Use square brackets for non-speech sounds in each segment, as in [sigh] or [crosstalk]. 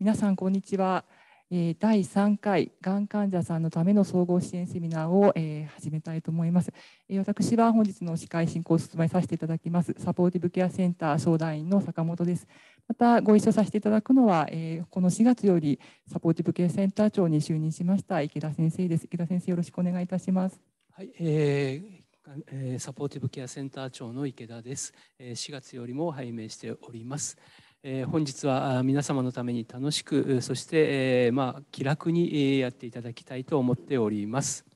皆さんこんにちは、え第3回がん患者さんのための総合支援セミナーを、え始めたいと思います、え私は本日の司会進行を務めさせていただきますサポーティブケアセンター相談員の坂本ですまたご一緒させていただくのは、えこの4月よりサポーティブケアセンター長に就任しました池田先生です池田先生よろしくお願いいたしますはい、えーサポーティブケアセンター長の池田です。4月よりも拝命しております。えー、本日は皆様のために楽しくそして、えー、まあ、気楽にやっていただきたいと思っております。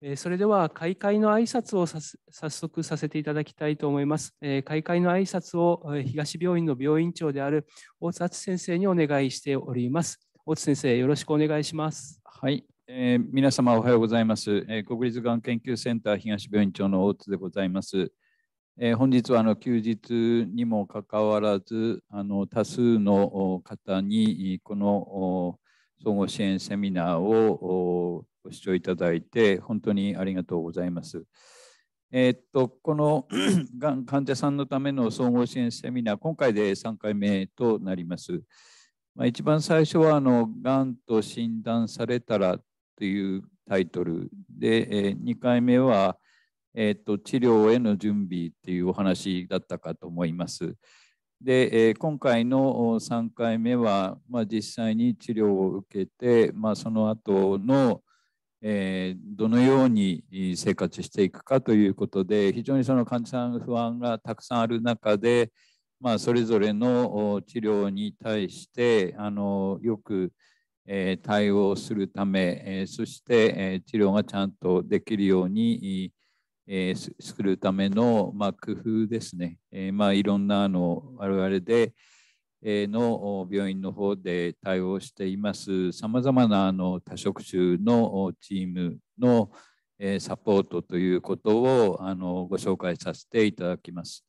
えー、それでは開会の挨拶をさす早速させていただきたいと思います。えー、開会の挨拶を東病院の病院長である大津敦先生にお願いしております。大津先生よろしくお願いします。はい、え皆様おはようございます、え国立がん研究センター東病院長の大津でございます。えー、本日はあの休日にもかかわらずあの多数の方にこの総合支援セミナーをご視聴いただいて本当にありがとうございます。えー、っとこの [clears throat] がん患者さんのための総合支援セミナー今回で3回目となります。まあ、一番最初はあの「がんと診断されたら」というタイトルで、えー、2回目は「えと、治療への準備っていうお話だったかと思います。で、え今回の3回目は、まあ、実際に治療を受けて、まあ、その後の、えどのように生活していくかということで非常にその患者さん不安がたくさんある中で、まあ、それぞれの治療に対してあのよく、対応するため、そして、治療がちゃんとできるように、えー、作るための、まあ、工夫ですね、えーまあ、いろんなの我々で、えー、の病院の方で対応していますさまざまなあの多職種のチームの、えー、サポートということをあのご紹介させていただきます。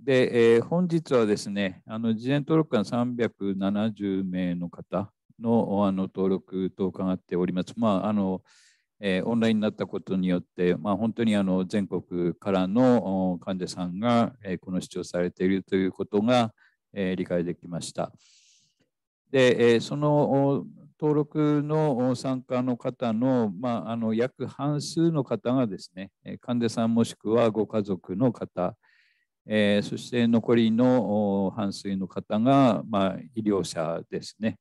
で、えー、本日はですね、あの事前登録が370名の方のあの登録と伺っております。まああのえオンラインになったことによって、まあ、本当にあの全国からの患者さんが、えこの主張されているということが、え理解できました。で、えその登録の参加の方の,、まあ、あの約半数の方がですね、患者さんもしくはご家族の方、えそして残りの半数の方が、まあ、医療者ですね。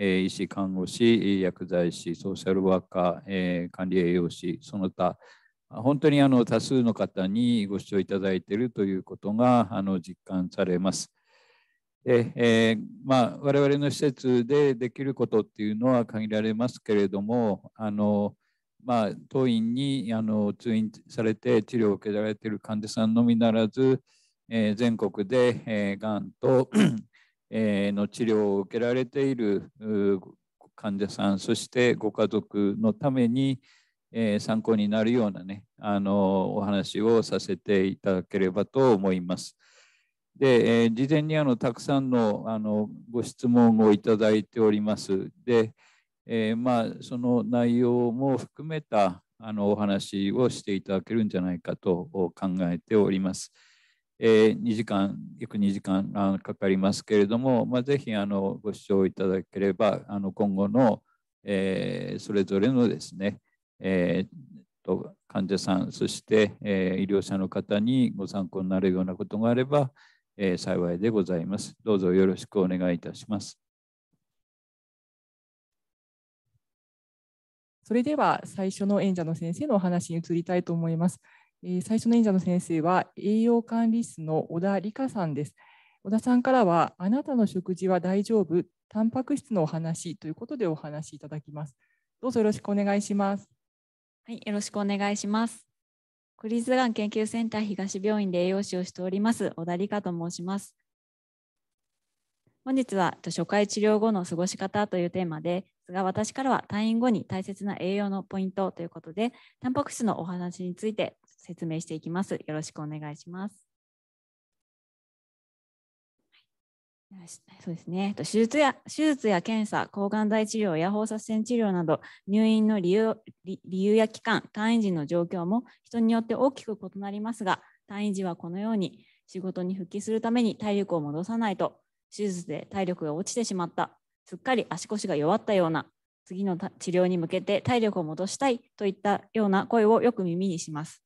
医師、看護師、薬剤師、ソーシャルワーカー、管理栄養士、その他、本当にあの多数の方にご視聴いただいているということがあの実感されます。でえー、まあ、我々の施設でできることっていうのは限られますけれどもあの、まあ、当院にあの通院されて治療を受けられている患者さんのみならず、えー、全国で、えー、がんとの治療を受けられている患者さんそしてご家族のために参考になるようなねあのお話をさせていただければと思います。で、え事前にあのたくさんのあのご質問をいただいております。で、えー、まあ、その内容も含めたあのお話をしていただけるんじゃないかと考えております。えー、2時間、約2時間かかりますけれども、まあ、ぜひあのご視聴いただければ、あの今後の、えー、それぞれのですね、えー、と患者さん、そして、えー、医療者の方にご参考になるようなことがあれば、えー、幸いでございます。どうぞよろしくお願いいたします。それでは最初の演者の先生のお話に移りたいと思います。え最初の演者の先生は栄養管理室の小田理香さんです。小田さんからは、あなたの食事は大丈夫、タンパク質のお話ということでお話いただきます。どうぞよろしくお願いします。はい、よろしくお願いします。クーズがん研究センター東病院で栄養士をしております、小田理香と申します。本日は初回治療後の過ごし方というテーマですが、私からは退院後に大切な栄養のポイントということで、タンパク質のお話について説明していきます。よろしくお願いします。そうですね、手術や手術や検査、抗がん剤治療や放射線治療など入院の理由理由や期間、退院時の状況も人によって大きく異なりますが、退院時はこのように仕事に復帰するために体力を戻さないと、手術で体力が落ちてしまった、すっかり足腰が弱ったような、次の治療に向けて体力を戻したいといったような声をよく耳にします。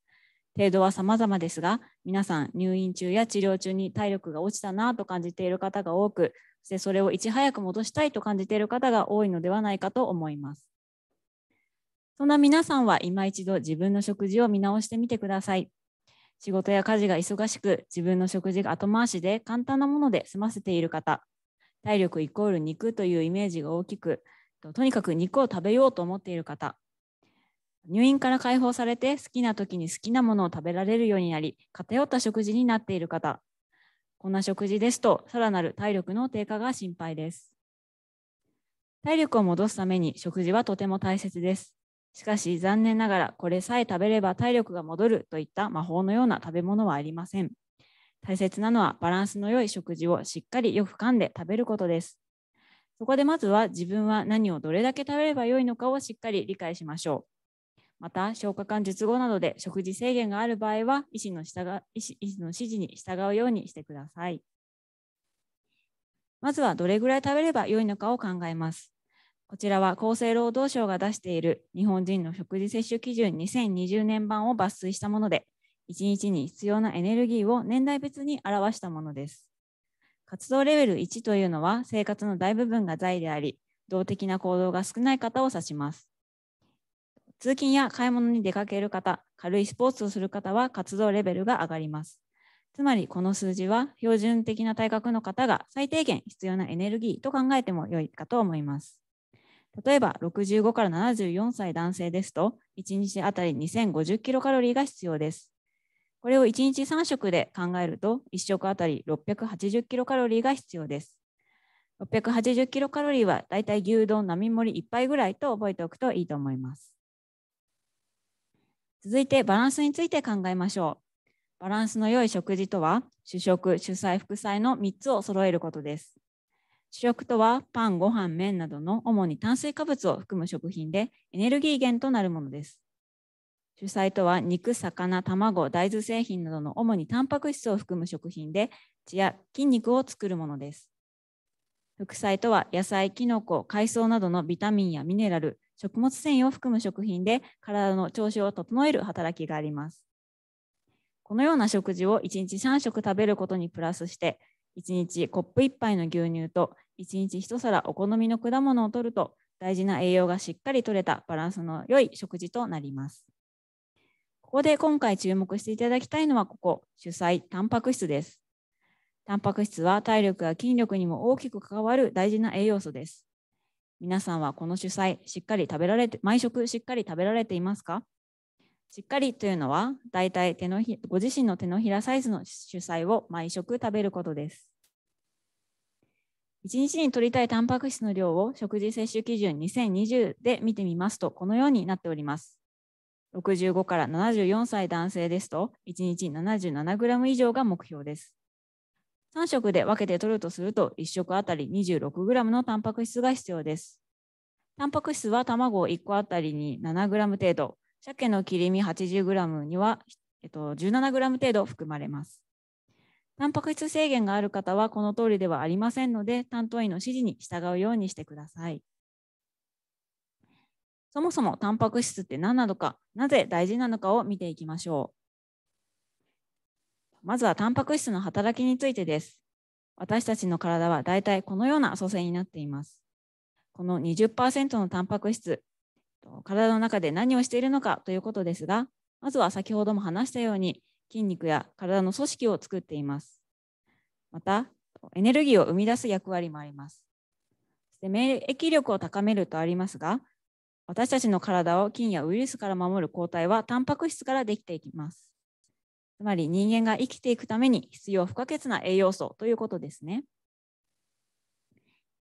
程度は様々ですが、皆さん入院中や治療中に体力が落ちたなと感じている方が多く、そしてそれをいち早く戻したいと感じている方が多いのではないかと思います。そんな皆さんは今一度自分の食事を見直してみてください。仕事や家事が忙しく、自分の食事が後回しで簡単なもので済ませている方、体力イコール肉というイメージが大きく、とにかく肉を食べようと思っている方、入院から解放されて好きな時に好きなものを食べられるようになり偏った食事になっている方こんな食事ですとさらなる体力の低下が心配です体力を戻すために食事はとても大切ですしかし残念ながらこれさえ食べれば体力が戻るといった魔法のような食べ物はありません大切なのはバランスの良い食事をしっかりよく噛んで食べることですそこでまずは自分は何をどれだけ食べればよいのかをしっかり理解しましょうまた、消化管術後などで食事制限がある場合は医師の従医師、医師の指示に従うようにしてください。まずは、どれぐらい食べればよいのかを考えます。こちらは厚生労働省が出している日本人の食事摂取基準2020年版を抜粋したもので、1日に必要なエネルギーを年代別に表したものです。活動レベル1というのは生活の大部分が財であり、動的な行動が少ない方を指します。通勤や買い物に出かける方、軽いスポーツをする方は活動レベルが上がります。つまりこの数字は標準的な体格の方が最低限必要なエネルギーと考えても良いかと思います。例えば65から74歳男性ですと1日あたり2050キロカロリーが必要です。これを1日3食で考えると1食あたり680キロカロリーが必要です。680キロカロリーはだいたい牛丼並盛り1杯ぐらいと覚えておくといいと思います。続いてバランスについて考えましょう。バランスの良い食事とは、主食、主菜、副菜の3つを揃えることです。主食とはパン、ご飯、麺などの主に炭水化物を含む食品でエネルギー源となるものです。主菜とは肉、魚、卵、大豆製品などの主にタンパク質を含む食品で血や筋肉を作るものです。副菜とは野菜、きのこ、海藻などのビタミンやミネラル、食物繊維を含む食品で体の調子を整える働きがあります。このような食事を1日3食食べることにプラスして、1日コップ1杯の牛乳と1日1皿お好みの果物を摂ると、大事な栄養がしっかりとれたバランスの良い食事となります。ここで今回注目していただきたいのはここ、主菜、タンパク質です。タンパク質は体力や筋力にも大きく関わる大事な栄養素です。皆さんはこの主菜しっかり食べられて毎食しっかり食べられていますかしっかりというのはだいたい手のひご自身の手のひらサイズの主菜を毎食食べることです。1日に摂りたいタンパク質の量を食事摂取基準2020で見てみますとこのようになっております。65から74歳男性ですと1日 77g 以上が目標です。3食で分けて取るとすると、1食あたり 26g のタンパク質が必要です。タンパク質は卵1個あたりに 7g 程度、鮭の切り身 80g には、えっと、17g 程度含まれます。タンパク質制限がある方はこの通りではありませんので、担当医の指示に従うようにしてください。そもそもタンパク質って何なのか、なぜ大事なのかを見ていきましょう。まずはタンパク質の働きについてです。私たちの体はだいたいこのような組成になっています。この20%のタンパク質、体の中で何をしているのかということですが、まずは先ほども話したように筋肉や体の組織を作っています。また、エネルギーを生み出す役割もあります。そして免疫力を高めるとありますが、私たちの体を菌やウイルスから守る抗体はタンパク質からできていきます。つまり人間が生きていくために必要不可欠な栄養素ということですね。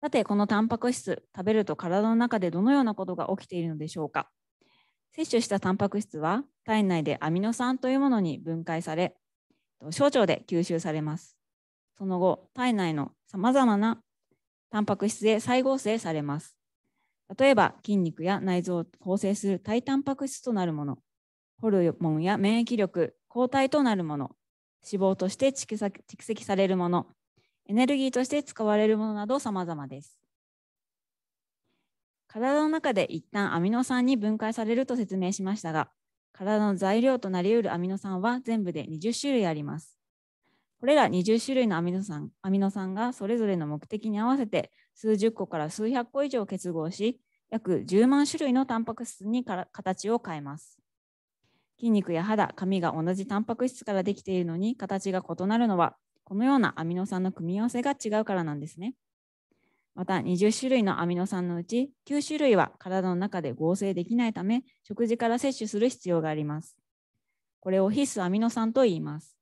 さて、このタンパク質、食べると体の中でどのようなことが起きているのでしょうか。摂取したタンパク質は体内でアミノ酸というものに分解され、小腸で吸収されます。その後、体内のさまざまなタンパク質で再合成されます。例えば、筋肉や内臓を構成する体タンパク質となるもの、ホルモンや免疫力、抗体となるもの、脂肪として蓄積されるもの、エネルギーとして使われるものなど様々です。体の中で一旦アミノ酸に分解されると説明しましたが、体の材料となり得るアミノ酸は全部で20種類あります。これら20種類のアミノ酸アミノ酸がそれぞれの目的に合わせて数十個から数百個以上結合し、約10万種類のタンパク質にから形を変えます。筋肉や肌、髪が同じタンパク質からできているのに形が異なるのは、このようなアミノ酸の組み合わせが違うからなんですね。また20種類のアミノ酸のうち9種類は体の中で合成できないため食事から摂取する必要があります。これを必須アミノ酸と言います。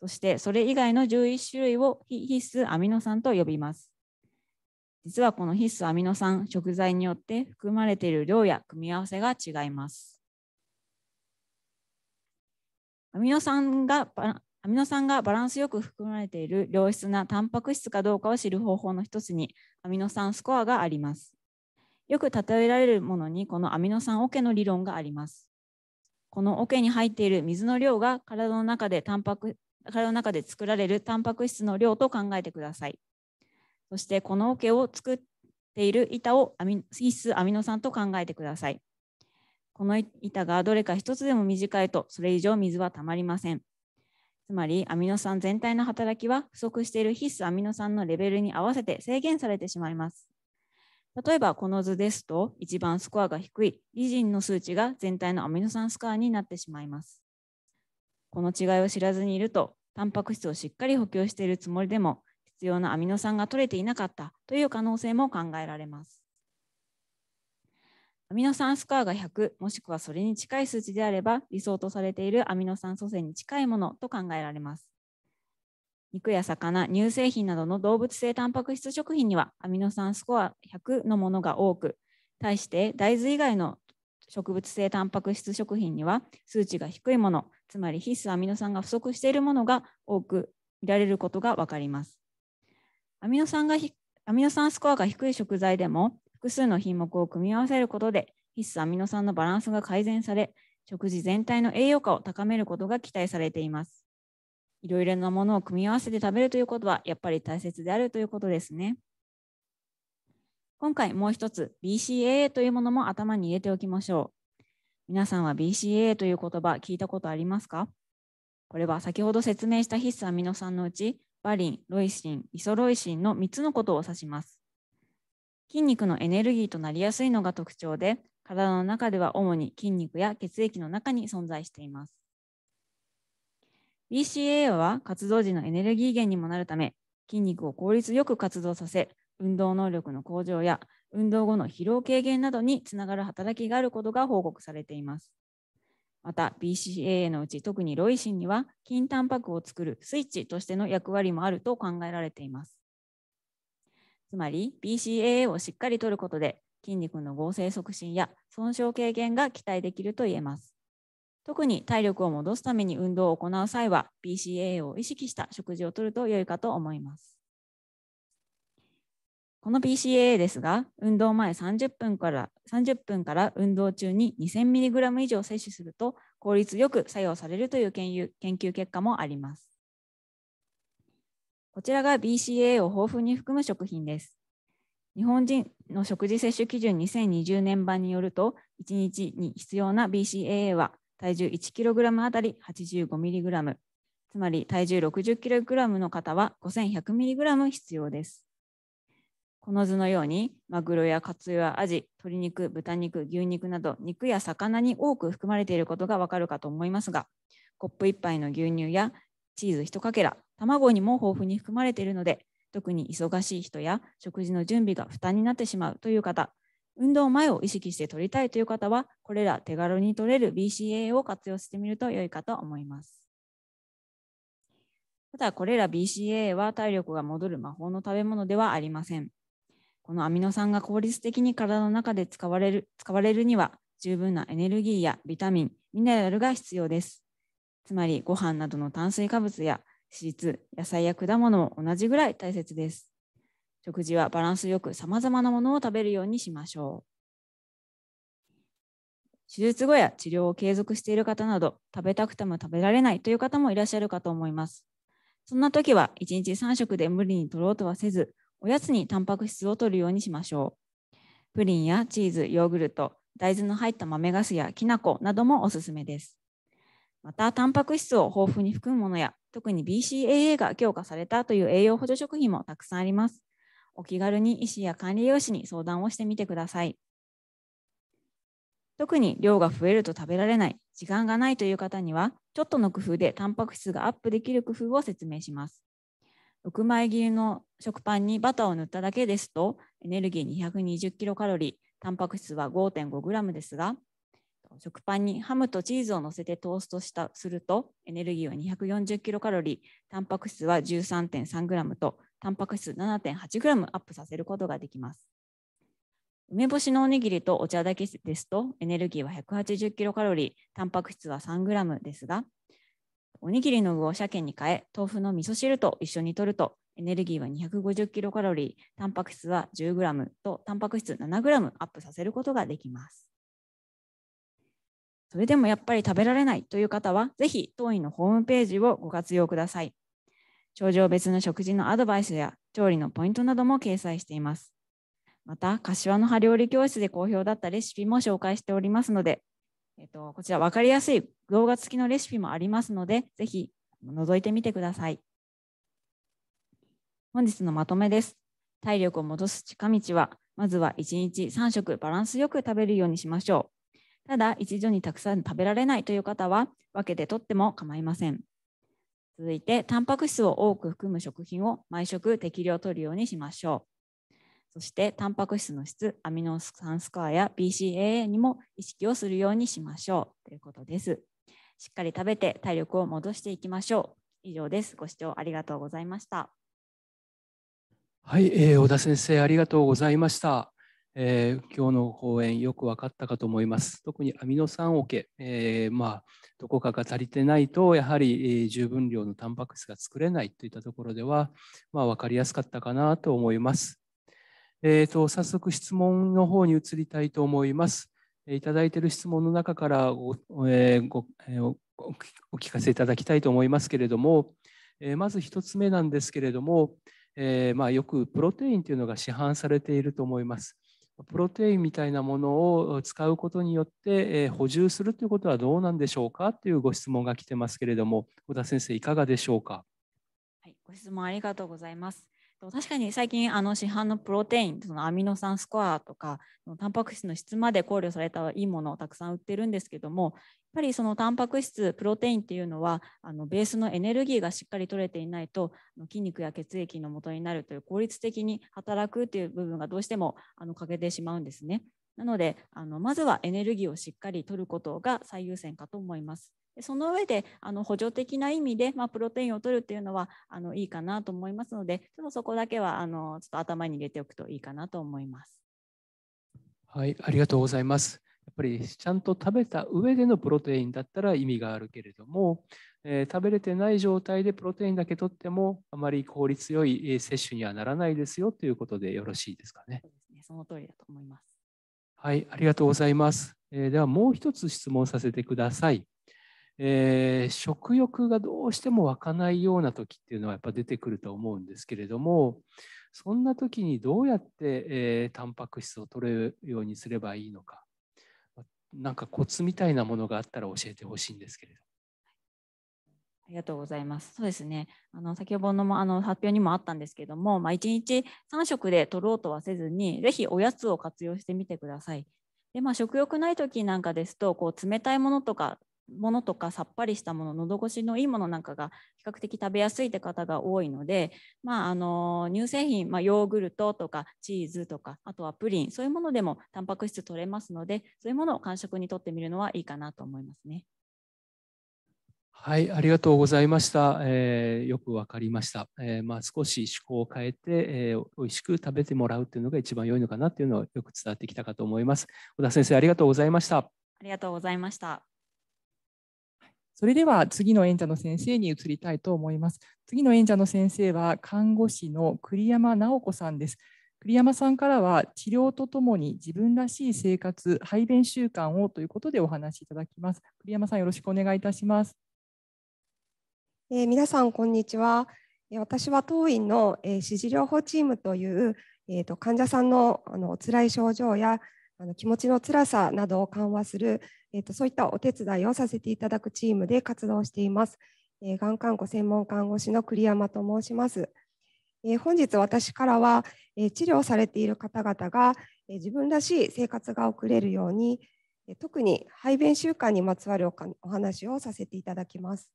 そしてそれ以外の11種類を必須アミノ酸と呼びます。実はこの必須アミノ酸、食材によって含まれている量や組み合わせが違います。アミノ酸がアミノ酸がバランスよく含まれている良質なタンパク質かどうかを知る方法の一つにアミノ酸スコアがあります。よく例えられるものにこのアミノ酸桶の理論があります。この桶に入っている水の量が体の中でタンパク体の中で作られるタンパク質の量と考えてください。そしてこの桶を作っている板を必アミノ酸と考えてください。この板がどれか一つでも短いと、それ以上水はたまりません。つまり、アミノ酸全体の働きは不足している必須アミノ酸のレベルに合わせて制限されてしまいます。例えば、この図ですと、一番スコアが低いリジンの数値が全体のアミノ酸スコアになってしまいます。この違いを知らずにいると、タンパク質をしっかり補給しているつもりでも、必要なアミノ酸が取れていなかったという可能性も考えられます。アミノ酸スコアが100もしくはそれに近い数値であれば理想とされているアミノ酸組成に近いものと考えられます。肉や魚、乳製品などの動物性タンパク質食品にはアミノ酸スコア100のものが多く、対して大豆以外の植物性タンパク質食品には数値が低いもの、つまり必須アミノ酸が不足しているものが多く見られることが分かります。アミノ酸がアミノ酸スコアが低い食材でも複数の品目を組み合わせることで必須アミノ酸のバランスが改善され食事全体の栄養価を高めることが期待されていますいろいろなものを組み合わせて食べるということはやっぱり大切であるということですね今回もう一つ BCAA というものも頭に入れておきましょう皆さんは BCAA という言葉聞いたことありますかこれは先ほど説明した必須アミノ酸のうちバリン、ロイシン、イソロイシンの3つのことを指します。筋肉のエネルギーとなりやすいのが特徴で、体の中では主に筋肉や血液の中に存在しています。BCAA は活動時のエネルギー源にもなるため、筋肉を効率よく活動させ、運動能力の向上や運動後の疲労軽減などにつながる働きがあることが報告されています。また BCAA のうち特にロイシンには筋タンパクを作るスイッチとしての役割もあると考えられています。つまり BCAA をしっかりとることで筋肉の合成促進や損傷軽減が期待できると言えます。特に体力を戻すために運動を行う際は BCAA を意識した食事をとると良いかと思います。この BCAA ですが、運動前30分から30分から運動中に 2000mg 以上摂取すると効率よく作用されるという研究研究結果もあります。こちらが BCA を豊富に含む食品です。日本人の食事摂取基準2020年版によると、1日に必要な BCAA は体重 1kg あたり 85mg、つまり体重 60kg の方は 5100mg 必要です。この図のように、マグロやカツオやアジ、鶏肉、豚肉、牛肉など肉や魚に多く含まれていることがわかるかと思いますが、コップ1杯の牛乳やチーズ1かけら、卵にも豊富に含まれているので、特に忙しい人や食事の準備が負担になってしまうという方、運動前を意識して取りたいという方は、これら手軽に取れる BCAA を活用してみると良いかと思います。ただ、これら BCAA は体力が戻る魔法の食べ物ではありません。このアミノ酸が効率的に体の中で使われる使われるには、十分なエネルギーやビタミン、ミネラルが必要です。つまりご飯などの炭水化物や脂質、野菜や果物も同じぐらい大切です。食事はバランスよく様々なものを食べるようにしましょう。手術後や治療を継続している方など、食べたくても食べられないという方もいらっしゃるかと思います。そんな時は1日3食で無理に取ろうとはせず、おやつにタンパク質を摂るようにしましょう。プリンやチーズ、ヨーグルト、大豆の入った豆ガスやきな粉などもおすすめです。また、タンパク質を豊富に含むものや、特に BCAA が強化されたという栄養補助食品もたくさんあります。お気軽に医師や管理栄養士に相談をしてみてください。特に量が増えると食べられない、時間がないという方には、ちょっとの工夫でタンパク質がアップできる工夫を説明します。6枚切りの食パンにバターを塗っただけですと、エネルギー220キロカロリー、タンパク質は 5.5g ですが、食パンにハムとチーズを乗せてトーストしたするとエネルギーは240キロカロリー、タンパク質は13.3グラムとタンパク質7.8グラムアップさせることができます。梅干しのおにぎりとお茶だけですとエネルギーは180キロカロリー、タンパク質は3グラムですが、おにぎりの具を鮭に変え、豆腐の味噌汁と一緒に摂るとエネルギーは250キロカロリー、タンパク質は10グラムとタンパク質7グラムアップさせることができます。それでもやっぱり食べられないという方は、ぜひ当院のホームページをご活用ください。症状別の食事のアドバイスや調理のポイントなども掲載しています。また、柏の葉料理教室で好評だったレシピも紹介しておりますので、えっと、こちら分かりやすい動画付きのレシピもありますので、ぜひ覗いてみてください。本日のまとめです。体力を戻す近道は、まずは1日3食バランスよく食べるようにしましょう。ただ、一度にたくさん食べられないという方は、分けてとっても構いません。続いて、タンパク質を多く含む食品を毎食適量摂るようにしましょう。そして、タンパク質の質、アミノ酸スコアや BCAA にも意識をするようにしましょうということです。しっかり食べて体力を戻していきましょう。以上です。ご視聴ありがとうございました。はい、えー、小田先生ありがとうございました。えー、今日の講演よく分かったかと思います。特にアミノ酸オ桶、えー、まあ、どこかが足りてないとやはり、えー、十分量のタンパク質が作れないといったところでは、まあ、分かりやすかったかなと思います。えーと、早速質問の方に移りたいと思います。えいただいている質問の中からお,、えーごえー、お聞かせいただきたいと思いますけれども、えー、まず1つ目なんですけれども、えーまあ、よくプロテインというのが市販されていると思います。プロテインみたいなものを使うことによって、え補充するということはどうなんでしょうかというご質問が来てますけれども、小田先生、いかがでしょうか。はい、ご質問ありがとうございます。確かに最近あの市販のプロテインそのアミノ酸スコアとかタンパク質の質まで考慮されたいいものをたくさん売ってるんですけどもやっぱりそのタンパク質プロテインっていうのはあのベースのエネルギーがしっかり取れていないと筋肉や血液の元になるという効率的に働くっていう部分がどうしてもあの欠けてしまうんですね。なのであのまずはエネルギーをしっかり取ることが最優先かと思います。その上であの補助的な意味で、まあ、プロテインを取るっていうのはあのいいかなと思いますのでちょっとそこだけはあのちょっと頭に入れておくといいかなと思います。はい、ありがとうございます。やっぱりちゃんと食べた上でのプロテインだったら意味があるけれども、えー、食べれてない状態でプロテインだけ取ってもあまり効率よいえ摂取にはならないですよということでよろしいですかね。そうですねその通りだと思います。はい、ありがとうございます。えー、ではもう一つ質問させてください。えー、食欲がどうしても湧かないような時っていうのはやっぱ出てくると思うんですけれどもそんな時にどうやって、えー、タンパク質を取れるようにすればいいのかなんかコツみたいなものがあったら教えてほしいんですけれど。ありがとうございます。そうですね。あの先ほどのあの発表にもあったんですけども、まあ、1日3食で取ろうとはせずに、ぜひおやつを活用してみてください。でまあ、食欲ない時なんかですとこう冷たいものとかものとかさっぱりしたもの喉越しのいいものなんかが比較的食べやすいって方が多いので、まあ、あの乳製品、まあ、ヨーグルトとかチーズとかあとはプリンそういうものでもタンパク質取れますのでそういうものを間食にとってみるのはいいかなと思いますね。はい、ありがとうございました。えー、よくわかりました。えー、まあ、少し趣向を変えて、えー、美味しく食べてもらうっていうのが一番良いのかなっていうのをよく伝わってきたかと思います。小田先生、ありがとうございました。ありがとうございました。それでは次の演者の先生に移りたいと思います。次の演者の先生は看護師の栗山直子さんです。栗山さんからは治療とともに自分らしい生活、排便習慣をということでお話しいただきます。栗山さんよろしくお願いいたします。えー、皆さんこんにちは。私は当院の、えー、支持療法チームという、えーと、患者さんのあのお辛い症状やあの気持ちの辛さなどを緩和する、えーと、そういったお手伝いをさせていただくチームで活動しています。えー、がん看護専門看護師の栗山と申します。えー、本日私からは、えー、治療されている方々が、え自分らしい生活が送れるように、え特に排便習慣にまつわるお話をさせていただきます。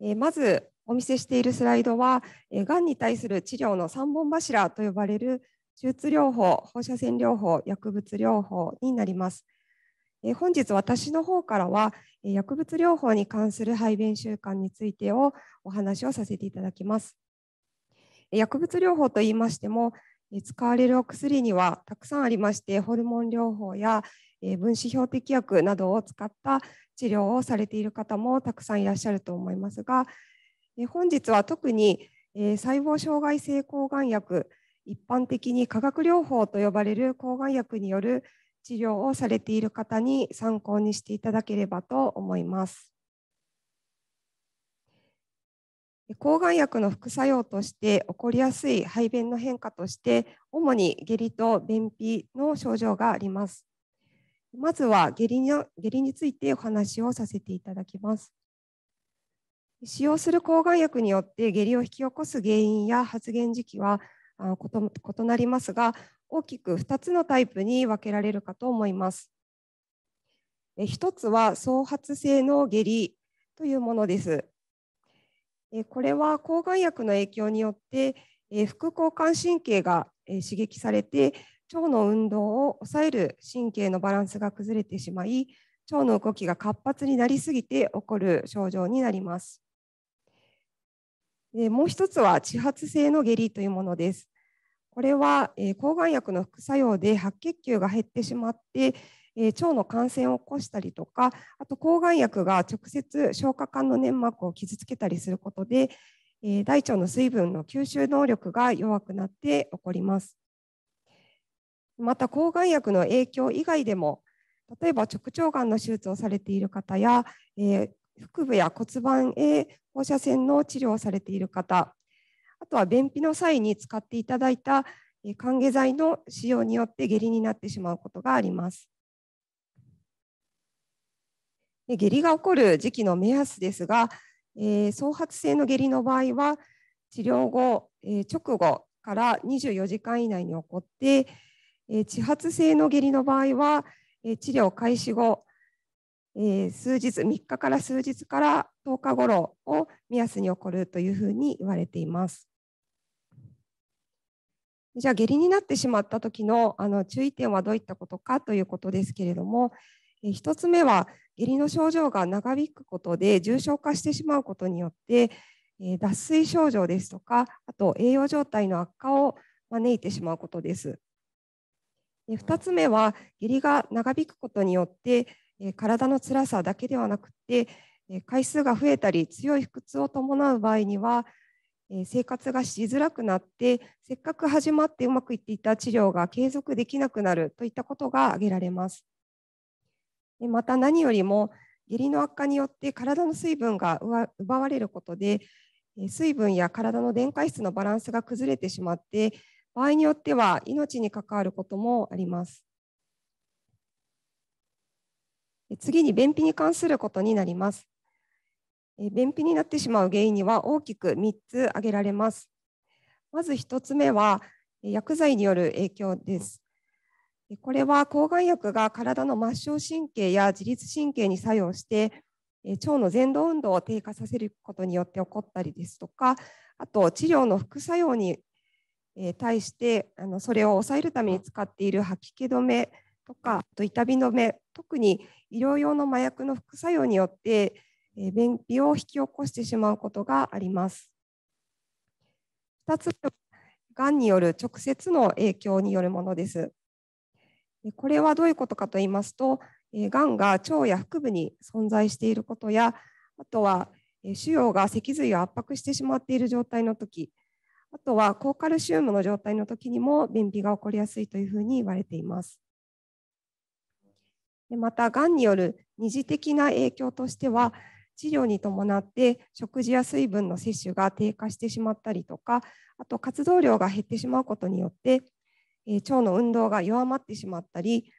えまずお見せしているスライドは、えがんに対する治療の3本柱と呼ばれる手術療法、放射線療法、薬物療法になります。え本日私の方からは、え薬物療法に関する排便習慣についてをお話をさせていただきます。薬物療法といいましても、使われるお薬にはたくさんありまして、ホルモン療法や分子標的薬などを使った治療をされている方もたくさんいらっしゃると思いますが、本日は特に細胞障害性抗がん薬、一般的に化学療法と呼ばれる抗がん薬による治療をされている方に参考にしていただければと思います。抗がん薬の副作用として起こりやすい排便の変化として主に下痢と便秘の症状があります。まずは下痢に下痢についてお話をさせていただきます。使用する抗がん薬によって下痢を引き起こす原因や発現時期はあ異なりますが大きく2つのタイプに分けられるかと思います。1つは創発性の下痢というものです。これは抗がん薬の影響によって副交感神経が刺激されて腸の運動を抑える神経のバランスが崩れてしまい腸の動きが活発になりすぎて起こる症状になります。でもう一つは地発性の下痢というものです。これは、え抗がん薬の副作用で白血球が減ってしまって、え腸の感染を起こしたりとかあと抗がん薬が直接消化管の粘膜を傷つけたりすることで、え大腸の水分の吸収能力が弱くなって起こります。また抗がん薬の影響以外でも例えば直腸がんの手術をされている方や、え腹部や骨盤へ放射線の治療をされている方、あとは便秘の際に使っていただいた還下剤の使用によって下痢になってしまうことがあります。下痢が起こる時期の目安ですが、えー、創発性の下痢の場合は治療後、えー、直後から24時間以内に起こって、えー、地発性の下痢の場合は、えー、治療開始後えー、数日、3日から数日から10日頃を目安に起こるというふうに言われています。じゃあ下痢になってしまった時のあの注意点はどういったことかということですけれども、え1つ目は下痢の症状が長引くことで重症化してしまうことによって、え脱水症状ですとかあと栄養状態の悪化を招いてしまうことです。2つ目は下痢が長引くことによってえ体の辛さだけではなくて、え回数が増えたり強い腹痛を伴う場合には、え生活がしづらくなってせっかく始まってうまくいっていた治療が継続できなくなるといったことが挙げられます。でまた何よりも下痢の悪化によって体の水分が奪われることで水分や体の電解質のバランスが崩れてしまって場合によっては命に関わることもあります。次に便秘に関することになります。便秘になってしまう原因には大きく3つ挙げられます。まず1つ目は薬剤による影響です。これは抗がん薬が体の末梢神経や自律神経に作用して腸の前動運動を低下させることによって起こったりですとかあと治療の副作用に対してあのそれを抑えるために使っている吐き気止めとかあと痛み止め特に医療用の麻薬の副作用によって便秘を引き起こしてしまうことがあります。2つがんによる直接の影響によるものです。これはどういうことかと言いますと、がんが腸や腹部に存在していることや、あとは腫瘍が脊髄を圧迫してしまっている状態の時、あとは高カルシウムの状態の時にも便秘が起こりやすいというふうに言われています。また、がんによる二次的な影響としては、治療に伴って食事や水分の摂取が低下してしまったりとか、あと活動量が減ってしまうことによって、え腸の運動が弱まってしまったり、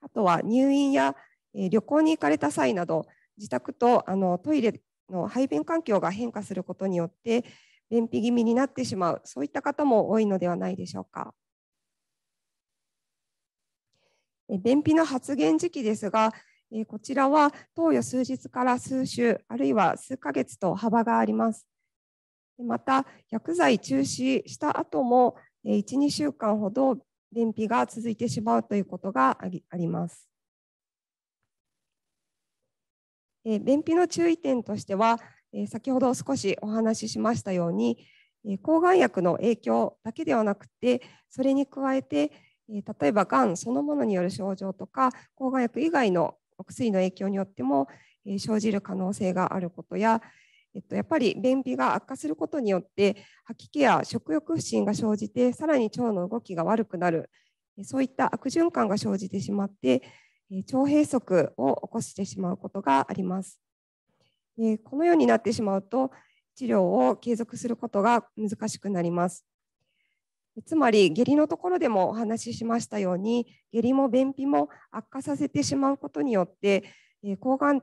あとは入院や、え旅行に行かれた際など、自宅とあのトイレの排便環境が変化することによって、便秘気味になってしまう、そういった方も多いのではないでしょうか。便秘の発現時期ですが、こちらは投与数日から数週、あるいは数ヶ月と幅があります。また、薬剤中止した後も、1、2週間ほど便秘が続いてしまうということがあります。便秘の注意点としては、先ほど少しお話ししましたように、抗がん薬の影響だけではなくて、それに加えて、例えばがんそのものによる症状とか抗がん薬以外のお薬の影響によっても生じる可能性があることや、えっと、やっぱり便秘が悪化することによって吐き気や食欲不振が生じてさらに腸の動きが悪くなるそういった悪循環が生じてしまって腸閉塞を起こしてしまうことがあります。このようになってしまうと治療を継続することが難しくなります。つまり下痢のところでもお話ししましたように下痢も便秘も悪化させてしまうことによって抗がん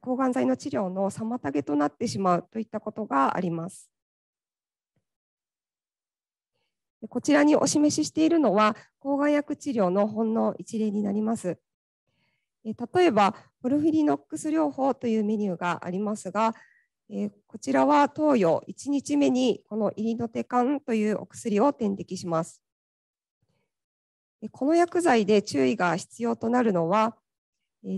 抗がん剤の治療の妨げとなってしまうといったことがあります。こちらにお示ししているのは抗がん薬治療のほんの一例になります。例えばポルフィリノックス療法というメニューがありますがえこちらは投与1日目にこのイリノテカンというお薬を点滴します。この薬剤で注意が必要となるのは、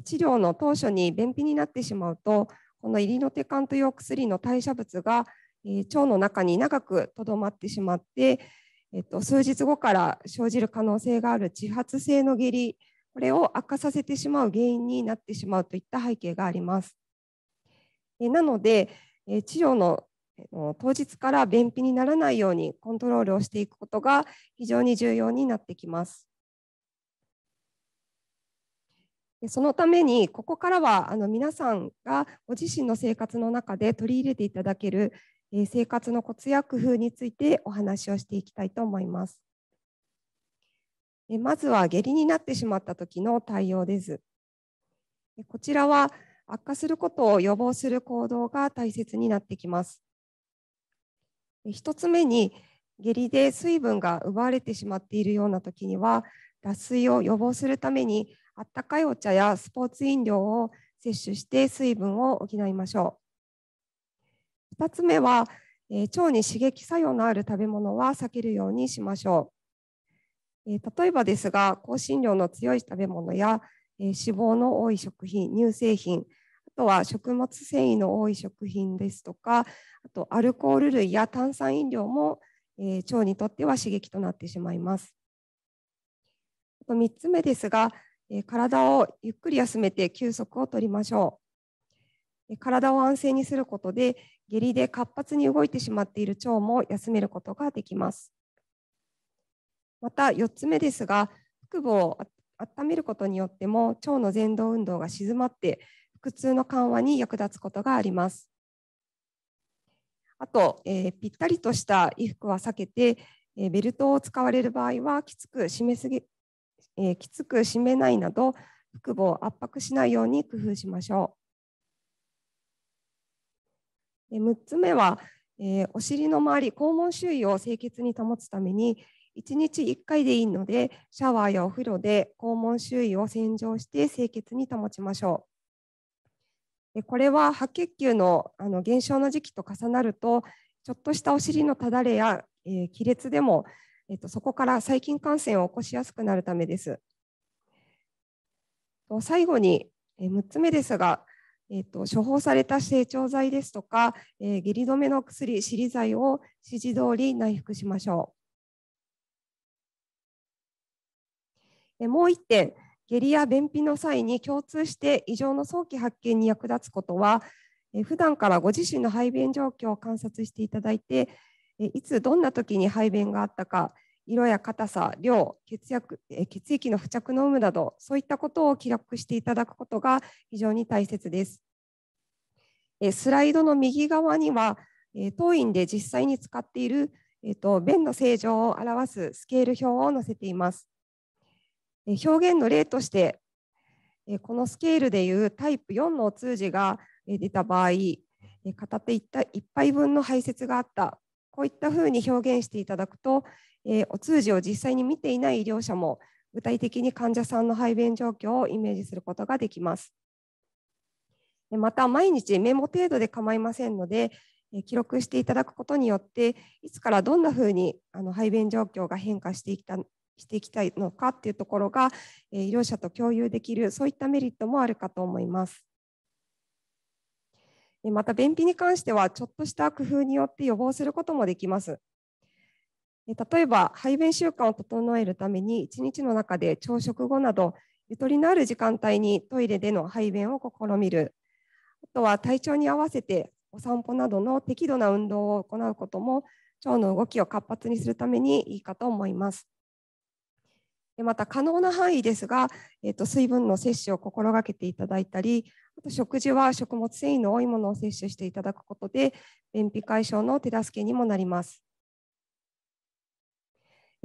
治療の当初に便秘になってしまうと、このイリノテカンというお薬の代謝物が腸の中に長くとどまってしまって、えっと、数日後から生じる可能性がある自発性の下痢、これを悪化させてしまう原因になってしまうといった背景があります。えなので、え治療の当日から便秘にならないようにコントロールをしていくことが非常に重要になってきます。そのためにここからはあの皆さんがご自身の生活の中で取り入れていただける生活のコツや工夫についてお話をしていきたいと思います。まずは下痢になってしまった時の対応です。こちらは悪化することを予防する行動が大切になってきます。1つ目に下痢で水分が奪われてしまっているような時には脱水を予防するためにあったかいお茶やスポーツ飲料を摂取して水分を補いましょう。2つ目は、え腸に刺激作用のある食べ物は避けるようにしましょう。え例えばですが香辛料の強い食べ物や、え脂肪の多い食品乳製品とは食物繊維の多い食品ですとか、あとアルコール類や炭酸飲料も、え腸にとっては刺激となってしまいます。あと3つ目ですが、え体をゆっくり休めて休息をとりましょう。体を安静にすることで、下痢で活発に動いてしまっている腸も休めることができます。また4つ目ですが、腹部を温めることによっても腸の前動運動が静まって腹痛の緩和に役立つことがあります。あと、えー、ぴったりとした衣服は避けて、えー、ベルトを使われる場合はきつく締めすぎ、えー、きつく締めないなど腹部を圧迫しないように工夫しましょう。6つ目は、えお尻の周り、肛門周囲を清潔に保つために、1日1回でいいので、シャワーやお風呂で肛門周囲を洗浄して清潔に保ちましょう。これは白血球のあの減少の時期と重なるとちょっとしたお尻のただれや、えー、亀裂でも、えーと、そこから細菌感染を起こしやすくなるためです。と最後に、えー、6つ目ですが、えーと、と処方された成長剤ですとか、えー、下痢止めの薬、尻剤を指示通り内服しましょう。えー、もう1点下痢や便秘の際に共通して異常の早期発見に役立つことは、え普段からご自身の排便状況を観察していただいて、えいつどんな時に排便があったか、色や硬さ、量、血薬血液の付着の有無など、そういったことを記録していただくことが非常に大切です。スライドの右側には、当院で実際に使っている、えっと、便の正常を表すスケール表を載せています。表現の例として、このスケールでいうタイプ4の通じが出た場合、片手1杯分の排泄があった、こういったふうに表現していただくと、お通じを実際に見ていない医療者も具体的に患者さんの排便状況をイメージすることができます。また毎日メモ程度で構いませんので記録していただくことによっていつからどんなふうにあの排便状況が変化してったしていきたいのかっていうところが、えー、医療者と共有できるそういったメリットもあるかと思います。また便秘に関してはちょっとした工夫によって予防することもできます。例えば排便習慣を整えるために1日の中で朝食後などゆとりのある時間帯にトイレでの排便を試みるあとは体調に合わせてお散歩などの適度な運動を行うことも腸の動きを活発にするためにいいかと思います。また可能な範囲ですが、えー、と水分の摂取を心がけていただいたり、あと食事は食物繊維の多いものを摂取していただくことで、便秘解消の手助けにもなります。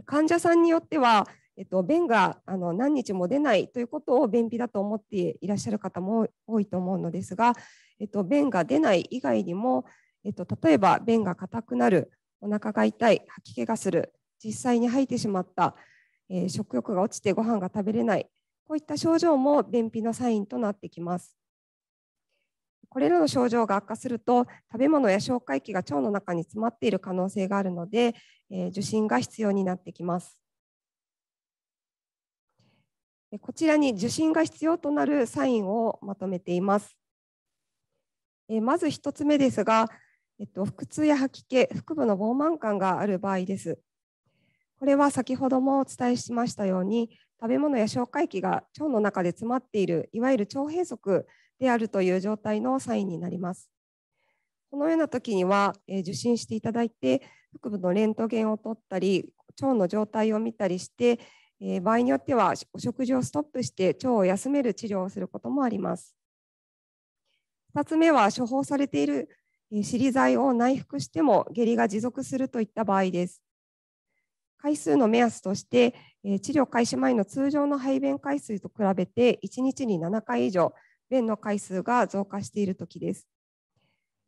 患者さんによっては、えっと、便があの何日も出ないということを便秘だと思っていらっしゃる方も多いと思うのですが、えっと、便が出ない以外にも、えっと、例えば便が硬くなるお腹が痛い吐き気がする実際に吐いてしまったえー、食欲が落ちてご飯が食べれない、こういった症状も便秘のサインとなってきます。これらの症状が悪化すると、食べ物や消化液が腸の中に詰まっている可能性があるので、えー、受診が必要になってきます。こちらに受診が必要となるサインをまとめています。えまず1つ目ですが、えっと、腹痛や吐き気、腹部の膨慢感がある場合です。これは先ほどもお伝えしましたように食べ物や消化液が腸の中で詰まっているいわゆる腸閉塞であるという状態のサインになります。このような時には、え受診していただいて腹部のレントゲンを取ったり腸の状態を見たりして、え場合によってはお食事をストップして腸を休める治療をすることもあります。2つ目は処方されている尻剤を内服しても下痢が持続するといった場合です。回数の目安として、え治療開始前の通常の排便回数と比べて1日に7回以上便の回数が増加している時です。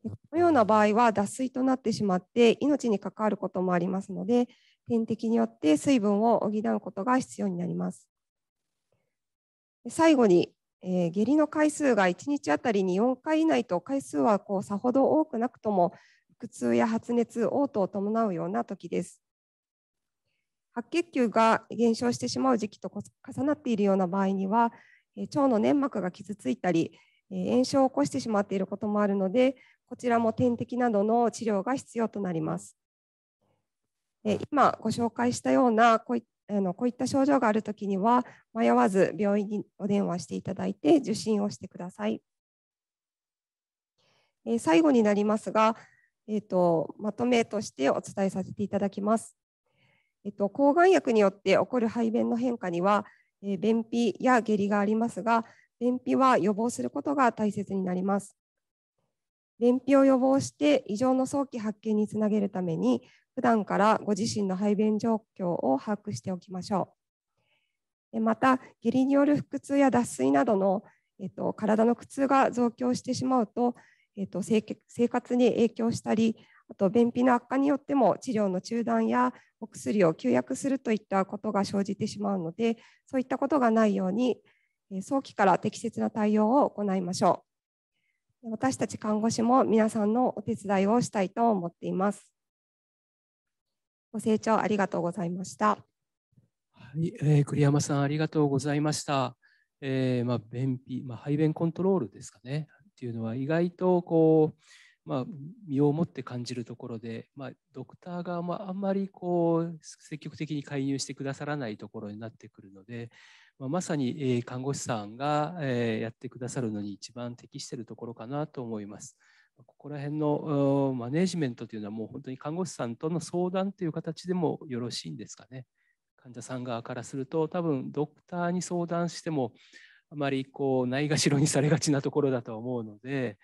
このような場合は脱水となってしまって命に関わることもありますので点滴によって水分を補うことが必要になります。最後に、えー、下痢の回数が1日あたりに4回以内と回数はこうさほど多くなくとも腹痛や発熱、嘔吐を伴うような時です。白血球が減少してしまう時期と重なっているような場合には、え腸の粘膜が傷ついたり、え炎症を起こしてしまっていることもあるので、こちらも点滴などの治療が必要となります。え今ご紹介したようなこういあのこういった症状があるときには、迷わず病院にお電話していただいて受診をしてください。え最後になりますが、えーと、まとめとしてお伝えさせていただきます。えっと、抗がん薬によって起こる排便の変化には、えー、便秘や下痢がありますが、便秘は予防することが大切になります。便秘を予防して異常の早期発見につなげるために、普段からご自身の排便状況を把握しておきましょう。また、下痢による腹痛や脱水などの、えっと、体の苦痛が増強してしまうと、えっと、生活に影響したり、あと便秘の悪化によっても治療の中断やお薬を休薬するといったことが生じてしまうのでそういったことがないように早期から適切な対応を行いましょう私たち看護師も皆さんのお手伝いをしたいと思っていますご清聴ありがとうございましたはい、えー、栗山さんありがとうございました、えー、まあ、便秘、まあ、排便コントロールですかねっていうのは意外とこうまあ、身をもって感じるところで、まあ、ドクター側もあんまりこう積極的に介入してくださらないところになってくるので、まあ、まさに看護師さんがやってくださるのに一番適しているところかなと思います。ここら辺のマネジメントというのはもう本当に看護師さんとの相談という形でもよろしいんですかね。患者さん側からすると多分ドクターに相談してもあまりこうないがしろにされがちなところだと思うので。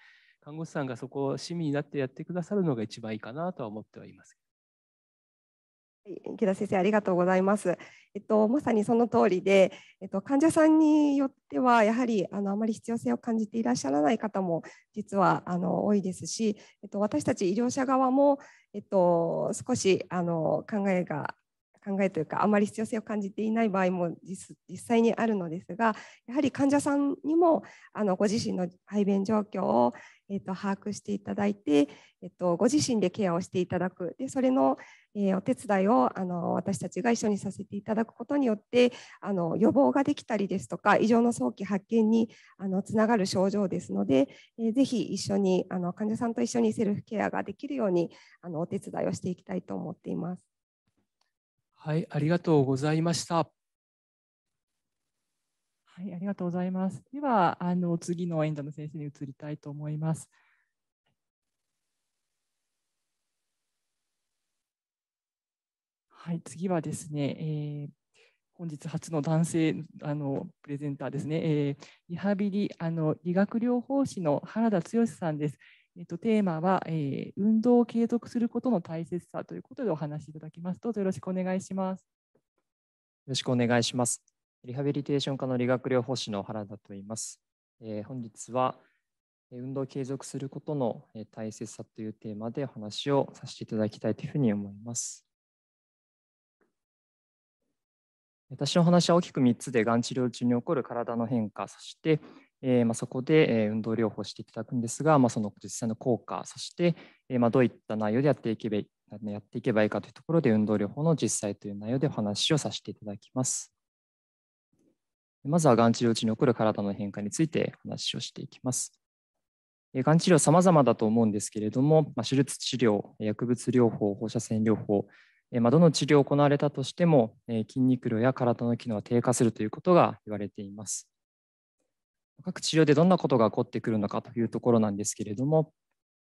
看護師さんがそこを市民になってやってくださるのが一番いいかなとは思ってはいます。池田先生ありがとうございます。えっとまさにその通りで、えっと患者さんによってはやはりあのあまり必要性を感じていらっしゃらない方も実はあの多いですし、えっと私たち医療者側もえっと少しあの考えが考えというかあまり必要性を感じていない場合も実実際にあるのですがやはり患者さんにもあのご自身の排便状況をえーと、把握していただいて、えーと、とご自身でケアをしていただくでそれの、えー、お手伝いをあの私たちが一緒にさせていただくことによってあの予防ができたりですとか異常の早期発見にあのつながる症状ですので、えー、ぜひ一緒にあの患者さんと一緒にセルフケアができるようにあのお手伝いをしていきたいと思っています。はい、ありがとうございました。はい、ありがとうございます。では、あの次の演者の先生に移りたいと思います。はい、次はですね、えー、本日初の男性あのプレゼンターですね、えー、リハビリあの理学療法士の原田剛さんです。えっと、テーマは、えー、運動を継続することの大切さということでお話しいただきます。どうぞよろしくお願いします。よろしくお願いします。リハビリテーション科の理学療法士の原田と言います。えー、本日は運動を継続することの大切さというテーマでお話をさせていただきたいというふうに思います。私の話は大きく3つで、がん治療中に起こる体の変化、そして、えー、まあ、そこで、え運動療法をしていただくんですが、まあ、その実際の効果、そして、えまあ、どういった内容でやっていけばいいやっていけばいいかというところで、運動療法の実際という内容でお話をさせていただきます。まずはがん治療中に起こる体の変化について話をしていきます。がん治療様々だと思うんですけれども、ま手術治療、薬物療法、放射線療法、まどの治療を行われたとしても、筋肉量や体の機能は低下するということが言われています。各治療でどんなことが起こってくるのかというところなんですけれども、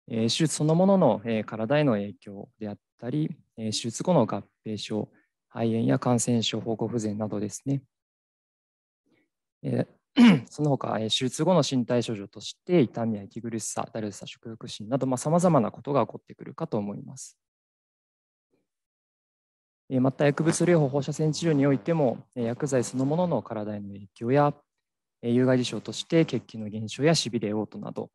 手術そのものの体への影響であったり、手術後の合併症、肺炎や感染症、方向不全などですね、えー、[clears throat] その他、手術後の身体症状として痛みや息苦しさ、だるさ、食欲心などさまざ、まなことが起こってくるかと思います。また薬物療法放射線治療においても薬剤そのものの体への影響や有害事象として血気の減少やしびれ、嘔吐など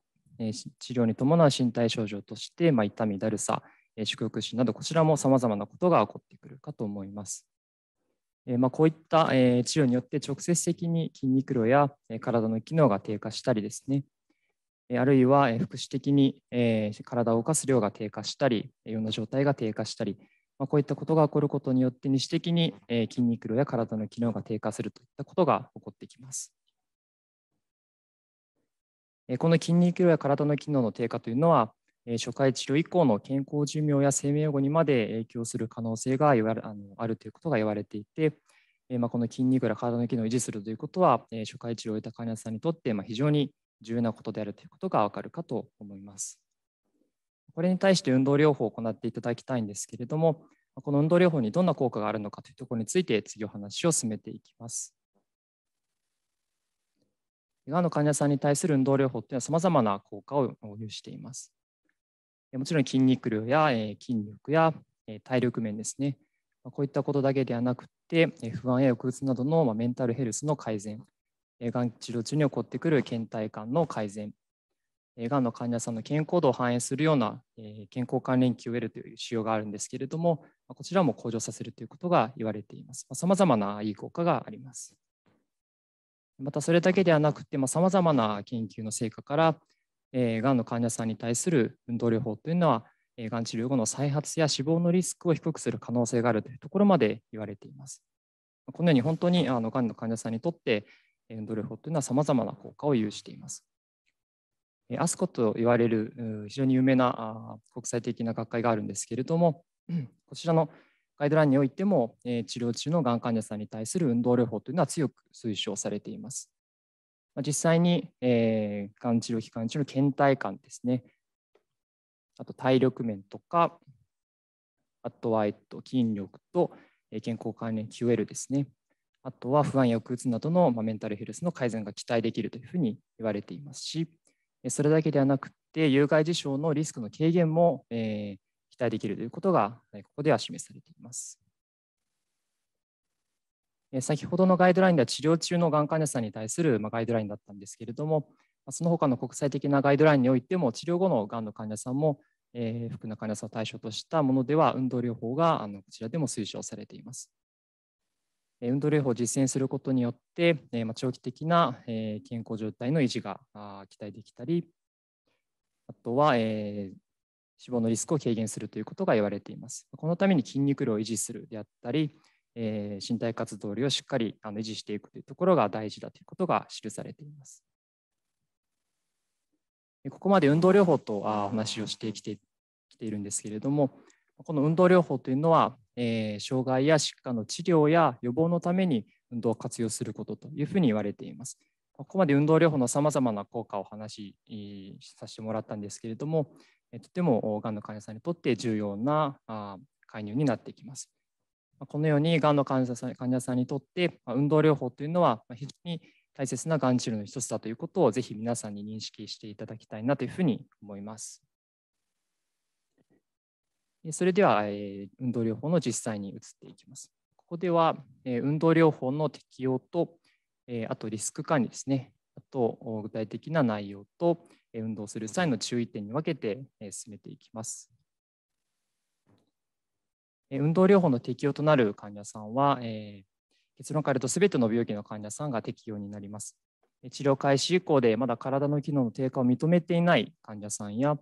治療に伴う身体症状として、まあ、痛み、だるさ、食欲心などこちらもさまざまなことが起こってくるかと思います。まあ、こういった治療によって直接的に筋肉量や体の機能が低下したりですね、あるいは副祉的に体を動かす量が低下したり、いろんな状態が低下したり、まあ、こういったことが起こることによって日的に筋肉量や体の機能が低下するといったことが起こってきます。この筋肉量や体の機能の低下というのは、初回治療以降の健康寿命や生命保護にまで影響する可能性があるということが言われていて、まあ、この筋肉や体の機能を維持するということは、初回治療を終えた患者さんにとって非常に重要なことであるということがわかるかと思います。これに対して運動療法を行っていただきたいんですけれども、この運動療法にどんな効果があるのかというところについて次お話を進めていきます。がんの患者さんに対する運動療法というのはさまざまな効果を有しています。もちろん筋肉量や筋力や体力面ですね、こういったことだけではなくて、不安や抑うつなどのメンタルヘルスの改善、がん治療中に起こってくる倦怠感の改善、がんの患者さんの健康度を反映するような健康関連期を得るという仕様があるんですけれども、こちらも向上させるということが言われています。さまざまないい効果があります。またそれだけではなくて、さまざまな研究の成果から、えー、がんの患者さんに対する運動療法というのは、えがん治療後の再発や死亡のリスクを低くする可能性があるというところまで言われています。このように本当にあのがんの患者さんにとって、運動療法というのはさまざまな効果を有しています。アスコと言われる非常に有名な国際的な学会があるんですけれども、[clears throat] こちらのガイドラインにおいても、治療中のがん患者さんに対する運動療法というのは強く推奨されています。実際に、えー、がん治療期間中の倦怠感ですね、あと体力面とか、あとは、えっと、筋力と健康関連 QL ですね、あとは不安や抑うつなどの、まあ、メンタルヘルスの改善が期待できるというふうに言われていますし、それだけではなくて、有害事象のリスクの軽減も、えー、期待できるということが、ここでは示されています。先ほどのガイドラインでは治療中のがん患者さんに対するガイドラインだったんですけれども、その他の国際的なガイドラインにおいても、治療後のがんの患者さんも、えー、服の患者さんを対象としたものでは、運動療法があのこちらでも推奨されています。運動療法を実践することによって、えま長期的な、え健康状態の維持が期待できたり、あとは、え死亡のリスクを軽減するということが言われています。このために筋肉量を維持するであったり、えー、身体活動量をしっかりあの維持していくというところが大事だということが記されています。ここまで運動療法とお話をしてきてきているんですけれどもこの運動療法というのは、えー、障害や疾患の治療や予防のために運動を活用することというふうに言われています。ここまで運動療法のさまざまな効果をお話しさせてもらったんですけれどもとてもがんの患者さんにとって重要な介入になってきます。このようにがんの患者さん患者さんにとって運動療法というのは非常に大切ながん治療の一つだということをぜひ皆さんに認識していただきたいなというふうに思います。それでは、え運動療法の実際に移っていきます。ここでは、え運動療法の適用と、えあとリスク管理ですね、あと具体的な内容と、え運動する際の注意点に分けて、え進めていきます。運動療法の適用となる患者さんは、えー、結論から言うと全ての病気の患者さんが適用になります。治療開始以降でまだ体の機能の低下を認めていない患者さんや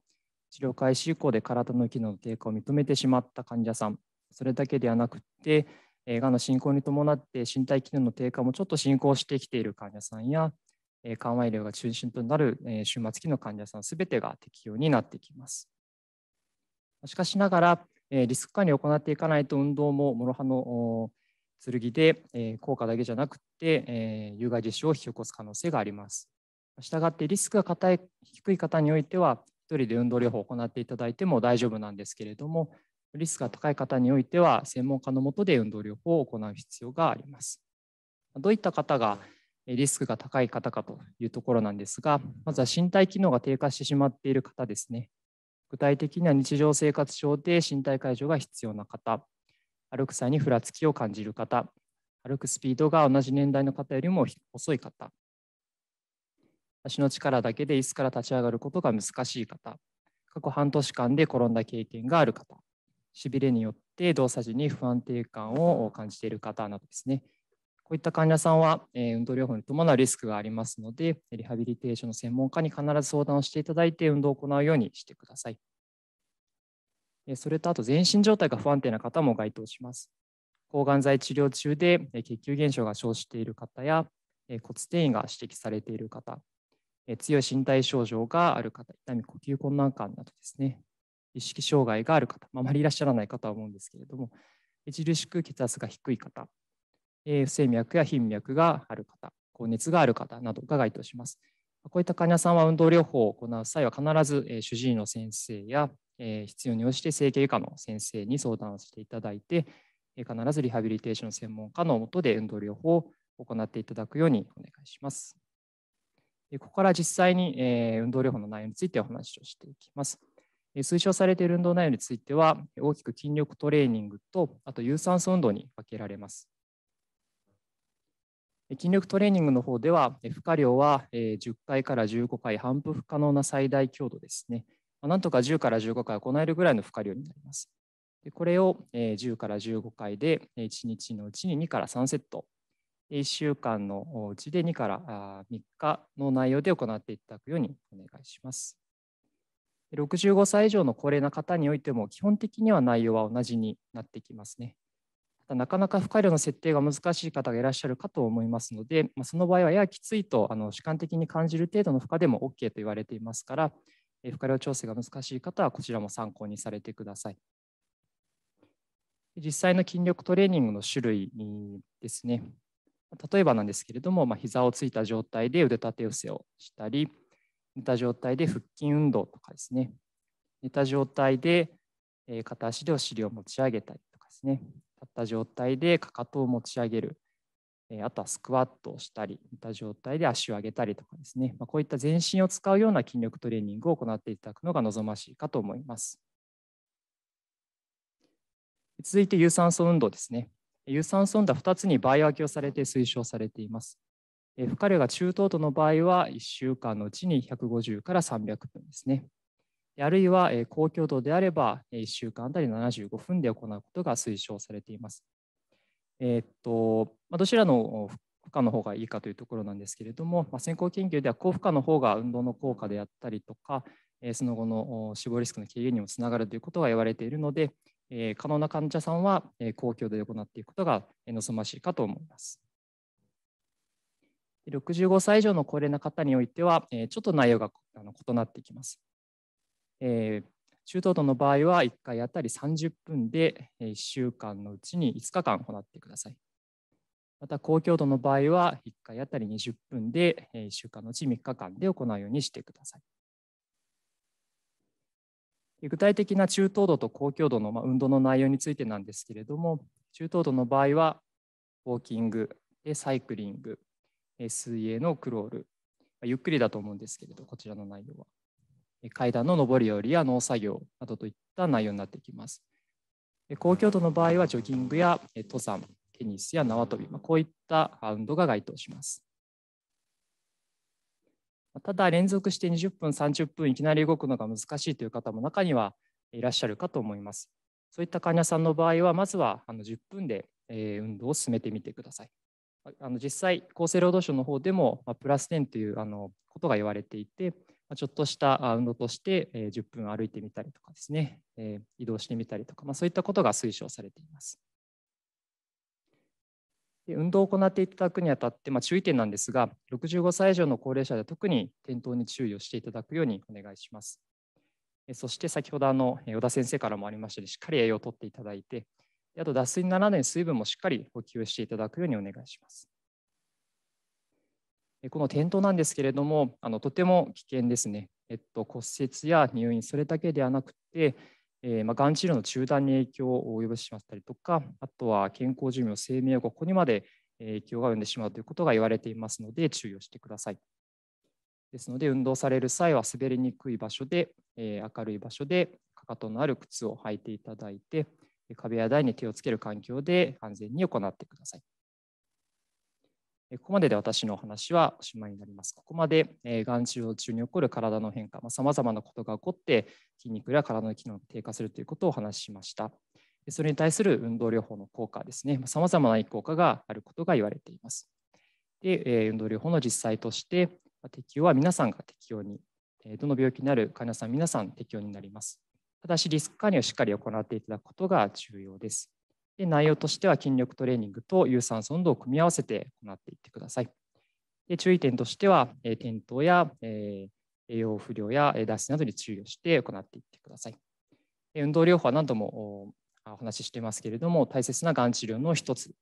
治療開始以降で体の機能の低下を認めてしまった患者さんそれだけではなくてがんの進行に伴って身体機能の低下もちょっと進行してきている患者さんや緩和医療が中心となる終末期の患者さん全てが適用になってきます。しかしながらえリスク管理を行っていかないと運動も諸刃の剣で、え効果だけじゃなくて、え有害実証を引き起こす可能性があります。したがってリスクがい低い方においては1人で運動療法を行っていただいても大丈夫なんですけれどもリスクが高い方においては専門家のもとで運動療法を行う必要があります。どういった方がリスクが高い方かというところなんですがまずは身体機能が低下してしまっている方ですね具体的には日常生活上で身体介助が必要な方、歩く際にふらつきを感じる方、歩くスピードが同じ年代の方よりも遅い方、足の力だけで椅子から立ち上がることが難しい方、過去半年間で転んだ経験がある方、しびれによって動作時に不安定感を感じている方などですね、こういった患者さんは、え運動療法に伴うリスクがありますので、リハビリテーションの専門家に必ず相談をしていただいて、運動を行うようにしてください。それとあと、全身状態が不安定な方も該当します。抗がん剤治療中で血球減少が生じている方や、骨転移が指摘されている方、強い身体症状がある方、痛み、呼吸困難感などですね、意識障害がある方、あまりいらっしゃらない方は思うんですけれども、著しく血圧が低い方、不整脈や頻脈がある方、高熱がある方などが該当します。こういった患者さんは運動療法を行う際は必ず主治医の先生や必要に応じて整形外科の先生に相談をしていただいて、必ずリハビリテーション専門家のもとで運動療法を行っていただくようにお願いします。ここから実際に運動療法の内容についてお話をしていきます。推奨されている運動内容については、大きく筋力トレーニングと、あと有酸素運動に分けられます。筋力トレーニングの方では、負荷量は10回から15回、反復可能な最大強度ですね。なんとか10から15回行えるぐらいの負荷量になります。これを10から15回で1日のうちに2から3セット、1週間のうちで2から3日の内容で行っていただくようにお願いします。65歳以上の高齢な方においても基本的には内容は同じになってきますね。なかなか負荷量の設定が難しい方がいらっしゃるかと思いますので、まあ、その場合はややきついとあの主観的に感じる程度の負荷でも OK と言われていますから、えー、負荷量調整が難しい方はこちらも参考にされてください。実際の筋力トレーニングの種類ですね。例えばなんですけれども、まあ、膝をついた状態で腕立て伏せをしたり、寝た状態で腹筋運動とかですね、寝た状態で片足でお尻を持ち上げたりとかですね、った状態でかかとを持ち上げる、えあとはスクワットをしたり、寝た状態で足を上げたりとかですね、まこういった全身を使うような筋力トレーニングを行っていただくのが望ましいかと思います。続いて有酸素運動ですね。有酸素運動は2つに倍分けをされて推奨されています。負荷量が中等度の場合は1週間のうちに150から300分ですね。あるいは、え高強度であれば、1週間あたり75分で行うことが推奨されています。えー、っとまどちらの負荷の方がいいかというところなんですけれども、ま先行研究では高負荷の方が運動の効果であったりとか、えその後の死亡リスクの軽減にもつながるということが言われているので、え可能な患者さんは、え公共で行っていくことが望ましいかと思います。65歳以上の高齢の方においては、ちょっと内容が異なってきます。えー、中等度の場合は1回あたり30分で1週間のうちに5日間行ってください。また高強度の場合は1回あたり20分で1週間のうち3日間で行うようにしてください。具体的な中等度と高強度の運動の内容についてなんですけれども、中等度の場合は、ウォーキング、サイクリング、水泳のクロール、ゆっくりだと思うんですけれど、こちらの内容は。階段の上り下りや農作業などといった内容になってきます。高強度の場合はジョギングや登山、テニスや縄跳び、まあ、こういった運動が該当します。ただ連続して20分、30分いきなり動くのが難しいという方も中にはいらっしゃるかと思います。そういった患者さんの場合は、まずはあの10分で運動を進めてみてください。あの実際、厚生労働省の方でも、まあ、プラス10というあのことが言われていて、ちょっとした運動として10分歩いてみたりとかですね、移動してみたりとか、まそういったことが推奨されています。で運動を行っていただくにあたって、まあ、注意点なんですが、65歳以上の高齢者で特に転倒に注意をしていただくようにお願いします。そして先ほどあの与田先生からもありましたように、しっかり栄養をとっていただいて、あと脱水にならない水分もしっかり補給していただくようにお願いします。この転倒なんですけれども、あのとても危険ですね。えっと、骨折や入院、それだけではなくて、えー、まあ、がん治療の中断に影響を及ぼしまったりとか、あとは健康寿命、生命保護にまで影響が及んでしまうということが言われていますので、注意をしてください。ですので、運動される際は滑りにくい場所で、えー、明るい場所で、かかとのある靴を履いていただいて、壁や台に手をつける環境で安全に行ってください。ここまでで私のお話はおしまいになります。ここまで、えー、眼治療中に起こる体の変化、さまざ、まなことが起こって筋肉や体の機能が低下するということをお話ししました。それに対する運動療法の効果ですね、さまざ、まな効果があることが言われています。で、えー、運動療法の実際として、適用は皆さんが適用に、えー、どの病気になる患者さん皆さん適用になります。ただし、リスク管理をしっかり行っていただくことが重要です。で内容としては筋力トレーニングと有酸素運動を組み合わせて行っていってください。で注意点としては、え転倒や、え栄養不良や脱水などに注意をして行っていってください。運動療法は何度もお話ししていますけれども、大切ながん治療の一つ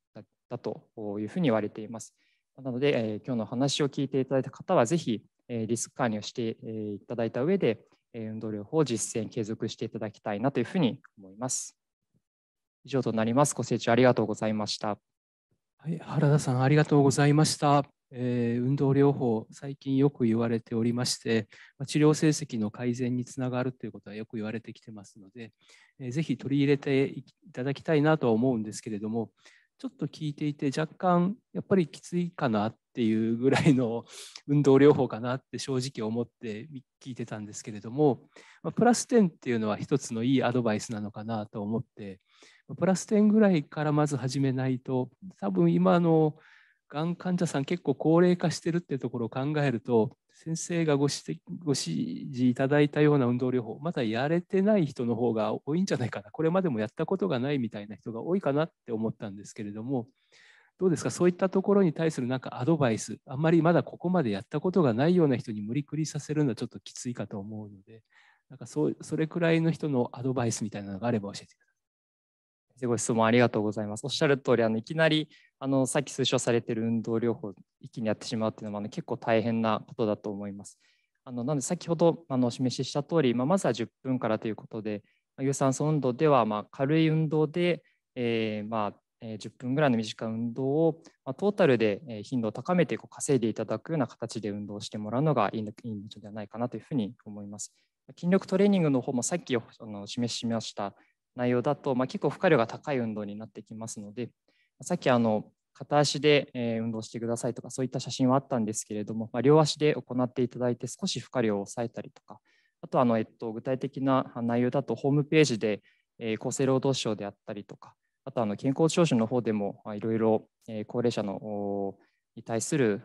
だというふうに言われています。なので、え今日の話を聞いていただいた方は、ぜひ、えリスク管理をしていただいた上で、運動療法を実践、継続していただきたいなというふうに思います。以上となります。ご清聴ありがとうございました。はい、原田さんありがとうございました。えー、運動療法最近よく言われておりまして、ま治療成績の改善につながるということはよく言われてきてますので、えー、ぜひ取り入れていただきたいなとは思うんですけれどもちょっと聞いていて若干やっぱりきついかなっていうぐらいの [laughs] 運動療法かなって正直思って聞いてたんですけれども、まプラス10っていうのは一つのいいアドバイスなのかなと思ってプラス点ぐらいからまず始めないと多分今のがん患者さん結構高齢化してるってところを考えると先生がご指ご指示いただいたような運動療法まだやれてない人の方が多いんじゃないかなこれまでもやったことがないみたいな人が多いかなって思ったんですけれどもどうですかそういったところに対するなんかアドバイスあんまりまだここまでやったことがないような人に無理くりさせるのはちょっときついかと思うのでなんかそそれくらいの人のアドバイスみたいなのがあれば教えてください。ご質問ありがとうございます。おっしゃる通り、あのいきなりあのさっき推奨されている運動療法一気にやってしまうっていうのは、の結構大変なことだと思います。あのなので先ほどあのお示しした通り、まあ、まずは10分からということで、有酸素運動では、まあ、軽い運動で、えー、まあえ10分ぐらいの短い運動を、まトータルで頻度を高めてこう稼いでいただくような形で運動してもらうのがいいのではないかなというふうに思います。筋力トレーニングの方もさっきお示ししました内容だと、まあ、結構負荷量が高い運動になってきますので、さっきあの片足で運動してくださいとか、そういった写真はあったんですけれども、まあ、両足で行っていただいて、少し負荷量を抑えたりとか、あとあの、えっと、具体的な内容だと、ホームページで厚生労働省であったりとか、あとあの健康聴取の方でもいろいろ高齢者のに対する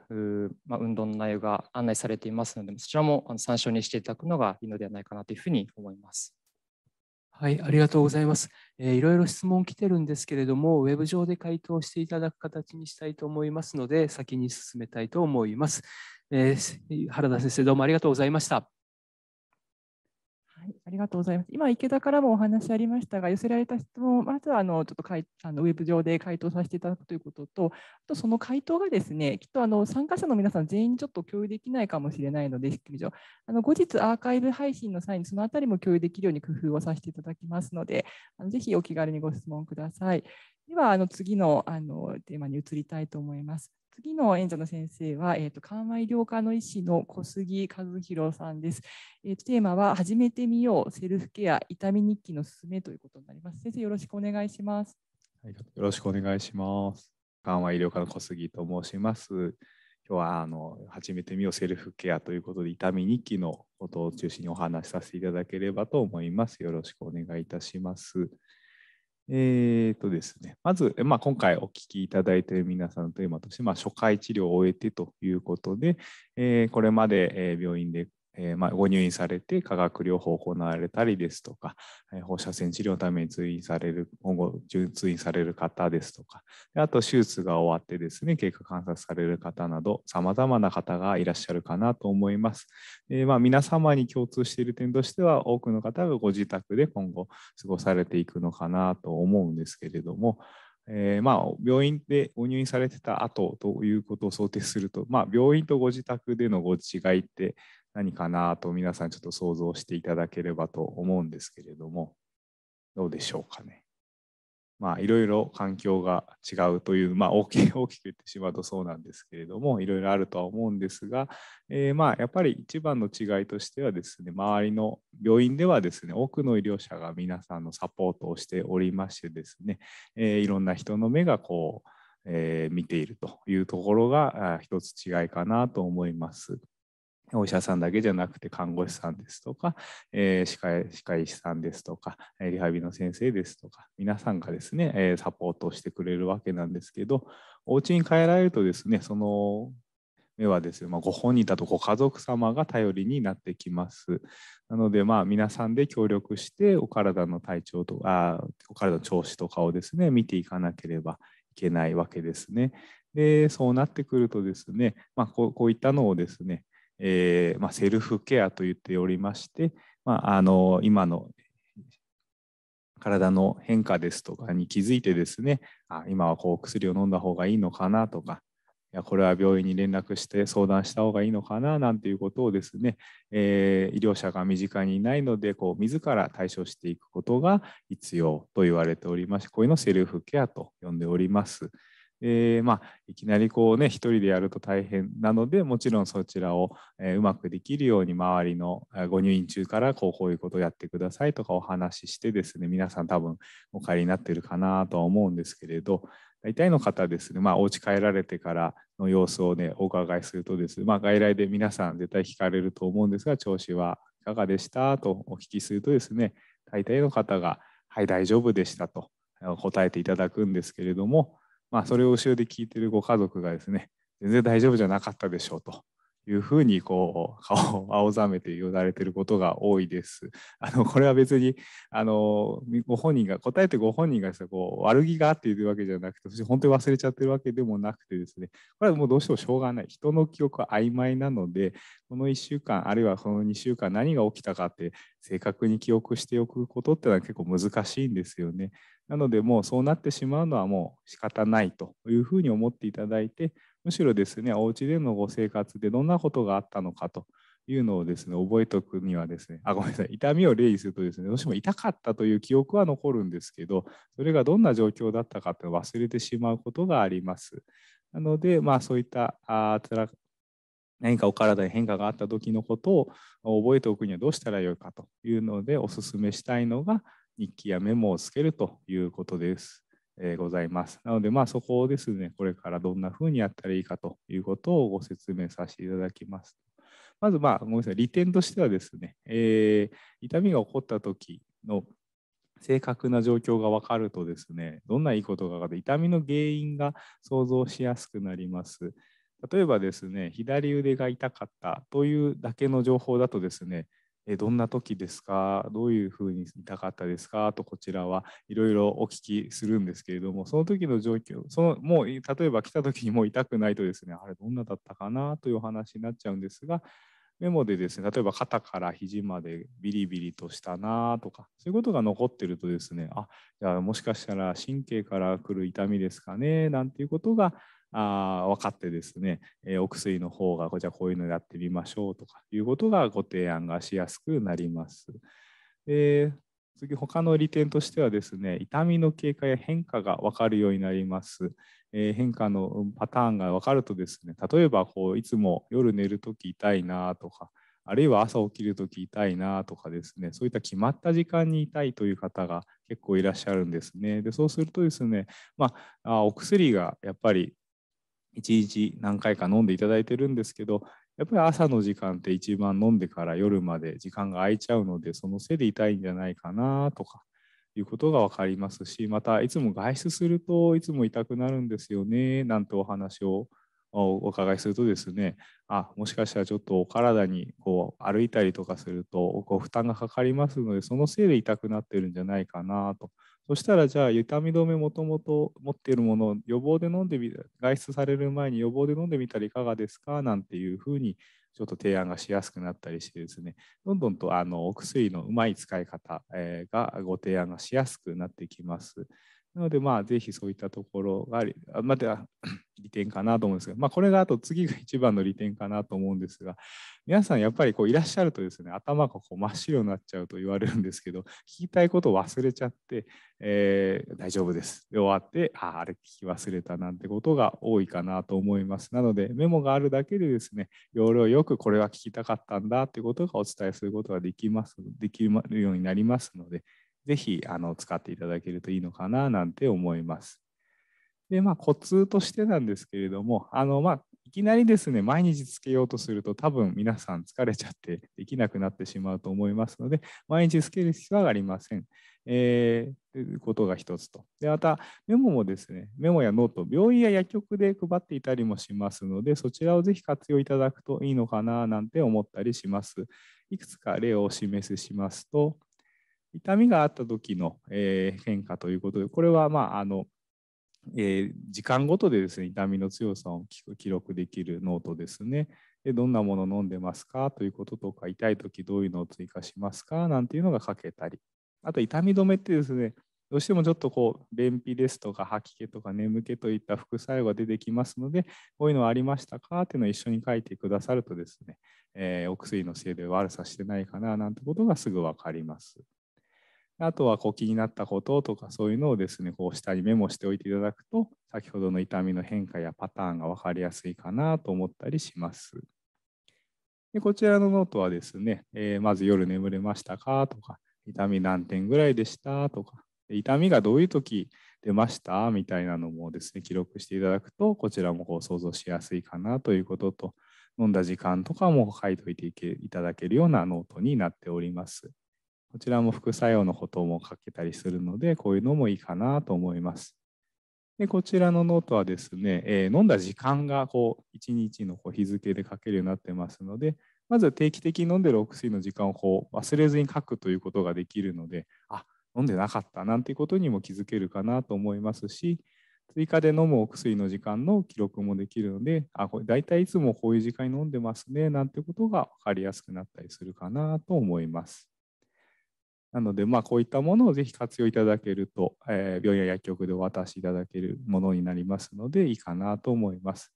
運動の内容が案内されていますので、そちらも参照にしていただくのがいいのではないかなというふうに思います。はい、ありがとうございます。えー、いろいろ質問来てるんですけれども、ウェブ上で回答していただく形にしたいと思いますので、先に進めたいと思います。えー、原田先生、どうもありがとうございました。はい、ありがとうございます。今、池田からもお話ありましたが、寄せられた質問、まずはあのちょっとかいあのウェブ上で回答させていただくということと、あとその回答がですね、きっとあの参加者の皆さん全員ちょっと共有できないかもしれないので、仕組み上、あの後日アーカイブ配信の際にそのあたりも共有できるように工夫をさせていただきますので、あのぜひお気軽にご質問ください。では、あの次のあのテーマに移りたいと思います。次の演者の先生は、えーと、緩和医療科の医師の小杉和弘さんです。えーと、テーマは「始めてみようセルフケア痛み日記のすすめ」ということになります。先生よろしくお願いします。はい、よろしくお願いします。緩和医療科の小杉と申します。今日はあの「始めてみようセルフケア」ということで痛み日記のことを中心にお話しさせていただければと思います。よろしくお願いいたします。えーとですね、まず、まあ、今回お聞きいただいている皆さんのテーマとして、まあ、初回治療を終えてということで、えー、これまで病院でえー、まあ、ご入院されて化学療法を行われたりですとか、え放射線治療のために通院される、今後、通院される方ですとか、であと手術が終わってですね、経過観察される方など、さまざまな方がいらっしゃるかなと思います。えー、まあ、皆様に共通している点としては、多くの方がご自宅で今後、過ごされていくのかなと思うんですけれども、えー、まあ病院でご入院されてた後ということを想定すると、まあ、病院とご自宅でのご違いって何かなと皆さんちょっと想像していただければと思うんですけれども、どうでしょうかね。まあ、いろいろ環境が違うという、まあ、大き [laughs] 大きく言ってしまうとそうなんですけれども、いろいろあるとは思うんですが、えー、まあやっぱり一番の違いとしてはですね、周りの病院ではですね、多くの医療者が皆さんのサポートをしておりましてですね、えー、いろんな人の目がこう、えー、見ているというところが一つ違いかなと思います。お医者さんだけじゃなくて看護師さんですとか、えー、歯科歯科医師さんですとかリハビリの先生ですとか皆さんがですね、えサポートしてくれるわけなんですけどお家に帰られるとですねその目はですね、まあ、ご本人だとご家族様が頼りになってきます。なので、まあ、皆さんで協力してお体の体調とかお体の調子とかをですね見ていかなければいけないわけですね。でそうなってくるとですね、まあ、こういったのをですねえーまあ、セルフケアと言っておりまして、まあ、あの今の体の変化ですとかに気づいてですねあ今はこう薬を飲んだ方がいいのかなとかいやこれは病院に連絡して相談した方がいいのかななんていうことをですね、えー、医療者が身近にいないのでこう自ら対処していくことが必要と言われておりましてこういうのをセルフケアと呼んでおります。えー、まあ、いきなりこうね一人でやると大変なのでもちろんそちらを、えうまくできるように周りのご入院中からこうこういうことをやってくださいとかお話ししてですね皆さん多分お帰りになってるかなとは思うんですけれど大体の方ですね、まあ、お家帰られてからの様子をねお伺いするとですね、まあ、外来で皆さん絶対聞かれると思うんですが調子はいかがでしたとお聞きするとですね大体の方が「はい大丈夫でした」と答えていただくんですけれどもまあ、それを後ろで聞いてるご家族がですね、全然大丈夫じゃなかったでしょうというふうにこう顔を青ざめてよだれてることが多いです。[laughs] あのこれは別にあのご本人が答えてご本人がこう悪気があって言るわけじゃなくてて本当に忘れちゃってるわけでもなくてですねこれはもうどうしてもしょうがない人の記憶は曖昧なのでこの1週間あるいはこの2週間何が起きたかって正確に記憶しておくことってのは結構難しいんですよね。なのでもうそうなってしまうのはもう仕方ないというふうに思っていただいてむしろですねお家でのご生活でどんなことがあったのかというのをですね覚えておくにはですねあごめんなさい痛みを例にするとですねどうしても痛かったという記憶は残るんですけどそれがどんな状況だったかって忘れてしまうことがあります。なので、まあ、そういったあ何かお体に変化があった時のことを覚えておくにはどうしたらよいかというのでお勧めしたいのが日記やメモをつけるということです。えございます。なので、まあ、そこをですね、これからどんなふうにやったらいいかということをご説明させていただきます。まず、まあ、ごめんなさい、利点としてはですね、えー、痛みが起こった時の正確な状況が分かるとですね、どんないいことが分かる痛みの原因が想像しやすくなります。例えばですね、左腕が痛かったというだけの情報だとですね、えどんな時ですかどういうふうに痛かったですかとこちらはいろいろお聞きするんですけれどもその時の状況そのもう例えば来た時にもう痛くないとですねあれどんなだったかなというお話になっちゃうんですがメモでですね例えば肩から肘までビリビリとしたなとかそういうことが残ってるとですねあじゃあもしかしたら神経から来る痛みですかねなんていうことがあ分かってですね、えお薬の方がじゃあこういうのやってみましょうとかいうことがご提案がしやすくなります。で次、他の利点としてはですね、痛みの経過や変化が分かるようになります。えー、変化のパターンが分かるとですね、例えばこういつも夜寝るとき痛いなとか、あるいは朝起きるとき痛いなとかですね、そういった決まった時間に痛いという方が結構いらっしゃるんですね。でそうするとですね、まあ、お薬がやっぱり1日何回か飲んでいただいてるんですけどやっぱり朝の時間って一番飲んでから夜まで時間が空いちゃうのでそのせいで痛いんじゃないかなとかいうことが分かりますしまたいつも外出するといつも痛くなるんですよねなんてお話をお伺いするとですねあもしかしたらちょっとお体にこう歩いたりとかするとこう負担がかかりますのでそのせいで痛くなってるんじゃないかなとそしたらじゃあ痛み止めもともと持っているものを予防で飲んでみ外出される前に予防で飲んでみたらいかがですかなんていうふうにちょっと提案がしやすくなったりしてですねどんどんとあのお薬のうまい使い方がご提案がしやすくなってきます。なので、まあ、ぜひそういったところがあり、また [coughs] 利点かなと思うんですが、まあ、これがあと次が一番の利点かなと思うんですが、皆さんやっぱりこういらっしゃるとですね頭がこう真っ白になっちゃうと言われるんですけど [laughs] 聞きたいことを忘れちゃって、えー、大丈夫ですで終わってああれ聞き忘れたなんてことが多いかなと思いますなのでメモがあるだけでですね要領よくこれは聞きたかったんだということがお伝えすることができますできるようになりますのでぜひあの使っていただけるといいのかななんて思います。でまあ、コツとしてなんですけれどもあの、まあ、いきなりですね、毎日つけようとすると、多分皆さん疲れちゃってできなくなってしまうと思いますので、毎日つける必要はありません。えー、ということが一つと。で、また、メモもですね、メモやノート、病院や薬局で配っていたりもしますので、そちらをぜひ活用いただくといいのかななんて思ったりします。いくつか例をお示ししますと、痛みがあった時の、え変化ということで、これはまあ、あの、えー、時間ごとでですね痛みの強さを記録できるノートですねでどんなもの飲んでますかということとか痛い時どういうのを追加しますかなんていうのが書けたりあと痛み止めってですねどうしてもちょっとこう便秘ですとか吐き気とか眠気といった副作用が出てきますのでこういうのはありましたかっていうのを一緒に書いてくださるとですね、えー、お薬のせいで悪さしてないかななんてことがすぐ分かります。あとはこう気になったこととかそういうのをですね、こう下にメモしておいていただくと、先ほどの痛みの変化やパターンが分かりやすいかなと思ったりします。でこちらのノートはですね、えー、まず夜眠れましたかとか、痛み何点ぐらいでしたとか、痛みがどういう時出ましたみたいなのもですね、記録していただくと、こちらもこう想像しやすいかなということと、飲んだ時間とかも書いておいていただけるようなノートになっております。こちらも副作用のことも書けたりするので、こういうのもいいかなと思います。でこちらのノートはですね、えー、飲んだ時間がこう1日のこう日付で書けるようになってますので、まず定期的に飲んでるお薬の時間をこう忘れずに書くということができるので、あ飲んでなかったなんていうことにも気づけるかなと思いますし、追加で飲むお薬の時間の記録もできるので、あこれ大体いつもこういう時間に飲んでますねなんてことが分かりやすくなったりするかなと思います。なので、まあ、こういったものをぜひ活用いただけると、えー、病院や薬局でお渡しいただけるものになりますのでいいかなと思います。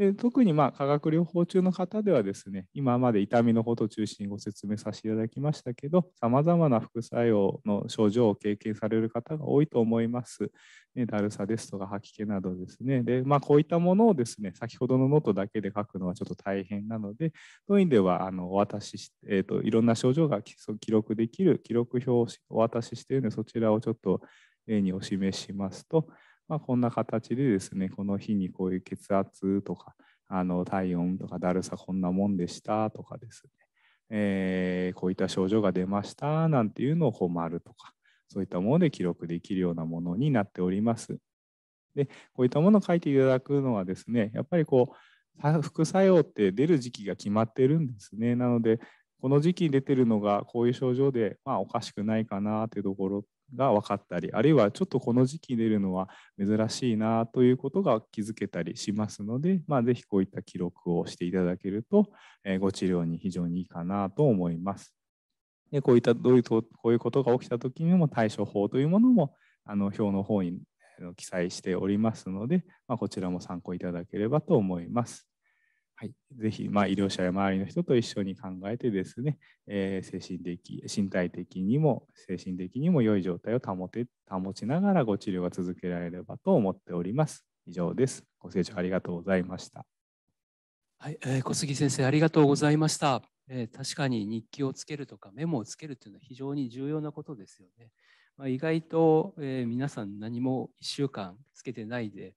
で特にまあ化学療法中の方ではですね、今まで痛みのことを中心にご説明させていただきましたけど、さまざまな副作用の症状を経験される方が多いと思います。ね、だるさですとか吐き気などですね。で、まあ、こういったものをですね、先ほどのノートだけで書くのはちょっと大変なので、当院ではあのお渡しし、えーと、いろんな症状が記録できる記録表をお渡ししているので、そちらをちょっと例にお示しますと、まあ、こんな形でですねこの日にこういう血圧とかあの体温とかだるさこんなもんでしたとかですね、えー、こういった症状が出ましたなんていうのを困る丸とかそういったもので記録できるようなものになっております。でこういったものを書いていただくのはですねやっぱりこう副作用って出る時期が決まってるんですねなのでこの時期に出てるのがこういう症状で、まあ、おかしくないかなというところが分かったりあるいはちょっとこの時期出るのは珍しいなということが気づけたりしますので、まあ、ぜひこういった記録をしていただけると、えー、ご治療に非常にいいかなと思います。でこういったどういうとこういうことが起きた時にも対処法というものもあの表の方に記載しておりますので、まあ、こちらも参考いただければと思います。はい、ぜひ、まあ、医療者や周りの人と一緒に考えてですね、えー、精神的身体的にも精神的にも良い状態を保て保ちながらご治療が続けられればと思っております以上ですご清聴ありがとうございましたはい、えー、小杉先生ありがとうございましたえ確かに日記をつけるとかメモをつけるというのは非常に重要なことですよね。まあ、意外と、え皆さん何も1週間つけてないで、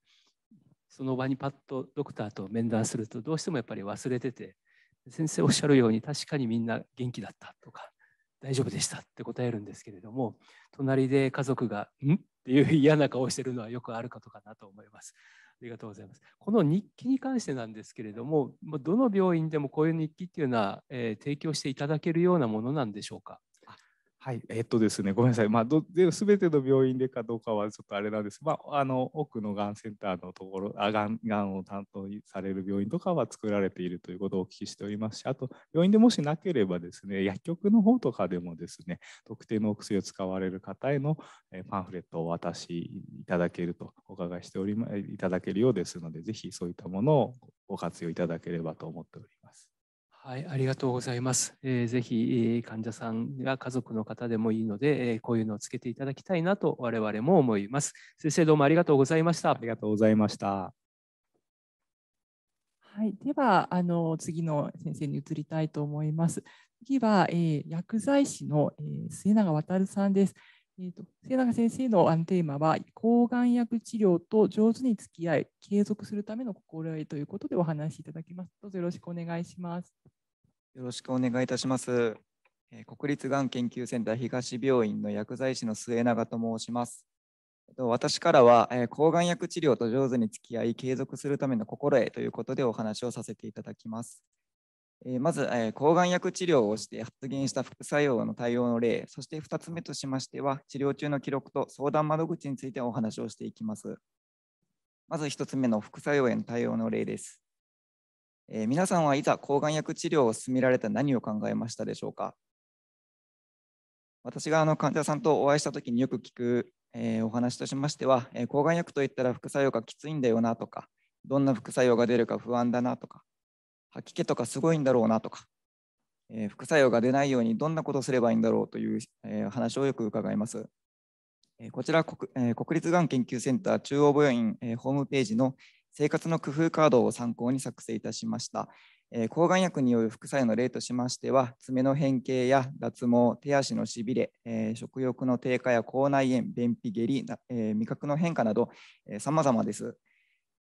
その場にパッとドクターと面談するとどうしてもやっぱり忘れてて先生おっしゃるように確かにみんな元気だったとか大丈夫でしたって答えるんですけれども隣で家族が「ん?」っていう嫌な顔してるのはよくあることかなと思います。ありがとうございます。この日記に関してなんですけれども、どの病院でもこういう日記っていうのは、え提供していただけるようなものなんでしょうか。はい、えっとですね、ごめんなさい、まあど、全ての病院でかどうかはちょっとあれなんです、まあ、あの奥のがんセンターのところあがん、がんを担当される病院とかは作られているということをお聞きしておりますし、あと、病院でもしなければですね、薬局の方とかでもですね、特定のお薬を使われる方へのパンフレットをお渡しいただけると、お伺いしており、ま、いただけるようですので、ぜひそういったものをご活用いただければと思っております。はい、ありがとうございます。えー、ぜひ、えー、患者さんや家族の方でもいいので、えー、こういうのをつけていただきたいなと我々も思います。先生どうもありがとうございました。ありがとうございました。はい、ではあの次の先生に移りたいと思います。次は、えー、薬剤師の、えー、末永渉さんです。えーと、と末永先生のあのテーマは抗がん薬治療と上手に付き合い継続するための心得ということでお話しいただきますどうぞよろしくお願いしますよろしくお願いいたしますえ国立がん研究センター東病院の薬剤師の末永と申します私からはえ抗がん薬治療と上手に付き合い継続するための心得ということでお話をさせていただきますえまず、え抗がん薬治療をして発現した副作用の対応の例、そして2つ目としましては、治療中の記録と相談窓口についてお話をしていきます。まず1つ目の副作用への対応の例です。えー、皆さんはいざ抗がん薬治療を進められた何を考えましたでしょうか私があの患者さんとお会いした時によく聞く、えー、お話としましては、えー、抗がん薬といったら副作用がきついんだよなとか、どんな副作用が出るか不安だなとか、吐き気とかすごいんだろうなとか、えー、副作用が出ないようにどんなことすればいいんだろうという、えー、話をよく伺います。えー、こちら国,、え国立がん研究センター中央病院、えホームページの生活の工夫カードを参考に作成いたしました。え抗がん薬による副作用の例としましては、爪の変形や脱毛、手足のしびれ、え食欲の低下や口内炎、便秘下痢、えー、味覚の変化など、えまざまです。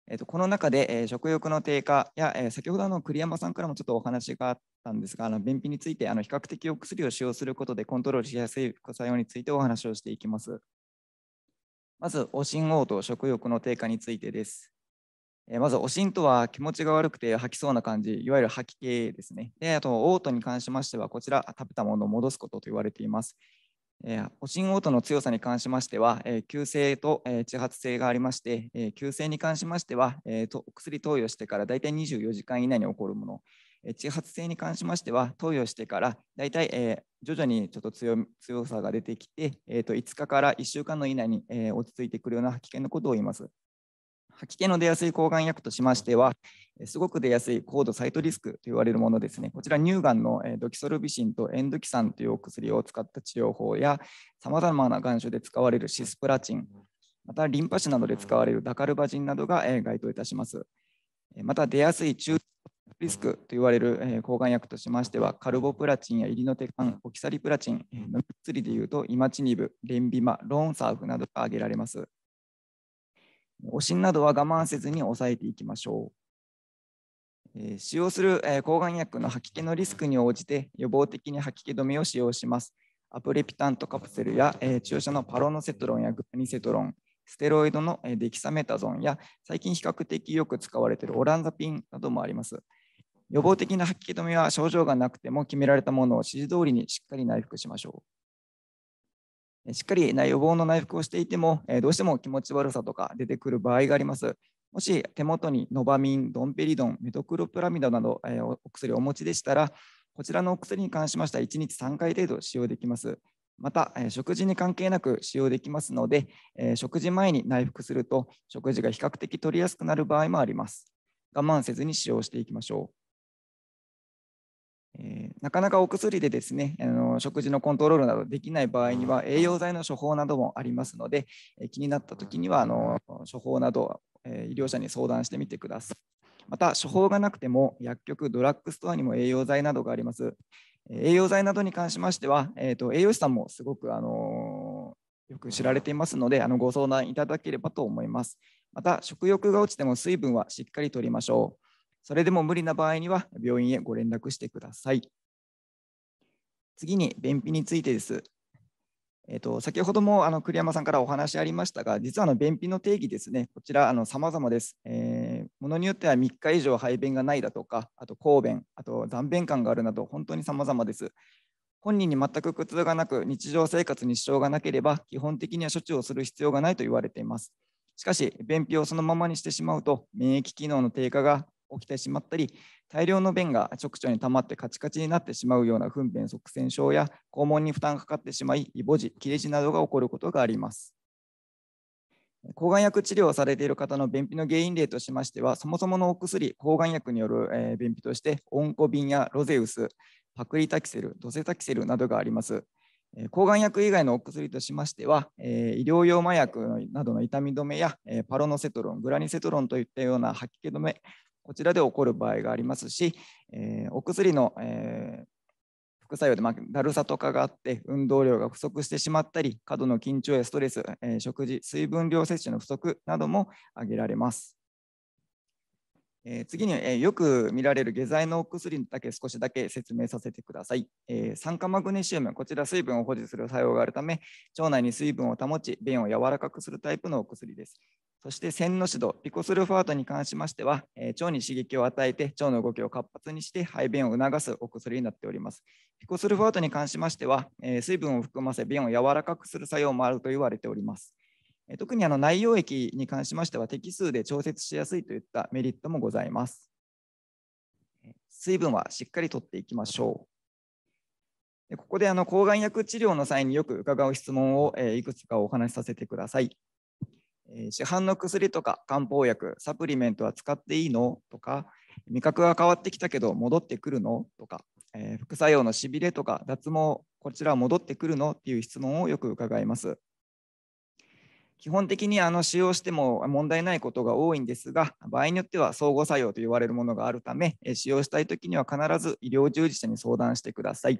えー、とこの中で、え食欲の低下や、え先ほどの栗山さんからもちょっとお話があったんですが、あの便秘についてあの比較的お薬を使用することでコントロールしやすい副作用についてお話をしていきます。まず、おしんうと食欲の低下についてです。えまず、おしんとは気持ちが悪くて吐きそうな感じ、いわゆる吐き系ですね。で、あと、うとに関しましては、こちら、食べたものを戻すことと言われています。おー、オシの強さに関しましては、急性と、自地発性がありまして、急性に関しましては、お薬投与してから大体24時間以内に起こるもの、自地発性に関しましては、投与してから大体、徐々にちょっと強強さが出てきて、5日から1週間の以内に、落ち着いてくるような危険なことを言います。吐き気の出やすい抗がん薬としましては、すごく出やすい高度サイトリスクと言われるものですね。こちら乳がんのドキソルビシンとエンドキサンというお薬を使った治療法や、さまざまな眼種で使われるシスプラチン、またリンパ腫などで使われるダカルバジンなどが該当いたします。また出やすい中リスクと言われる抗がん薬としましては、カルボプラチンやイリノテカン、オキサリプラチン、飲み薬でいうとイマチニブ、レンビマ、ローンサーフなどが挙げられます。おしんなどは我慢せずに抑えていきましょう。えー、使用する、えー、抗がん薬の吐き気のリスクに応じて予防的に吐き気止めを使用します。アプレピタントカプセルや、えー、注射のパロノセトロンやグプニセトロン、ステロイドのデキサメタゾンや最近比較的よく使われているオランザピンなどもあります。予防的な吐き気止めは症状がなくても決められたものを指示通りにしっかり内服しましょう。しっかり予防の内服をしていても、どうしても気持ち悪さとか出てくる場合があります。もし手元にノバミン、ドンペリドン、メトクロプラミドなどお薬をお持ちでしたら、こちらのお薬に関しましては1日3回程度使用できます。また、食事に関係なく使用できますので、食事前に内服すると食事が比較的取りやすくなる場合もあります。我慢せずに使用していきましょう。えなかなかお薬でですねあの食事のコントロールなどできない場合には栄養剤の処方などもありますので、え気になった時にはあの処方など、え医療者に相談してみてくださいまた処方がなくても薬局ドラッグストアにも栄養剤などがあります栄養剤などに関しましては、えーと栄養士さんもすごくあのよく知られていますのであのご相談いただければと思いますまた食欲が落ちても水分はしっかりとりましょうそれでも無理な場合には病院へご連絡してください。次に便秘についてです。えっと、先ほどもあの栗山さんからお話ありましたが、実はあの便秘の定義ですね、こちらあの様々です、えー。ものによっては3日以上排便がないだとか、あと抗便、あと断便感があるなど、本当に様々です。本人に全く苦痛がなく、日常生活に支障がなければ、基本的には処置をする必要がないと言われています。しかし、便秘をそのままにしてしまうと、免疫機能の低下が起きてしまったり大量の便が直腸に溜まってカチカチになってしまうような糞便塞栓症や肛門に負担がかかってしまいイボ切れ痔などが起こることがあります抗がん薬治療をされている方の便秘の原因例としましてはそもそものお薬抗がん薬による、え便秘としてオンコビンやロゼウスパクリタキセルドセタキセルなどがあります抗がん薬以外のお薬としましては、え医療用麻薬などの痛み止めや、えパロノセトロン、グラニセトロンといったような吐き気止め、こちらで起こる場合がありますし、えー、お薬の、えー、副作用で、まあ、だるさとかがあって運動量が不足してしまったり過度の緊張やストレス、えー、食事水分量摂取の不足なども挙げられます。えー、次に、えー、よく見られる下剤のお薬だけ少しだけ説明させてください、えー、酸化マグネシウムこちら水分を保持する作用があるため腸内に水分を保ち便を柔らかくするタイプのお薬ですそして線の指導、ピコスルファートに関しましては、えー、腸に刺激を与えて腸の動きを活発にして排便を促すお薬になっております。ピコスルファートに関しましては、えー、水分を含ませ便を柔らかくする作用もあると言われております。えー、特にあの内容液に関しましては適数で調節しやすいといったメリットもございます。水分はしっかりとっていきましょう。ここであの抗がん薬治療の際によく伺う質問を、えいくつかお話しさせてください。市販の薬とか漢方薬サプリメントは使っていいのとか味覚が変わってきたけど戻ってくるのとか、えー、副作用のしびれとか脱毛こちらは戻ってくるのっていう質問をよく伺います基本的にあの使用しても問題ないことが多いんですが場合によっては相互作用と言われるものがあるため使用したい時には必ず医療従事者に相談してください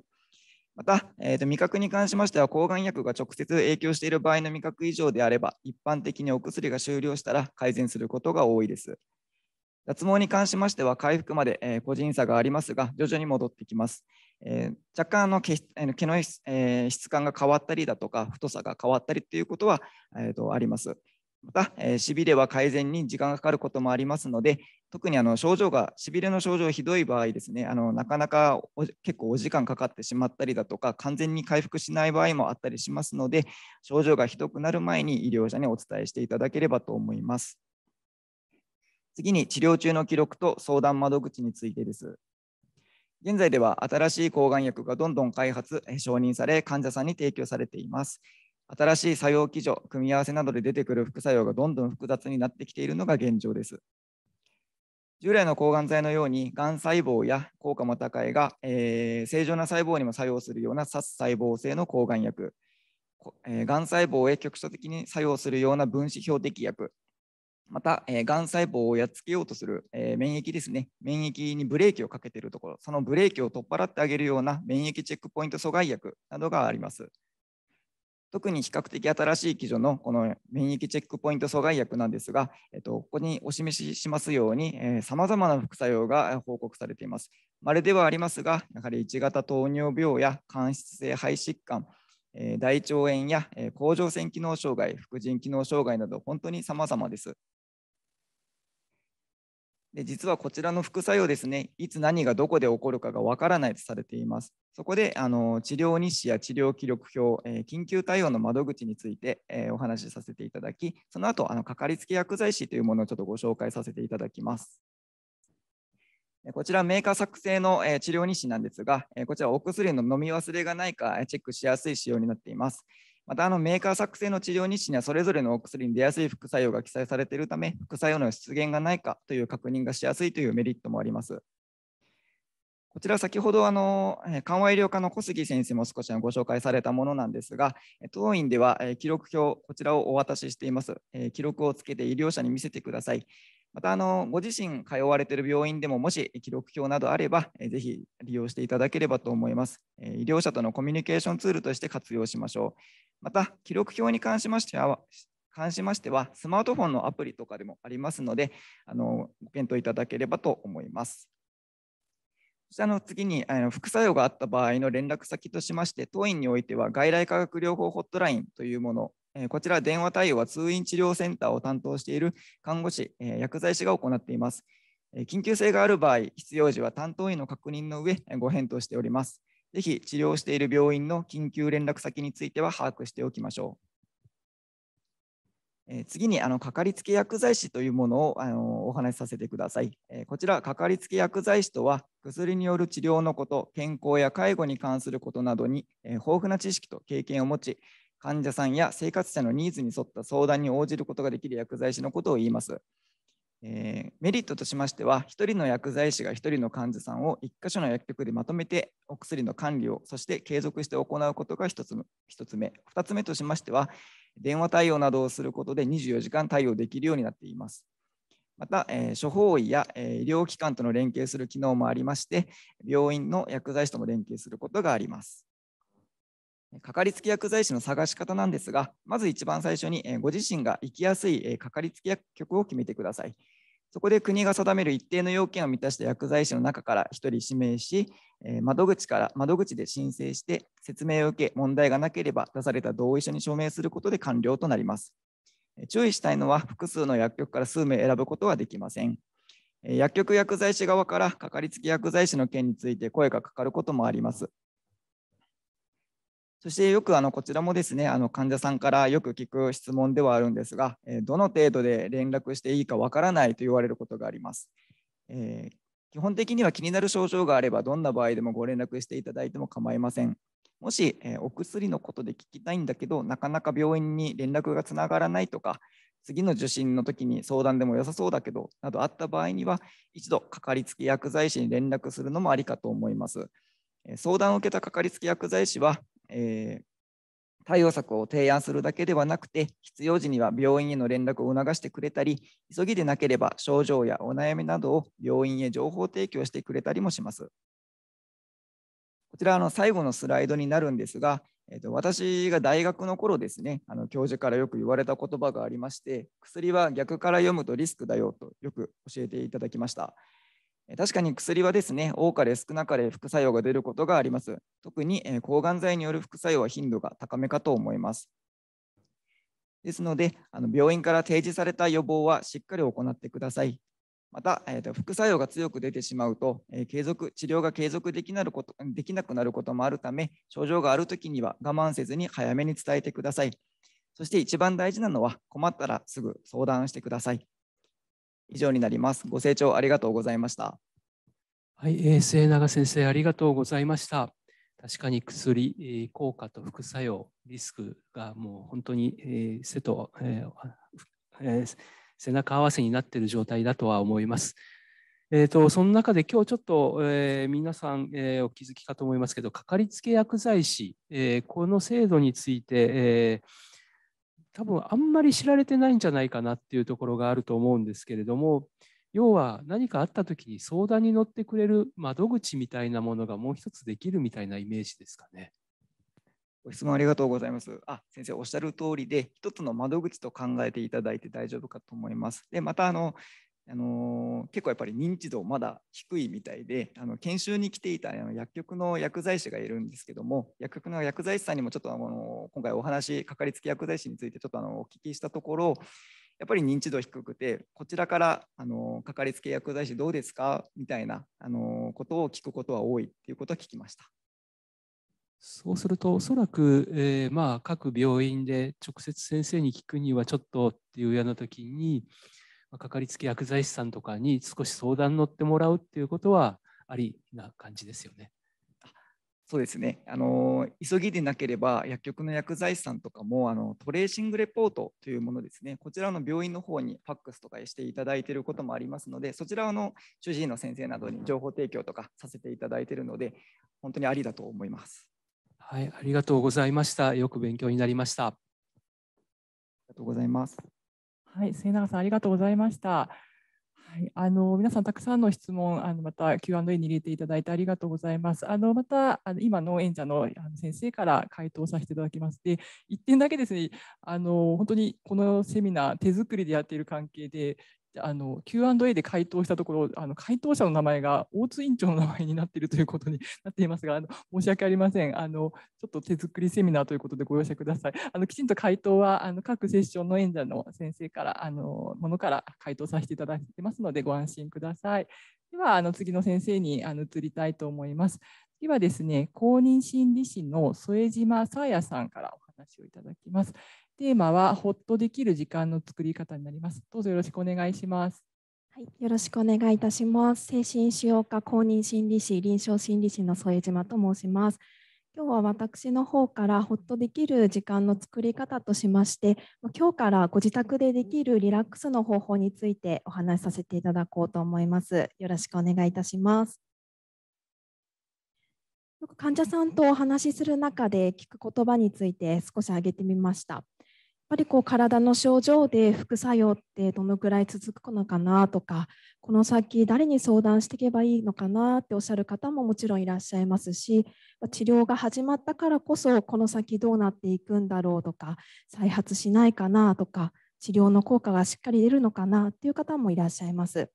また、えー、と味覚に関しましては、抗がん薬が直接影響している場合の味覚異常であれば、一般的にお薬が終了したら改善することが多いです。脱毛に関しましては、回復まで、え個人差がありますが、徐々に戻ってきます。えー、若干あの毛毛の、え質感が変わったりだとか、太さが変わったりということは、えー、とあります。また、えしびれは改善に時間がかかることもありますので、特にあの症状が、しびれの症状ひどい場合ですね、あのなかなか結構お時間かかってしまったりだとか、完全に回復しない場合もあったりしますので、症状がひどくなる前に医療者にお伝えしていただければと思います。次に治療中の記録と相談窓口についてです。現在では新しい抗がん薬がどんどん開発、承認され、患者さんに提供されています。新しい作用基準、組み合わせなどで出てくる副作用がどんどん複雑になってきているのが現状です。従来の抗がん剤のように、がん細胞や効果も高いが、えー、正常な細胞にも作用するような殺細胞性の抗がん薬、えー、がん細胞へ局所的に作用するような分子標的薬、また、えー、がん細胞をやっつけようとする、えー、免疫ですね、免疫にブレーキをかけているところ、そのブレーキを取っ払ってあげるような免疫チェックポイント阻害薬などがあります。特に比較的新しい基準のこの免疫チェックポイント阻害薬なんですが、えっと、ここにお示ししますように、さまざまな副作用が報告されています。まれではありますが、やはり1型糖尿病や間質性肺疾患、大腸炎や甲状腺機能障害、副腎機能障害など、本当に様々です。で実はこちらの副作用ですね、いつ何がどこで起こるかがわからないとされています。そこであの治療日誌や治療記録表、えー、緊急対応の窓口について、えー、お話しさせていただき、その後あのかかりつけ薬剤師というものをちょっとご紹介させていただきます。こちらメーカー作成の治療日誌なんですが、こちらお薬の飲み忘れがないかチェックしやすい仕様になっています。またあのメーカー作成の治療日誌にはそれぞれのお薬に出やすい副作用が記載されているため副作用の出現がないかという確認がしやすいというメリットもあります。こちら先ほどあの緩和医療科の小杉先生も少しご紹介されたものなんですが当院では記録表こちらをお渡ししています記録をつけて医療者に見せてくださいまたあのご自身通われている病院でももし記録表などあればぜひ利用していただければと思います医療者とのコミュニケーションツールとして活用しましょうまた、記録表に関しましては、関しましてはスマートフォンのアプリとかでもありますので、あのご検討いただければと思います。そしてあの次にあの副作用があった場合の連絡先としまして、当院においては外来化学療法ホットラインというもの、こちら電話対応は通院治療センターを担当している看護師、薬剤師が行っています。緊急性がある場合、必要時は担当医の確認の上、ご返答しております。ぜひ治療している病院の緊急連絡先については把握しておきましょう。え次にあのかかりつけ薬剤師というものをあのお話しさせてください、えこちらかかりつけ薬剤師とは薬による治療のこと健康や介護に関することなどに、え豊富な知識と経験を持ち患者さんや生活者のニーズに沿った相談に応じることができる薬剤師のことを言いますえー、メリットとしましては、1人の薬剤師が1人の患者さんを1箇所の薬局でまとめてお薬の管理を、そして継続して行うことが1つ ,1 つ目。2つ目としましては、電話対応などをすることで24時間対応できるようになっています。また、えー、処方医や、えー、医療機関との連携する機能もありまして、病院の薬剤師とも連携することがあります。かかりつけ薬剤師の探し方なんですが、まず一番最初にご自身が行きやすいかかりつけ薬局を決めてください。そこで国が定める一定の要件を満たした薬剤師の中から1人指名し、窓口から窓口で申請して説明を受け、問題がなければ出された同意書に署名することで完了となります。注意したいのは複数の薬局から数名選ぶことはできません。薬局薬剤師側からかかりつけ薬剤師の件について声がかかることもあります。そしてよくあのこちらもですねあの患者さんからよく聞く質問ではあるんですが、えどの程度で連絡していいかわからないと言われることがあります、えー、基本的には気になる症状があればどんな場合でもご連絡していただいても構いませんもし、えお薬のことで聞きたいんだけどなかなか病院に連絡がつながらないとか次の受診の時に相談でも良さそうだけどなどあった場合には一度かかりつけ薬剤師に連絡するのもありかと思います相談を受けたかかりつけ薬剤師はえー、対応策を提案するだけではなくて、必要時には病院への連絡を促してくれたり、急ぎでなければ症状やお悩みなどを病院へ情報提供してくれたりもします。こちらの最後のスライドになるんですが、えー、と私が大学の頃ですね、あの教授からよく言われた言葉がありまして、薬は逆から読むとリスクだよとよく教えていただきました。確かに薬はですね、多かれ少なかれ副作用が出ることがあります。特に抗がん剤による副作用は頻度が高めかと思います。ですので、あの病院から提示された予防はしっかり行ってください。また、えー、と副作用が強く出てしまうと、え継続治療が継続できなることできなくなることもあるため、症状があるときには我慢せずに早めに伝えてください。そして一番大事なのは、困ったらすぐ相談してください。以上になります。ご清聴ありがとうございました。はい、えー、末永先生、ありがとうございました。確かに薬、えー、効果と副作用、リスクがもう本当に、えー、背と、えーえー、背中合わせになっている状態だとは思います。えーと、その中で今日ちょっと、えー、皆さん、えー、お気づきかと思いますけど、かかりつけ薬剤師、えー、この制度について、えー多分あんまり知られてないんじゃないかなっていうところがあると思うんですけれども要は何かあった時に相談に乗ってくれる窓口みたいなものがもう一つできるみたいなイメージですかね。ご質問ありがとうございます。あ先生おっしゃる通りで、一つの窓口と考えていただいて大丈夫かと思います。でまたあのあの結構やっぱり認知度まだ低いみたいであの研修に来ていたあの薬局の薬剤師がいるんですけども薬局の薬剤師さんにもちょっとあの今回お話かかりつけ薬剤師についてちょっとあのお聞きしたところやっぱり認知度低くてこちらからあのかかりつけ薬剤師どうですかみたいなあのことを聞くことは多いっていうことは聞きました。そうすると、おそらく、えー、まあ、各病院で直接先生に聞くにはちょっとっていうような時に、かかりつけ薬剤師さんとかに少し相談乗ってもらうっていうことはありな感じですよね。そうですねあの急ぎでなければ薬局の薬剤師さんとかもあのトレーシングレポートというものですねこちらの病院の方にファックスとかしていただいていることもありますのでそちらの主治医の先生などに情報提供とかさせていただいているので本当にありだと思います。はい、ありがとうございました。よく勉強になりました。ありがとうございます。はい、末永さんありがとうございました。はい、あの皆さんたくさんの質問あのまた Q&A に入れていただいてありがとうございます。あのまたあの今の演者の先生から回答させていただきます。で1点だけですねあの本当にこのセミナー手作りでやっている関係であの Q&A で回答したところあの回答者の名前が大津院長の名前になっているということに [laughs] なっていますがあの申し訳ありませんあのちょっと手作りセミナーということでご容赦くださいあのきちんと回答はあの各セッションの演者の先生からあのものから回答させていただいてますのでご安心くださいではあの次の先生にあの移りたいと思います次はですね公認心理師の副島沙耶さんからお話をいただきますテーマはほっとできる時間の作り方になります。どうぞよろしくお願いします。はい、よろしくお願いいたします。精神腫瘍科公認心理師、臨床心理師の添島と申します。今日は私の方からほっとできる時間の作り方としまして、今日からご自宅でできるリラックスの方法についてお話しさせていただこうと思います。よろしくお願いいたします。よく患者さんとお話しする中で聞く言葉について少し挙げてみました。ぱりこう体の症状で副作用ってどのくらい続くのかなとかこの先誰に相談していけばいいのかなっておっしゃる方ももちろんいらっしゃいますし治療が始まったからこそこの先どうなっていくんだろうとか再発しないかなとか治療の効果がしっかり出るのかなっていう方もいらっしゃいます。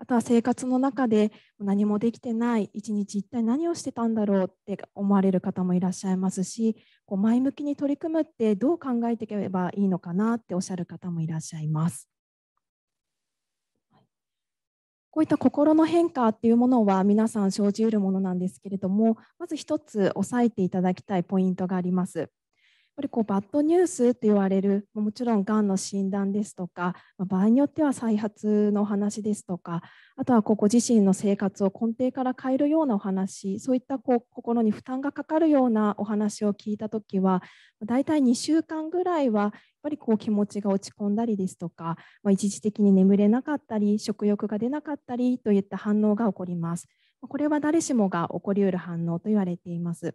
あとは生活の中で何もできてない一日一体何をしてたんだろうって思われる方もいらっしゃいますしこう前向きに取り組むってどう考えていけばいいのかなっておっしゃる方もいらっしゃいます。こういった心の変化っていうものは皆さん生じうるものなんですけれどもまず一つ押さえていただきたいポイントがあります。ぱりこうバッドニュースって言われるもちろんがんの診断ですとか場合によっては再発のお話ですとかあとはここ自身の生活を根底から変えるようなお話そういったこう心に負担がかかるようなお話を聞いた時は大体2週間ぐらいはやっぱりこう気持ちが落ち込んだりですとか、まあ、一時的に眠れなかったり食欲が出なかったりといった反応が起こります。これは誰しもが起こりうる反応と言われています。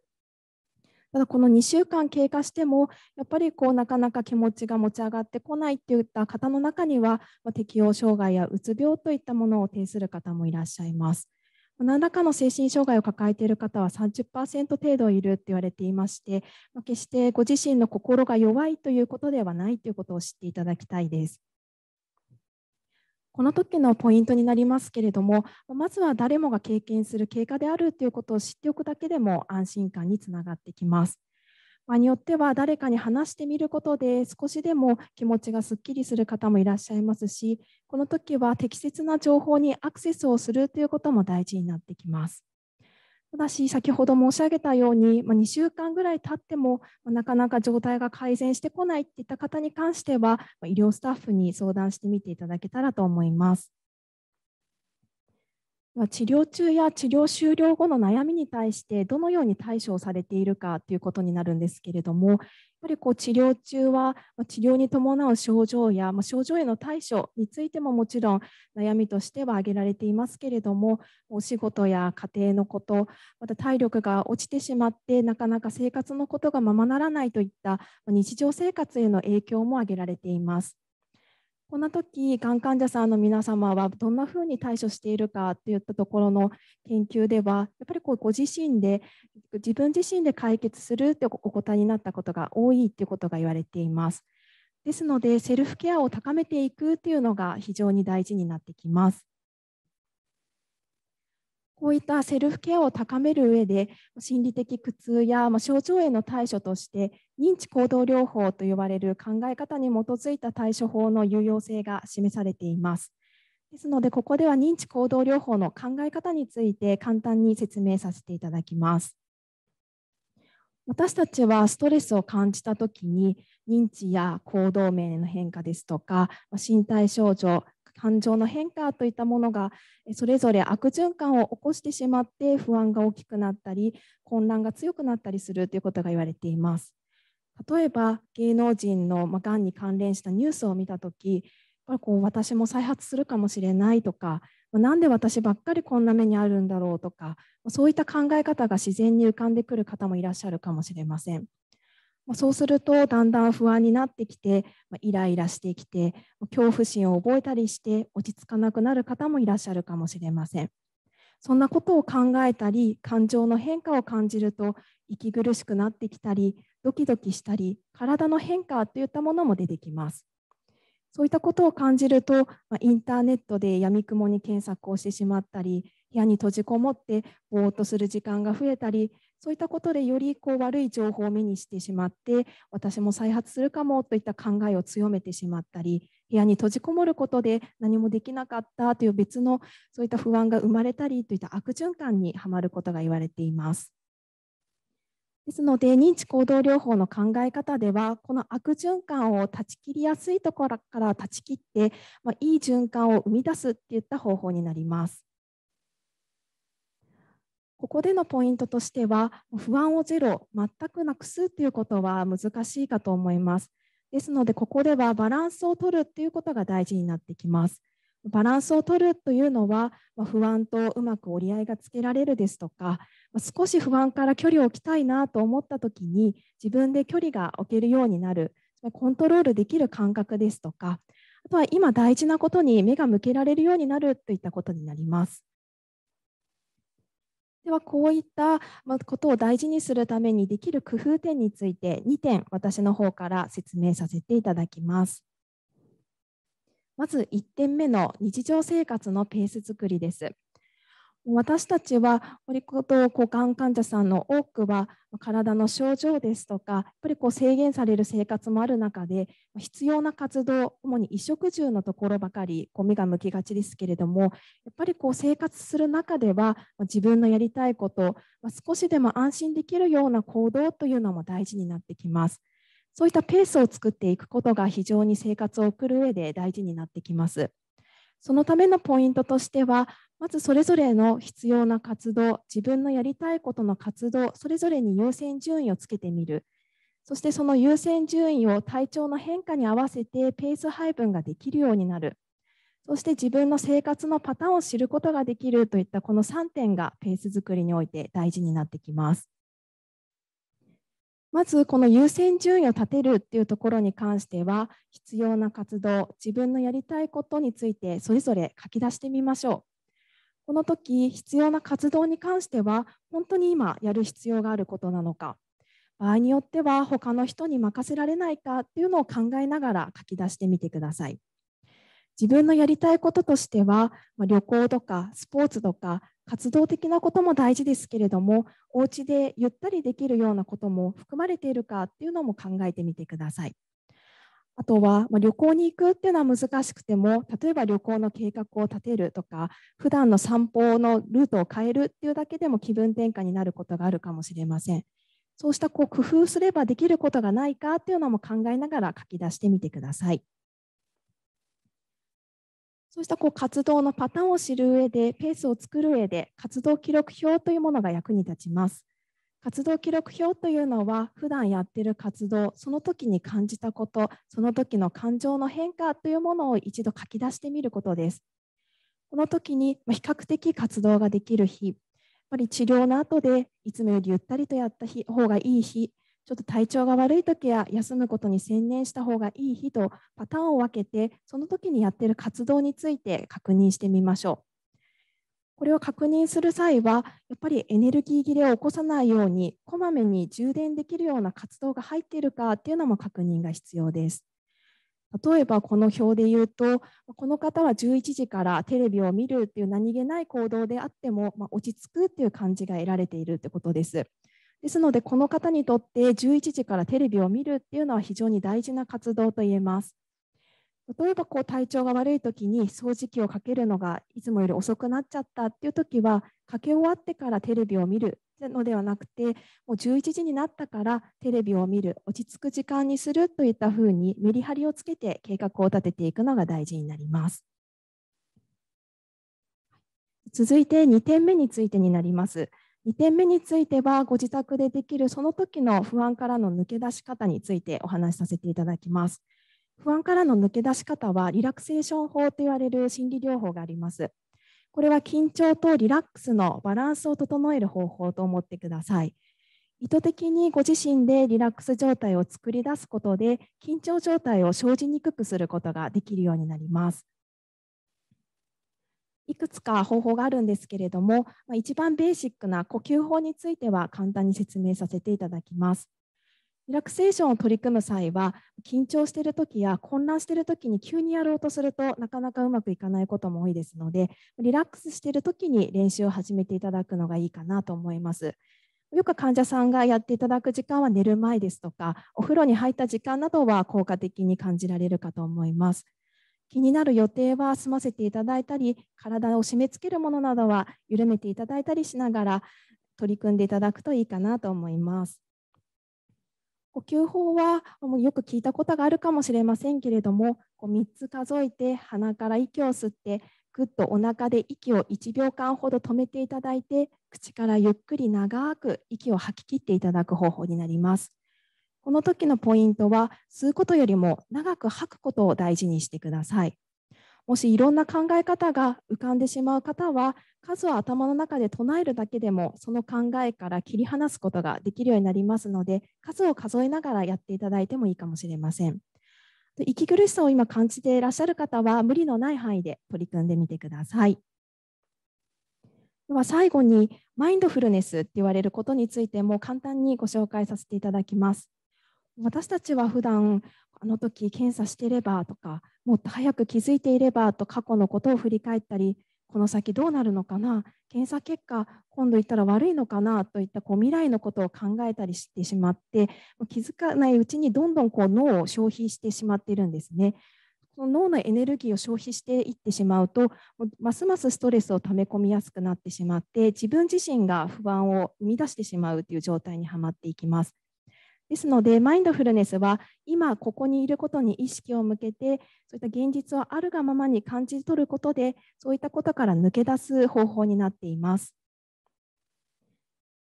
ただこの2週間経過してもやっぱりこうなかなか気持ちが持ち上がってこないっていった方の中には、まあ、適応障害やうつ病といったものを呈する方もいらっしゃいます。何らかの精神障害を抱えている方は30%程度いると言われていまして、決してご自身の心が弱いということではないということを知っていただきたいです。この時のポイントになりますけれども、まずは誰もが経験する経過であるということを知っておくだけでも安心感につながってきます。場によっては誰かに話してみることで少しでも気持ちがすっきりする方もいらっしゃいますし、この時は適切な情報にアクセスをするということも大事になってきます。ただし、先ほど申し上げたように、まあ、2週間ぐらい経っても、まあ、なかなか状態が改善してこないといった方に関しては、まあ、医療スタッフに相談してみていただけたらと思います。治療中や治療終了後の悩みに対してどのように対処をされているかということになるんですけれどもやっぱりこう治療中は治療に伴う症状や症状への対処についてももちろん悩みとしては挙げられていますけれどもお仕事や家庭のことまた体力が落ちてしまってなかなか生活のことがままならないといった日常生活への影響も挙げられています。こんな時がん患者さんの皆様はどんなふうに対処しているかといったところの研究ではやっぱりこうご自身で自分自身で解決するってお答えになったことが多いということが言われています。ですのでセルフケアを高めていくっていうのが非常に大事になってきます。こういったセルフケアを高める上で、心理的苦痛や症状への対処として、認知行動療法と呼ばれる考え方に基づいた対処法の有用性が示されています。ですので、ここでは認知行動療法の考え方について簡単に説明させていただきます。私たちはストレスを感じたときに認知や行動面への変化ですとか身体症状感情の変化といったものがそれぞれ悪循環を起こしてしまって不安が大きくなったり混乱が強くなったりするということが言われています例えば芸能人のがんに関連したニュースを見た時やっぱこう私も再発するかもしれないとかなんで私ばっかりこんな目にあるんだろうとかそういった考え方が自然に浮かんでくる方もいらっしゃるかもしれません。そうするとだんだん不安になってきて、イライラしてきて恐怖心を覚えたりして落ち着かなくなる方もいらっしゃるかもしれませんそんなことを考えたり感情の変化を感じると息苦しくなってきたりドキドキしたり体の変化といったものも出てきますそういったことを感じると、インターネットでやみくもに検索をしてしまったり部屋に閉じこもってぼーっとする時間が増えたりそういったことでよりこう悪い情報を目にしてしまって私も再発するかもといった考えを強めてしまったり部屋に閉じこもることで何もできなかったという別のそういった不安が生まれたりといった悪循環にはまることが言われています。ですので認知行動療法の考え方ではこの悪循環を断ち切りやすいところから断ち切って、まあ、いい循環を生み出すっていった方法になります。ここでのポイントとしては、不安をゼロ、全くなくすということは難しいかと思います。ですので、ここではバランスを取るということが大事になってきます。バランスを取るというのは、ま不安とうまく折り合いがつけられるですとか、ま少し不安から距離を置きたいなと思った時に自分で距離が置けるようになるコントロールできる感覚ですとかあとは今大事なことに目が向けられるようになるといったことになります。ではこういったことを大事にするためにできる工夫点について2点私の方から説明させていただきます。まず1点目の日常生活のペース作りです。私たちはオリコとがん患者さんの多くは体の症状ですとかやっぱりこう制限される生活もある中で必要な活動主に衣食住のところばかりこう目が向きがちですけれどもやっぱりこう生活する中では自分のやりたいこと少しでも安心できるような行動というのも大事になってきます。そういったペースを作っていくことが非常に生活を送る上で大事になってきます。そのためのポイントとしては、まずそれぞれの必要な活動、自分のやりたいことの活動、それぞれに優先順位をつけてみる。そしてその優先順位を体調の変化に合わせてペース配分ができるようになる。そして自分の生活のパターンを知ることができるといったこの3点がペース作りにおいて大事になってきます。まずこの優先順位を立てるっていうところに関しては必要な活動自分のやりたいことについてそれぞれ書き出してみましょう。この時必要な活動に関しては本当に今やる必要があることなのか場合によっては他の人に任せられないかっていうのを考えながら書き出してみてください。自分のやりたいこととしては、ま旅行とかスポーツとか活動的なことも大事ですけれどもお家でゆったりできるようなことも含まれているかっていうのも考えてみてください。あとは、まあ、旅行に行くっていうのは難しくても例えば旅行の計画を立てるとか普段の散歩のルートを変えるっていうだけでも気分転換になることがあるかもしれませんそうしたこう工夫すればできることがないかっていうのも考えながら書き出してみてくださいそうしたこう活動のパターンを知る上でペースを作る上で活動記録表というものが役に立ちます活動記録表というのは普段やっている活動その時に感じたことその時の感情の変化というものを一度書き出してみることです。この時に比較的活動ができる日やっぱり治療の後でいつもよりゆったりとやった日方がいい日ちょっと体調が悪い時や休むことに専念した方がいい日とパターンを分けてその時にやっている活動について確認してみましょう。これを確認する際は、やっぱりエネルギー切れを起こさないように、こまめに充電できるような活動が入っているかというのも確認が必要です。例えばこの表で言うと、この方は11時からテレビを見るという何気ない行動であっても、まあ、落ち着くという感じが得られているということです。ですので、この方にとって11時からテレビを見るというのは非常に大事な活動といえます。例えばこう体調が悪い時に掃除機をかけるのがいつもより遅くなっちゃったっていう時はかけ終わってからテレビを見るのではなくてもう11時になったからテレビを見る落ち着く時間にするといったふうにメリハリをつけて計画を立てていくのが大事になります。続いて2点目についてになります。2点目についてはご自宅でできるその時の不安からの抜け出し方についてお話しさせていただきます。不安からの抜け出し方はリラクセーション法と言われる心理療法があります。これは緊張とリラックスのバランスを整える方法と思ってください。意図的にご自身でリラックス状態を作り出すことで緊張状態を生じにくくすることができるようになります。いくつか方法があるんですけれども、一番ベーシックな呼吸法については簡単に説明させていただきます。リラクセーションを取り組む際は緊張している時や混乱している時に急にやろうとするとなかなかうまくいかないことも多いですのでリラックスしている時に練習を始めていただくのがいいかなと思います。よく患者さんがやっていただく時間は寝る前ですとかお風呂に入った時間などは効果的に感じられるかと思います。気になる予定は済ませていただいたり体を締め付けるものなどは緩めていただいたりしながら取り組んでいただくといいかなと思います。呼吸法はよく聞いたことがあるかもしれませんけれどもこう3つ数えて鼻から息を吸ってぐっとお腹で息を1秒間ほど止めていただいて口からゆっくり長く息を吐き切っていただく方法になります。この時のポイントは吸うことよりも長く吐くことを大事にしてください。もしいろんな考え方が浮かんでしまう方は数を頭の中で唱えるだけでもその考えから切り離すことができるようになりますので数を数えながらやっていただいてもいいかもしれません。息苦しさを今感じていらっしゃる方は無理のない範囲で取り組んでみてください。では最後にマインドフルネスって言われることについても簡単にご紹介させていただきます。私たちは普段あの時検査していればとかもっと早く気づいていればと過去のことを振り返ったりこの先どうなるのかな検査結果今度行ったら悪いのかなといったこう未来のことを考えたりしてしまって気づかないうちにどんどんこう脳を消費してしまっているんですね。その脳のエネルギーを消費していってしまうとますますストレスを溜め込みやすくなってしまって自分自身が不安を生み出してしまうという状態にはまっていきます。ですので、マインドフルネスは今ここにいることに意識を向けて、そういった現実をあるがままに感じ取ることで、そういったことから抜け出す方法になっています。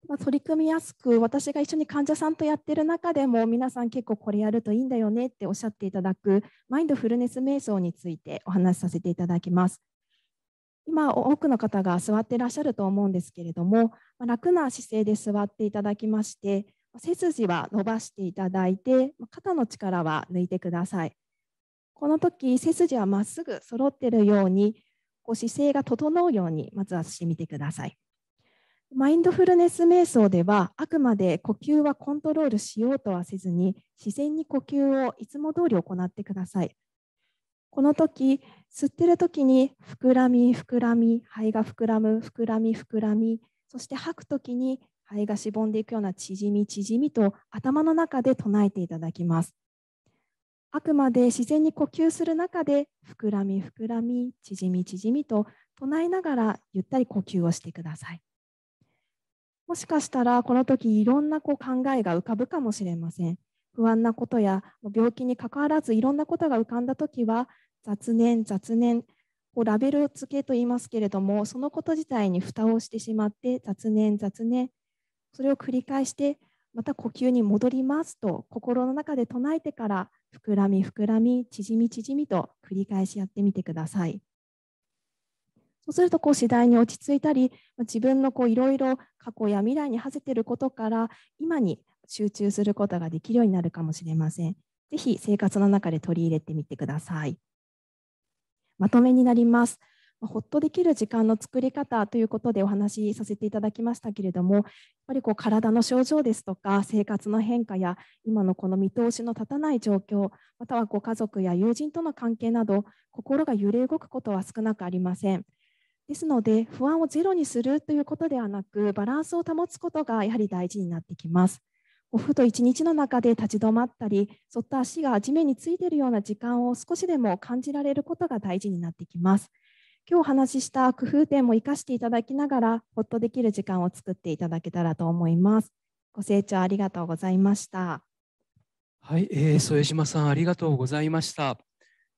ま取り組みやすく私が一緒に患者さんとやってる中でも皆さん結構これやるといいんだよねっておっしゃっていただくマインドフルネス瞑想についてお話しさせていただきます。今多くの方が座っていらっしゃると思うんですけれども楽な姿勢で座っていただきまして背筋は伸ばしていただいて肩の力は抜いてくださいこの時背筋はまっすぐ揃っているようにこう姿勢が整うようにまずはしてみてくださいマインドフルネス瞑想ではあくまで呼吸はコントロールしようとはせずに自然に呼吸をいつも通り行ってくださいこの時吸ってる時に膨らみ膨らみ肺が膨らむ膨らみ膨らみそして吐く時に肺がしぼんでいくような縮み縮みと頭の中で唱えていただきます。あくまで自然に呼吸する中で膨らみ膨らみ縮み縮みと唱えながらゆったり呼吸をしてください。もしかしたらこの時いろんなこう考えが浮かぶかもしれません。不安なことや病気にかかわらずいろんなことが浮かんだ時は雑念雑念こうラベル付けと言いますけれどもそのこと自体に蓋をしてしまって雑念雑念それを繰り返してまた呼吸に戻りますと心の中で唱えてから膨らみ膨らみ縮み縮みと繰り返しやってみてください。そうするとこう次第に落ち着いたり自分のいろいろ過去や未来に馳せてることから今に集中することができるようになるかもしれません。ぜひ生活の中で取り入れてみてください。まとめになります。ほっとできる時間の作り方ということでお話しさせていただきましたけれどもやっぱりこう体の症状ですとか生活の変化や今のこの見通しの立たない状況またはご家族や友人との関係など心が揺れ動くことは少なくありません。ですので不安をゼロにするということではなくバランスを保つことがやはり大事になってきます。おふと一日の中で立ち止まったりそっと足が地面についているような時間を少しでも感じられることが大事になってきます。今日お話しした工夫点も活かしていただきながら、ほっとできる時間を作っていただけたらと思います。ご清聴ありがとうございました。はい、えー、添島さん、ありがとうございました。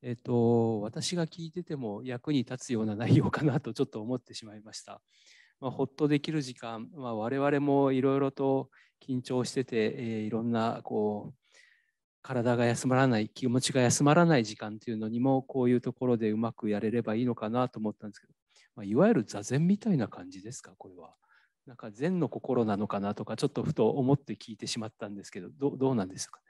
えっ、と、私が聞いてても役に立つような内容かなとちょっと思ってしまいました。まあ、ほっとできる時間、まあ、我々もいろいろと緊張してて、えー、いろんなこう体が休まらない気持ちが休まらない時間というのにもこういうところでうまくやれればいいのかなと思ったんですけど、まあ、いわゆる座禅みたいな感じですかこれは。なんか禅の心なのかなとかちょっとふと思って聞いてしまったんですけどどうなんですかね。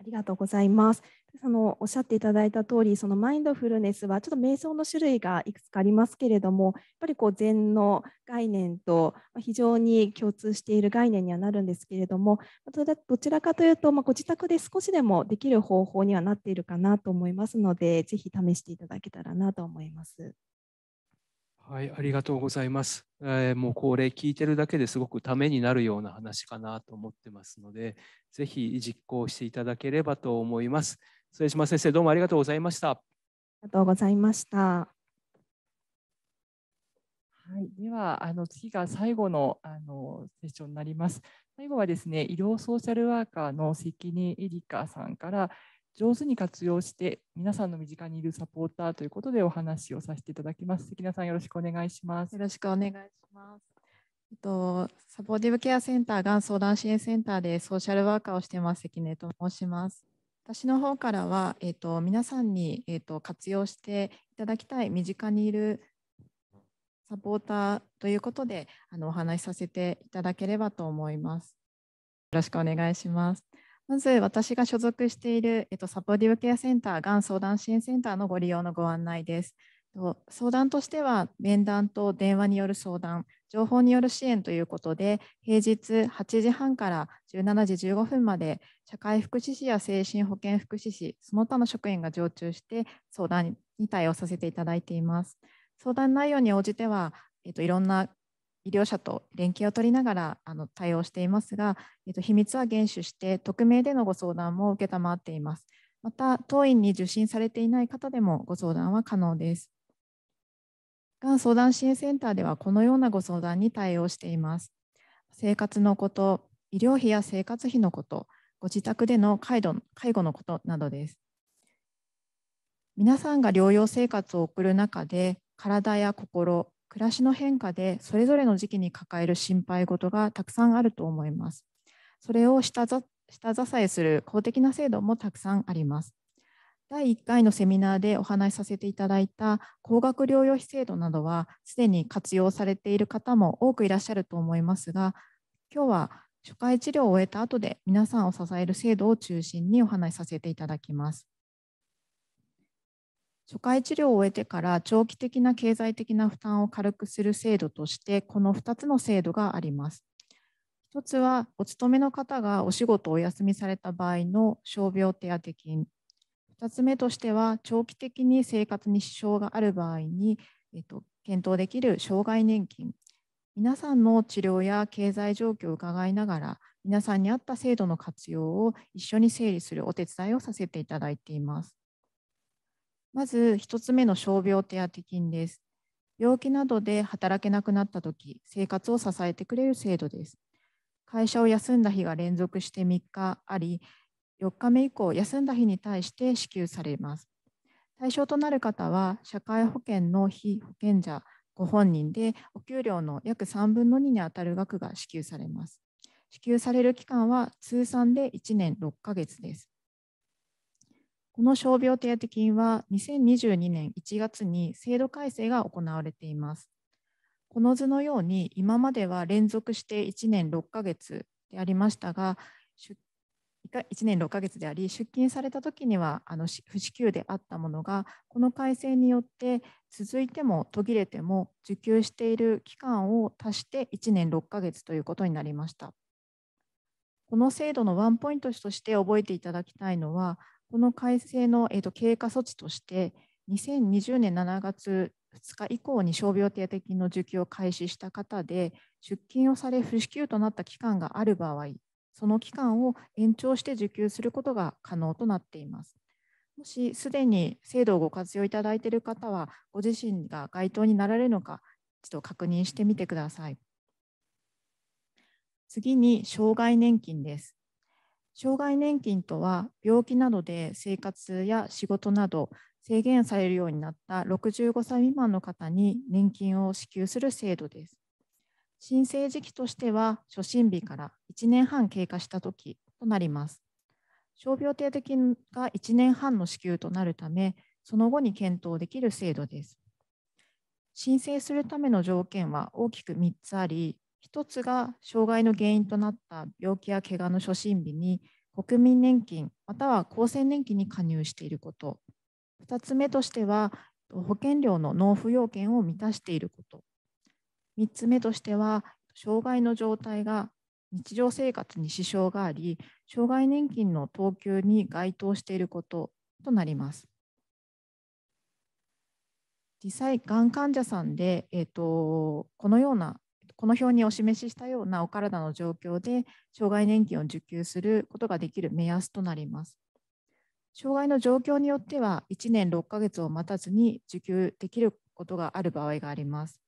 ありがとうございます。そのおっしゃっていただいた通り、そのマインドフルネスはちょっと瞑想の種類がいくつかありますけれども、やっぱりこう禅の概念と非常に共通している概念にはなるんですけれども、どちらかというと、まあ、ご自宅で少しでもできる方法にはなっているかなと思いますので、ぜひ試していただけたらなと思います。はい、ありがとうございます。えー、もうこれ聞いてるだけですごくためになるような話かなと思ってますので、ぜひ実行していただければと思います。末島先生、どうもありがとうございました。ありがとうございました。はい、ではあの次が最後のあのセッションになります。最後はですね、医療ソーシャルワーカーの関根エリカさんから、上手に活用して皆さんの身近にいるサポーターということでお話をさせていただきます。関根さんよろしくお願いします。よろしくお願いします。えっとサポーティブケアセンターが相談支援センターでソーシャルワーカーをしてます関根と申します。私の方からは、えー、っと、皆さんに、えー、っと活用していただきたい身近にいるサポーターということであのお話しさせていただければと思います。よろしくお願いします。まず私が所属している、えっと、サポーティブケアセンターがん相談支援センターのご利用のご案内です。相談としては面談と電話による相談、情報による支援ということで、平日8時半から17時15分まで社会福祉士や精神保健福祉士、その他の職員が常駐して相談に対応させていただいています。相談内容に応じては、えっと、いろんな医療者と連携を取りながらあの対応していますが、えっと秘密は厳守して匿名でのご相談も承っています。また当院に受診されていない方でもご相談は可能です。がん相談支援センターではこのようなご相談に対応しています。生活のこと、医療費や生活費のこと、ご自宅での介護介護のことなどです。皆さんが療養生活を送る中で、体や心、暮らしの変化でそれぞれの時期に抱える心配事がたくさんあると思います。それを下支えする公的な制度もたくさんあります。第1回のセミナーでお話しさせていただいた高額療養費制度などはすでに活用されている方も多くいらっしゃると思いますが今日は初回治療を終えた後で皆さんを支える制度を中心にお話しさせていただきます。初回治療を終えてから長期的な経済的な負担を軽くする制度としてこの2つの制度があります。1つはお勤めの方がお仕事をお休みされた場合の傷病手当金。2つ目としては長期的に生活に支障がある場合に、えっと、検討できる障害年金。皆さんの治療や経済状況を伺いながら皆さんに合った制度の活用を一緒に整理するお手伝いをさせていただいています。まず1つ目の傷病手当金です。病気などで働けなくなったとき、生活を支えてくれる制度です。会社を休んだ日が連続して3日あり、4日目以降、休んだ日に対して支給されます。対象となる方は、社会保険の非保険者ご本人で、お給料の約3分の2に当たる額が支給されます。支給される期間は通算で1年6ヶ月です。この傷病手当金は2022年1月に制度改正が行われています。この図のように今までは連続して1年6ヶ月でありましたが、1年6ヶ月であり、出勤された時にはあの不支給であったものが、この改正によって続いても途切れても受給している期間を足して1年6ヶ月ということになりました。この制度のワンポイントとして覚えていただきたいのは、この改正の、えーと、経過措置として、2020年7月2日以降に傷病手当金の受給を開始した方で、出勤をされ不支給となった期間がある場合、その期間を延長して受給することが可能となっています。もしすでに制度をご活用いただいている方は、ご自身が該当になられるのか、一度確認してみてください。次に、障害年金です。障害年金とは病気などで生活や仕事など制限されるようになった65歳未満の方に年金を支給する制度です。申請時期としては初診日から1年半経過した時となります。傷病手当金が1年半の支給となるため、その後に検討できる制度です。申請するための条件は大きく3つあり、一つが障害の原因となった病気や怪我の初診日に国民年金または厚生年金に加入していること。2つ目としては保険料の納付要件を満たしていること。3つ目としては障害の状態が日常生活に支障があり、障害年金の等級に該当していることとなります。実際、がん患者さんで、えーとこのようなこの表にお示ししたようなお体の状況で障害年金を受給することができる目安となります。障害の状況によっては1年6ヶ月を待たずに受給できることがある場合があります。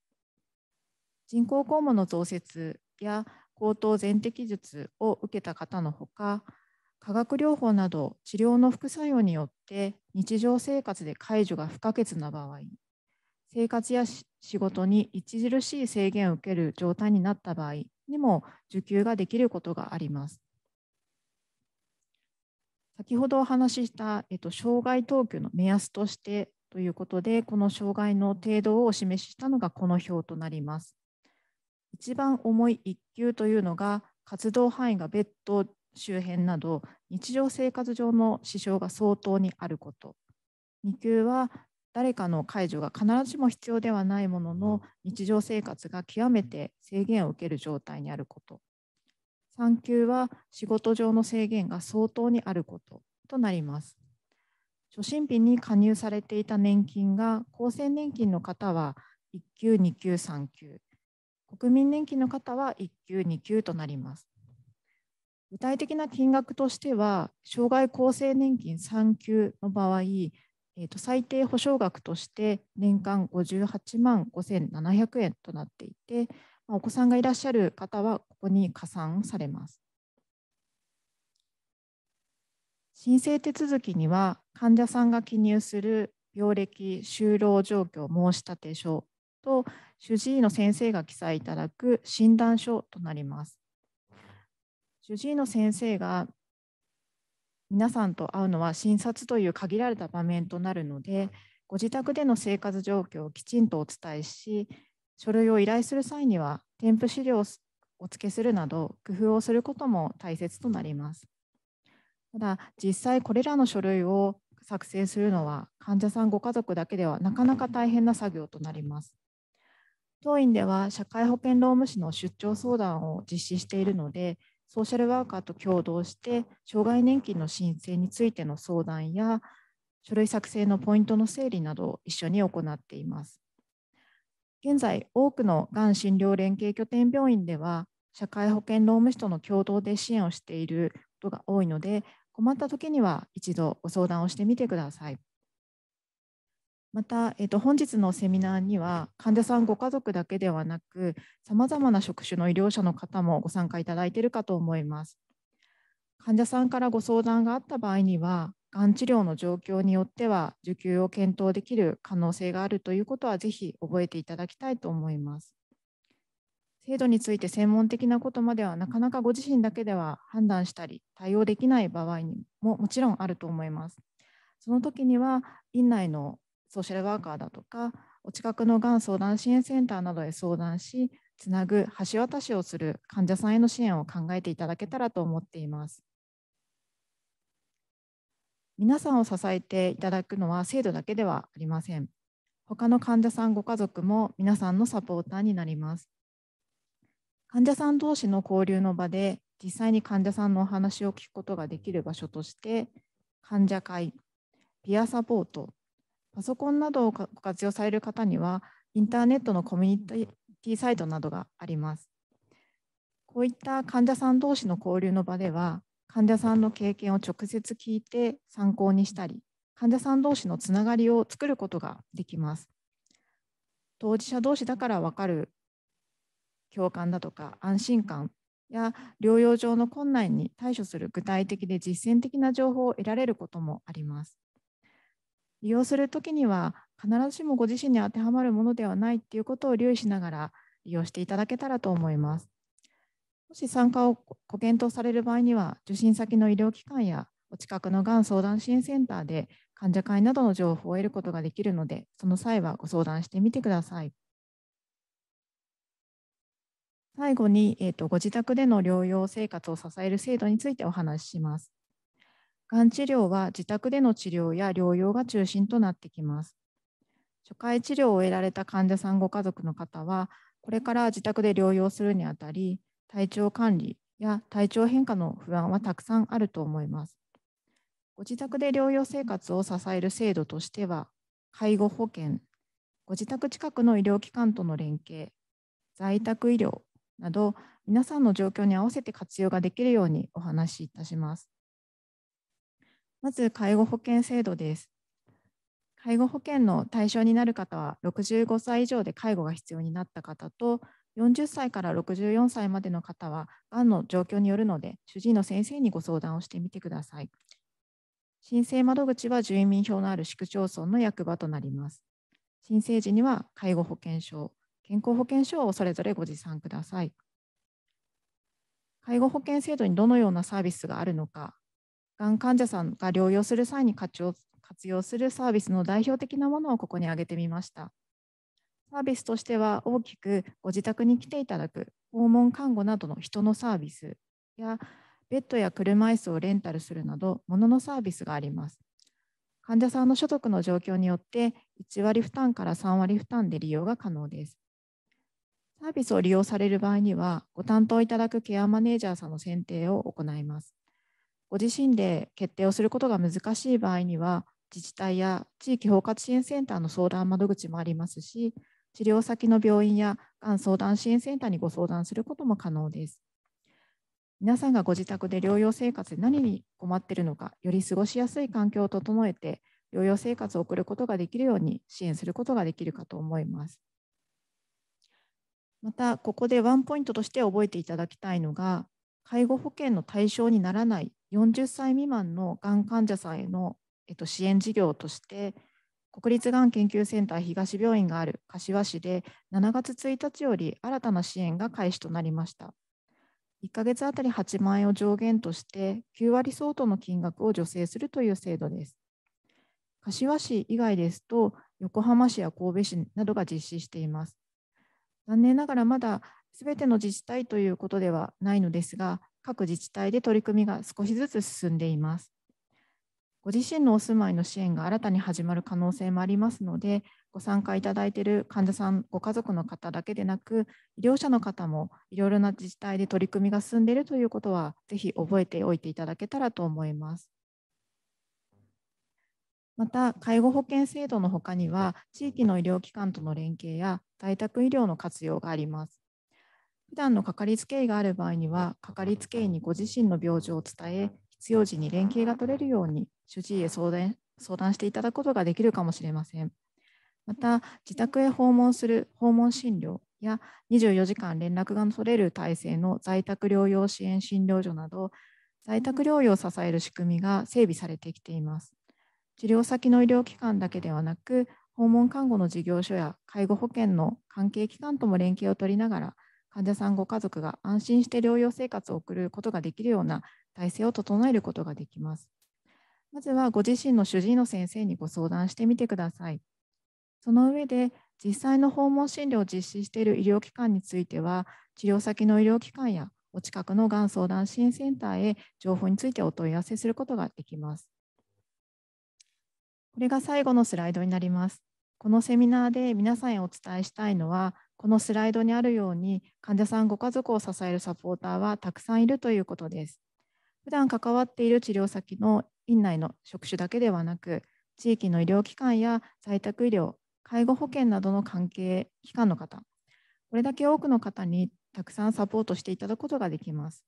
人工肛門の増設や高等全摘術を受けた方のほか化学療法など治療の副作用によって日常生活で介助が不可欠な場合生活や仕事に著しい制限を受ける状態になった場合にも受給ができることがあります。先ほどお話しした、えっと、障害等級の目安としてということで、この障害の程度をお示ししたのがこの表となります。一番重い1級というのが、活動範囲が別途周辺など、日常生活上の支障が相当にあること。2級は誰かの介助が必ずしも必要ではないものの日常生活が極めて制限を受ける状態にあること産休は仕事上の制限が相当にあることとなります初診日に加入されていた年金が厚生年金の方は1級2級3級国民年金の方は1級2級となります具体的な金額としては障害厚生年金3級の場合えー、と最低保証額として年間58万5700円となっていて、まあ、お子さんがいらっしゃる方はここに加算されます。申請手続きには患者さんが記入する病歴、就労状況申立書と主治医の先生が記載いただく診断書となります。主治医の先生が皆さんと会うのは診察という限られた場面となるので、ご自宅での生活状況をきちんとお伝えし、書類を依頼する際には添付資料をお付けするなど工夫をすることも大切となります。ただ、実際これらの書類を作成するのは患者さんご家族だけではなかなか大変な作業となります。当院では社会保険労務士の出張相談を実施しているので、ソーシャルワーカーと共同して障害年金の申請についての相談や書類作成のポイントの整理などを一緒に行っています。現在、多くのがん診療連携拠点病院では、社会保険労務士との共同で支援をしていることが多いので、困った時には一度ご相談をしてみてください。また、えっと本日のセミナーには患者さんご家族だけではなくさまざまな職種の医療者の方もご参加いただいているかと思います。患者さんからご相談があった場合にはがん治療の状況によっては受給を検討できる可能性があるということはぜひ覚えていただきたいと思います。制度について専門的なことまではなかなかご自身だけでは判断したり対応できない場合にももちろんあると思います。その時には院内のソーシャルワーカーだとか、お近くのがん相談支援センターなどへ相談し、つなぐ橋渡しをする患者さんへの支援を考えていただけたらと思っています。皆さんを支えていただくのは制度だけではありません。他の患者さんご家族も皆さんのサポーターになります。患者さん同士の交流の場で実際に患者さんのお話を聞くことができる場所として患者会、ピアサポート、パソコンなどをご活用される方には、インターネットのコミュニティサイトなどがあります。こういった患者さん同士の交流の場では、患者さんの経験を直接聞いて参考にしたり、患者さん同士のつながりを作ることができます。当事者同士だから分かる共感だとか安心感や療養上の困難に対処する具体的で実践的な情報を得られることもあります。利用するときには必ずしもご自身に当てはまるものではないっていうことを留意しながら利用していただけたらと思います。もし参加をご検討される場合には、受診先の医療機関やお近くのがん相談支援センターで患者会などの情報を得ることができるので、その際はご相談してみてください。最後に、えーとご自宅での療養生活を支える制度についてお話しします。がん治療は自宅での治療や療養が中心となってきます。初回治療を終えられた患者さんご家族の方は、これから自宅で療養するにあたり、体調管理や体調変化の不安はたくさんあると思います。ご自宅で療養生活を支える制度としては、介護保険、ご自宅近くの医療機関との連携、在宅医療など、皆さんの状況に合わせて活用ができるようにお話しいたします。まず介護保険制度です。介護保険の対象になる方は65歳以上で介護が必要になった方と40歳から64歳までの方はがんの状況によるので主治医の先生にご相談をしてみてください。申請窓口は住民票のある市区町村の役場となります。申請時には介護保険証、健康保険証をそれぞれご持参ください。介護保険制度にどのようなサービスがあるのか、がん患者さんが療養する際に活用活用するサービスの代表的なものをここに挙げてみました。サービスとしては大きくご自宅に来ていただく訪問看護などの人のサービスやベッドや車椅子をレンタルするなど物のサービスがあります。患者さんの所得の状況によって1割負担から3割負担で利用が可能です。サービスを利用される場合にはご担当いただくケアマネージャーさんの選定を行います。ご自身で決定をすることが難しい場合には自治体や地域包括支援センターの相談窓口もありますし治療先の病院やがん相談支援センターにご相談することも可能です。皆さんがご自宅で療養生活で何に困っているのか、より過ごしやすい環境を整えて、療養生活を送ることができるように支援することができるかと思います。また、ここでワンポイントとして覚えていただきたいのが、介護保険の対象にならない40歳未満のがん患者さんへの、えっと、支援事業として国立がん研究センター東病院がある柏市で7月1日より新たな支援が開始となりました。1ヶ月あたり8万円を上限として9割相当の金額を助成するという制度です。柏市以外ですと横浜市や神戸市などが実施しています。残念ながらまだすべての自治体ということではないのですが、各自治体で取り組みが少しずつ進んでいます。ご自身のお住まいの支援が新たに始まる可能性もありますので、ご参加いただいている患者さん、ご家族の方だけでなく、医療者の方もいろいろな自治体で取り組みが進んでいるということは、ぜひ覚えておいていただけたらと思います。また、介護保険制度のほかには、地域の医療機関との連携や在宅医療の活用があります。普段のかかりつけ医がある場合には、かかりつけ医にご自身の病状を伝え、必要時に連携が取れるように主治医へ相談相談していただくことができるかもしれません。また、自宅へ訪問する訪問診療や24時間連絡が取れる体制の在宅療養支援診療所など、在宅療養を支える仕組みが整備されてきています。治療先の医療機関だけではなく、訪問看護の事業所や介護保険の関係機関とも連携を取りながら、患者さんご家族が安心して療養生活を送ることができるような体制を整えることができます。まずはご自身の主治医の先生にご相談してみてください。その上で実際の訪問診療を実施している医療機関については治療先の医療機関やお近くのがん相談支援センターへ情報についてお問い合わせすることができます。これが最後のスライドになります。このセミナーで皆さんへお伝えしたいのはこのスライドにあるように患者さんご家族を支えるサポーターはたくさんいるということです。普段関わっている治療先の院内の職種だけではなく地域の医療機関や在宅医療介護保険などの関係機関の方これだけ多くの方にたくさんサポートしていただくことができます。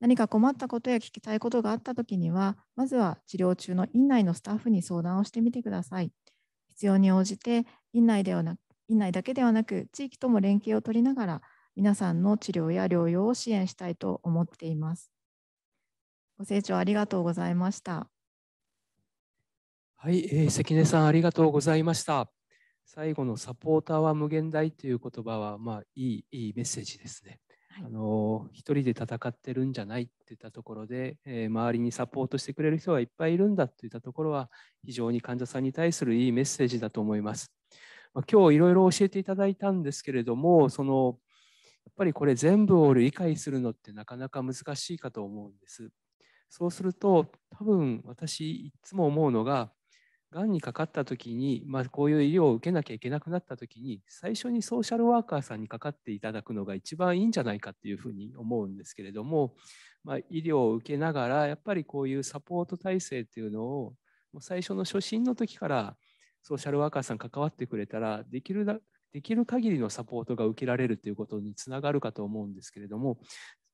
何か困ったことや聞きたいことがあった時にはまずは治療中の院内のスタッフに相談をしてみてください。必要に応じて院内ではなく院内だけではなく地域とも連携を取りながら皆さんの治療や療養を支援したいと思っています。ご清聴ありがとうございました。はい、えー、関根さんありがとうございました。最後のサポーターは無限大という言葉はまあいいいいメッセージですね。はい、あの一人で戦ってるんじゃないって言ったところで、えー、周りにサポートしてくれる人はいっぱいいるんだといったところは非常に患者さんに対するいいメッセージだと思います。まあ、今日いろいろ教えていただいたんですけれどもそのやっぱりこれ全部を理解するのってなかなか難しいかと思うんです。そうすると多分私いつも思うのががんにかかった時に、まあ、こういう医療を受けなきゃいけなくなった時に最初にソーシャルワーカーさんにかかっていただくのが一番いいんじゃないかっていうふうに思うんですけれども、まあ、医療を受けながらやっぱりこういうサポート体制っていうのを最初の初心の時からソーシャルワーカーさん関わってくれたらできるだできる限りのサポートが受けられるということにつながるかと思うんですけれども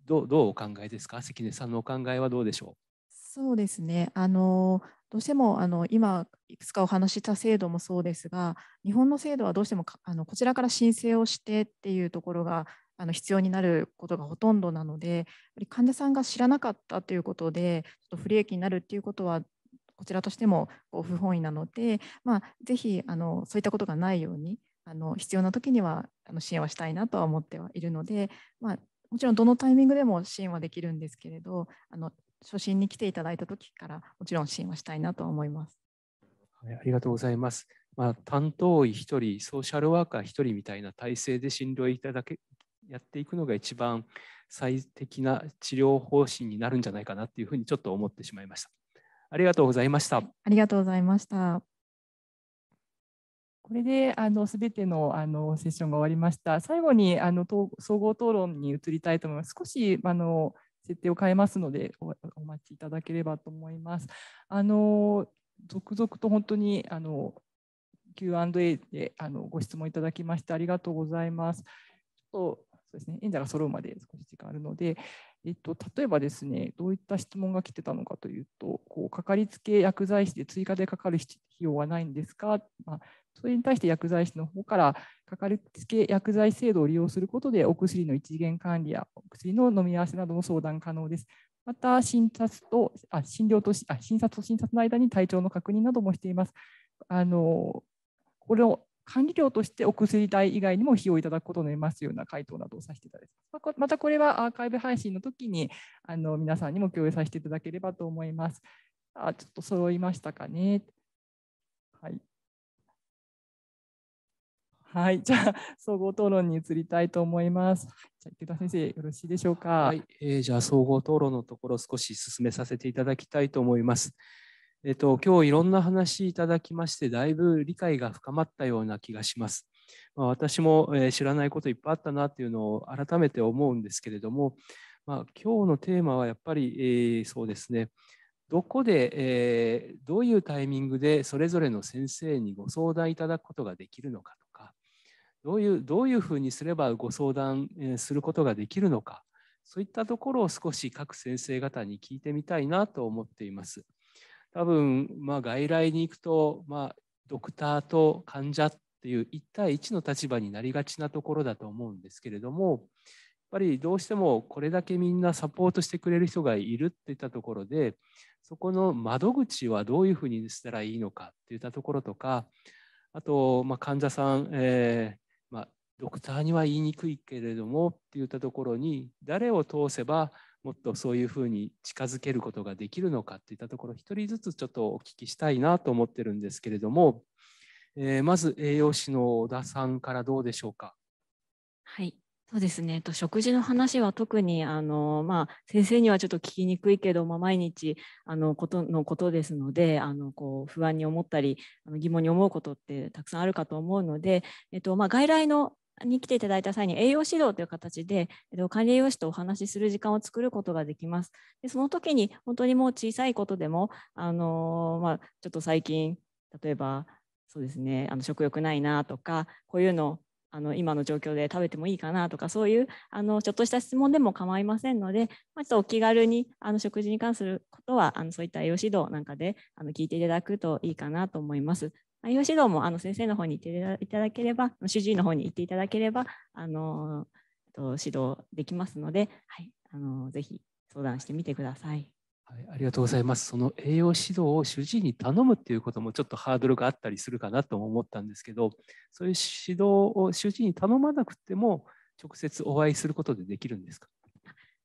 どうどうお考えですか関根さんのお考えはどうでしょうそうですねあのどうしてもあの今いくつかお話した制度もそうですが日本の制度はどうしてもあのこちらから申請をしてっていうところがあの必要になることがほとんどなのでやっぱり患者さんが知らなかったということでちょっと不利益になるっていうことはこちらとしてもこう不本意なので、まあ、ぜひあのそういったことがないようにあの必要な時にはあの支援はしたいなとは思ってはいるので、まあ、もちろんどのタイミングでも支援はできるんですけれどあの初心に来ていただいた時からもちろん支援はしたいなとは思います。はい、ありがとうございます。まあ、担当医1人、ソーシャルワーカー1人みたいな体制で診療いただけやっていくのが一番最適な治療方針になるんじゃないかなというふうにちょっと思ってしまいました。ありがとうございました。ありがとうございました。これであの全てのあのセッションが終わりました。最後にあの総合討論に移りたいと思います。少しあの設定を変えますのでお待ちいただければと思います。あの続々と本当にあの Q&A であのご質問いただきましてありがとうございます。ちょっとそうですね、演者が揃うまで少し時間あるので、えっと、例えばですね、どういった質問が来てたのかというと、こうかかりつけ薬剤師で追加でかかる費用はないんですか、まあ、それに対して薬剤師の方から、かかりつけ薬剤制度を利用することで、お薬の一元管理やお薬の飲み合わせなども相談可能です。また診察とあ診療とあ、診察と診察の間に体調の確認などもしています。あのこれを管理料としてお薬代以外にも費用いただくことになりますような回答などをさせていただきます。またこれはアーカイブ配信の時にあの皆さんにも共有させていただければと思います。あちょっと揃いましたかね。はい。はい、じゃあ総合討論に移りたいと思います。じゃ池田先生よろしいでしょうか。はい、えー、じゃあ総合討論のところ少し進めさせていただきたいと思います。えっと、今日いろんな話いただきまして、だいぶ理解が深まったような気がします。まあ、私も、え知らないこといっぱいあったなっていうのを改めて思うんですけれども、まあ、今日のテーマはやっぱり、えー、そうですね、どこで、えー、どういうタイミングでそれぞれの先生にご相談いただくことができるのかとか、どういうどういうふうにすればご相談することができるのか、そういったところを少し各先生方に聞いてみたいなと思っています。多分、まあ、外来に行くと、まあ、ドクターと患者っていう1対1の立場になりがちなところだと思うんですけれどもやっぱりどうしてもこれだけみんなサポートしてくれる人がいるっていったところでそこの窓口はどういうふうにしたらいいのかっていったところとかあと、まあ、患者さん、えードクターには言いにくいけれどもっていったところに誰を通せばもっとそういうふうに近づけることができるのかといったところ、一人ずつちょっとお聞きしたいなと思ってるんですけれども、えー、まず栄養士の小田さんからどうでしょうか。はいそうですね、と食事の話は特にあの、まあ、先生にはちょっと聞きにくいけど、まあ、毎日あのことのことですのであのこう不安に思ったりあの疑問に思うことってたくさんあるかと思うので、えっとまあ、外来のに来ていただいた際に栄養指導という形で、えっと、管理栄養士とお話しする時間を作ることができます。でその時に本当にもう小さいことでも、あのまあ、ちょっと最近例えばそうですねあの食欲ないなとかこういうのあの今の状況で食べてもいいかなとかそういうあのちょっとした質問でも構いませんので、まあ、ちょっとお気軽にあの食事に関することはあのそういった栄養指導なんかであの聞いていただくといいかなと思います。医療指導もあの先生の方に行っていただければ、主治医の方に行っていただければ、あのと指導できますので、はい、あのぜひ相談してみてください。はい、ありがとうございます。その栄養指導を主治医に頼むっていうこともちょっとハードルがあったりするかなと思ったんですけど、そういう指導を主治医に頼まなくても直接お会いすることでできるんですか。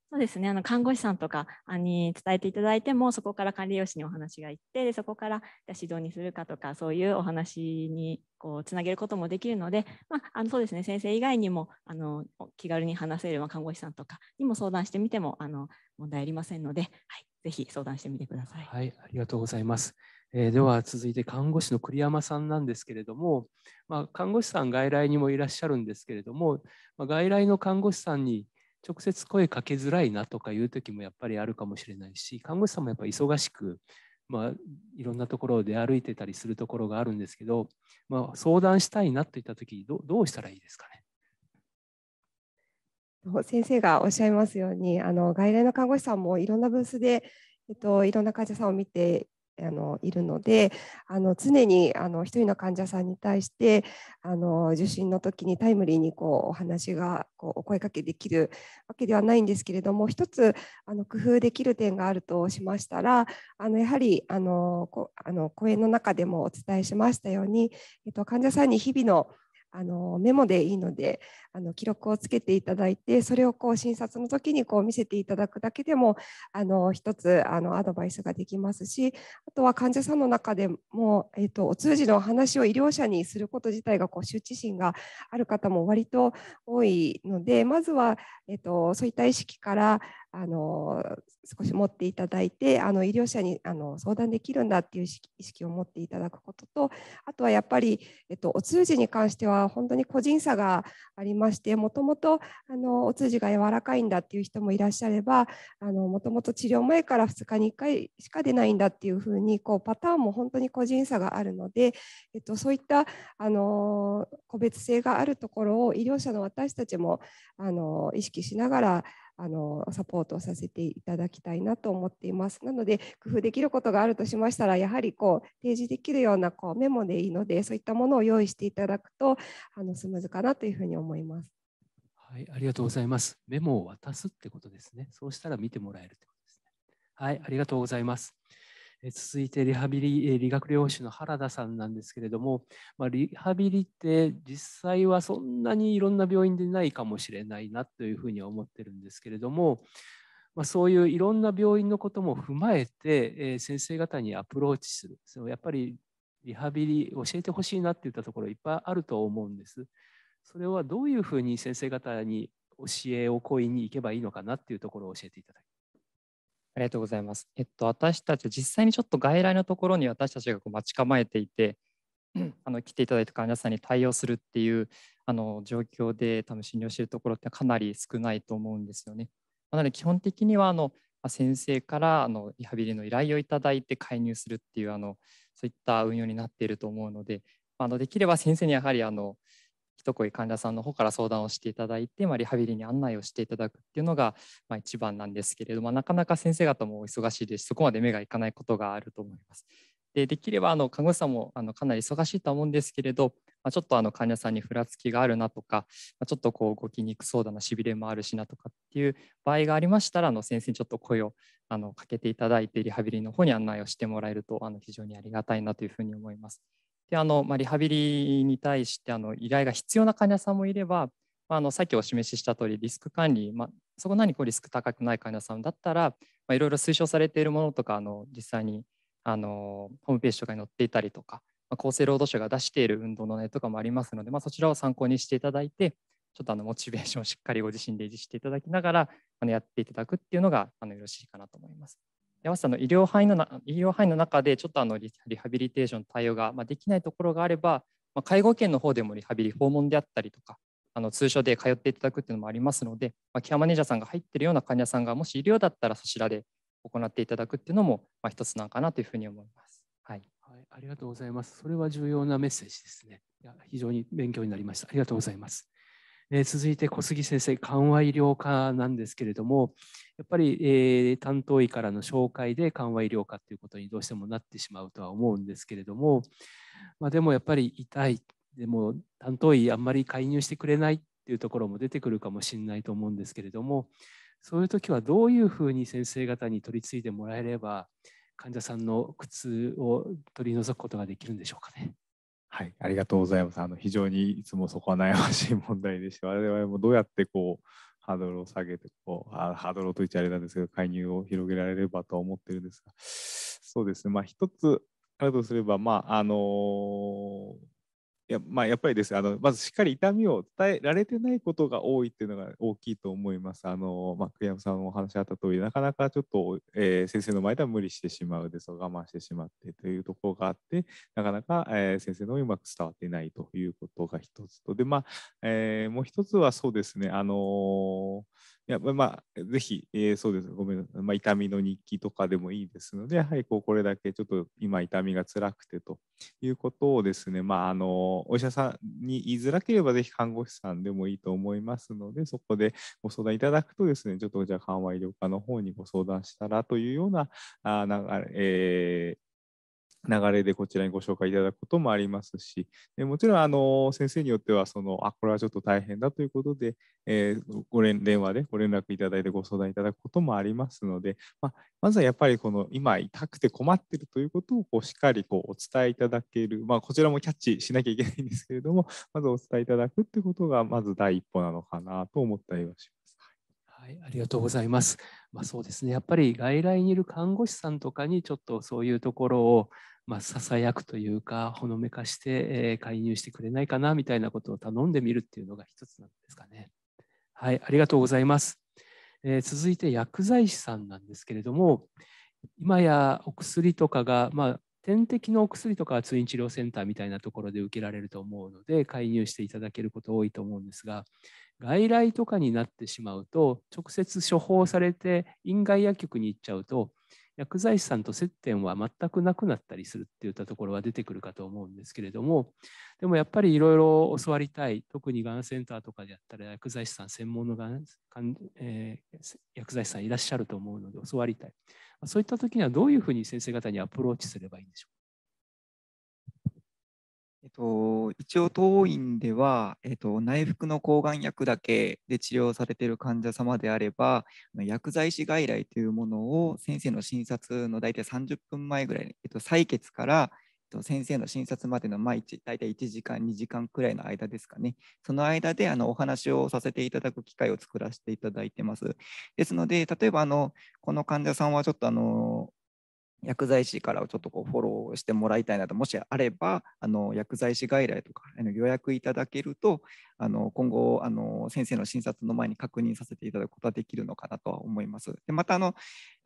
そうですねあの看護師さんとかに伝えていただいてもそこから管理栄養士にお話がいってそこから指導にするかとかそういうお話にこうつなげることもできるので、まあ、あのそうですね先生以外にもあの気軽に話せる看護師さんとかにも相談してみてもあの問題ありませんので、はい、ぜひ相談してみてください。はい、ありがとうございます。えー、では続いて看護師の栗山さんなんですけれども、まあ、看護師さん外来にもいらっしゃるんですけれども、まあ、外来の看護師さんに直接声かけづらいなとかいう時もやっぱりあるかもしれないし看護師さんもやっぱり忙しく、まあ、いろんなところを出歩いてたりするところがあるんですけど、まあ、相談したいなといった時どどうしたらいいですかね先生がおっしゃいますようにあの外来の看護師さんもいろんなブースで、えっと、いろんな患者さんを見てあのいるのであの常にあの1人の患者さんに対してあの受診の時にタイムリーにこうお話がこうお声かけできるわけではないんですけれども一つあの工夫できる点があるとしましたらあのやはりあのこあの講演の中でもお伝えしましたように、えっと、患者さんに日々のあのメモでいいのであの記録をつけていただいてそれをこう診察の時にこう見せていただくだけでもあの一つあのアドバイスができますしあとは患者さんの中でも、えー、とお通じの話を医療者にすること自体がこう羞恥心がある方も割と多いのでまずは、えー、とそういった意識からあの少し持っていただいてあの医療者にあの相談できるんだっていう意識を持っていただくこととあとはやっぱり、えっと、お通じに関しては本当に個人差がありましてもともとお通じが柔らかいんだっていう人もいらっしゃればもともと治療前から2日に1回しか出ないんだっていうふうにこうパターンも本当に個人差があるので、えっと、そういったあの個別性があるところを医療者の私たちもあの意識しながらあのサポートをさせていただきたいなと思っています。なので工夫できることがあるとしましたらやはりこう提示できるようなこうメモでいいのでそういったものを用意していただくとあのスムーズかなというふうに思います。はい、ありがとうございます。メモを渡すってことですね。そうしたら見てもらえるってことですね。はい、ありがとうございます。続いてリハビリ理学療法士の原田さんなんですけれども、まあ、リハビリって実際はそんなにいろんな病院でないかもしれないなというふうには思ってるんですけれども、まあ、そういういろんな病院のことも踏まえて、え先生方にアプローチするそのやっぱりリハビリ教えてほしいなっていったところいっぱいあると思うんです。それはどういうふうに先生方に教えを請いに行けばいいのかなっていうところを教えていただきありがとうございます。えっと、私たち、実際にちょっと外来のところに私たちがこう待ち構えていて、[clears throat] あの来ていただいた患者さんに対応するっていうあの状況で、多分診療しているところってかなり少ないと思うんですよね。なので、基本的にはあの先生からあのリハビリの依頼をいただいて介入するっていうあの、そういった運用になっていると思うので、あのできれば先生にやはりあの一声患者さんの方から相談をしていただいて、まあ、リハビリに案内をしていただくっていうのが、まあ、一番なんですけれども、なかなか先生方もお忙しいですしそこまで目がいかないことがあると思います。でできればあの看護師さんもあのかなり忙しいとは思うんですけれど、まあ、ちょっとあの患者さんにふらつきがあるなとか、まあ、ちょっとこう動きにくそうだなしびれもあるしなとかっていう場合がありましたらあの先生にちょっと声をあのかけていただいてリハビリの方に案内をしてもらえるとあの非常にありがたいなというふうに思います。であの、まあ、リハビリに対してあの依頼が必要な患者さんもいれば、まあ、あのさっきお示しした通りリスク管理、まあ、そこ何こうリスク高くない患者さんだったらいろいろ推奨されているものとかあの実際にあのホームページとかに載っていたりとか、まあ、厚生労働省が出している運動のねとかもありますので、まあ、そちらを参考にしていただいてちょっとあのモチベーションをしっかりご自身で維持していただきながらあのやっていただくっていうのがあのよろしいかなと思います。山下さんの医療範囲の医療範囲の中でちょっとあのリハビリテーション対応が、まできないところがあれば、ま介護保険の方でもリハビリ訪問であったりとかあの通所で通っていただくっていうのもありますので、まケアマネージャーさんが入ってるような患者さんがもし医療だったらそちらで行っていただくっていうのも、まあ、一つなんかなというふうに思います。はい、はい、ありがとうございます。それは重要なメッセージですね。いや非常に勉強になりました。ありがとうございます。えー、続いて小杉先生緩和医療科なんですけれどもやっぱり、えー、担当医からの紹介で緩和医療科ということにどうしてもなってしまうとは思うんですけれども、まあ、でもやっぱり痛いでも担当医あんまり介入してくれないっていうところも出てくるかもしれないと思うんですけれどもそういう時はどういうふうに先生方に取り次いでもらえれば患者さんの苦痛を取り除くことができるんでしょうかね。はい、ありがとうございます。あの非常にいつもそこは悩ましい問題でして、我々もどうやってこうハードルを下げてこうあ、ハードルをといっちゃあれなんですけど、介入を広げられればと思ってるんですが、そうですね、まあ、一つあるとすれば、まああのーやまあ、やっぱりですあのまずしっかり痛みを伝えられてないことが多いっていうのが大きいと思います。あのまあ、栗山さんのお話あった通りなかなかちょっと、えー、先生の前では無理してしまうです我慢してしまってというところがあってなかなか、えー、先生のうまく伝わっていないということが一つとで、まあえー、もう一つはそうですねあのーやまあ、ぜひ、えー、そうです、ごめんなさい、まあ、痛みの日記とかでもいいですので、やはりこうこれだけちょっと今、痛みが辛くてということをですね、まあ、あのお医者さんに言いづらければ、ぜひ看護師さんでもいいと思いますので、そこでご相談いただくとですね、ちょっとじゃあ緩和医療科の方にご相談したらというようなあな、えー、流れでこちらにご紹介いただくこともありますし、でもちろんあの先生によってはそのあ、これはちょっと大変だということで、えー、ご連電話でご連絡いただいてご相談いただくこともありますので、まあ、まずはやっぱりこの今、痛くて困ってるということをこうしっかりこうお伝えいただける、まあ、こちらもキャッチしなきゃいけないんですけれども、[laughs] まずお伝えいただくってことが、まず第一歩なのかなと思ったりはします。はい、ありがとうございます。まあ、そうですね。やっぱり外来にいる看護師さんとかにちょっとそういうところをまあ、囁くというかほのめかして、え介入してくれないかなみたいなことを頼んでみるっていうのが一つなんですかね。はい、ありがとうございます。えー、続いて薬剤師さんなんですけれども今やお薬とかが、まあ、点滴のお薬とかは通院治療センターみたいなところで受けられると思うので介入していただけること多いと思うんですが外来とかになってしまうと直接処方されて院外薬局に行っちゃうと薬剤師さんと接点は全くなくなったりするっていったところは出てくるかと思うんですけれどもでもやっぱりいろいろ教わりたい特にがんセンターとかであったら薬剤師さん専門のがん、えー、薬剤師さんいらっしゃると思うので教わりたいそういった時にはどういうふうに先生方にアプローチすればいいんでしょうえっと、一応当院では、えっと、内服の抗がん薬だけで治療されている患者様であれば薬剤師外来というものを先生の診察の大体30分前ぐらい、えっと、採血から、えっと、先生の診察までの毎日大体1時間2時間くらいの間ですかねその間であのお話をさせていただく機会を作らせていただいてますですので例えばあのこの患者さんはちょっとあの薬剤師からちょっとこうフォローしてもらいたいなと、もしあれば、あの薬剤師外来とか予約いただけると、あの今後あの、先生の診察の前に確認させていただくことはできるのかなとは思います。でまたあの、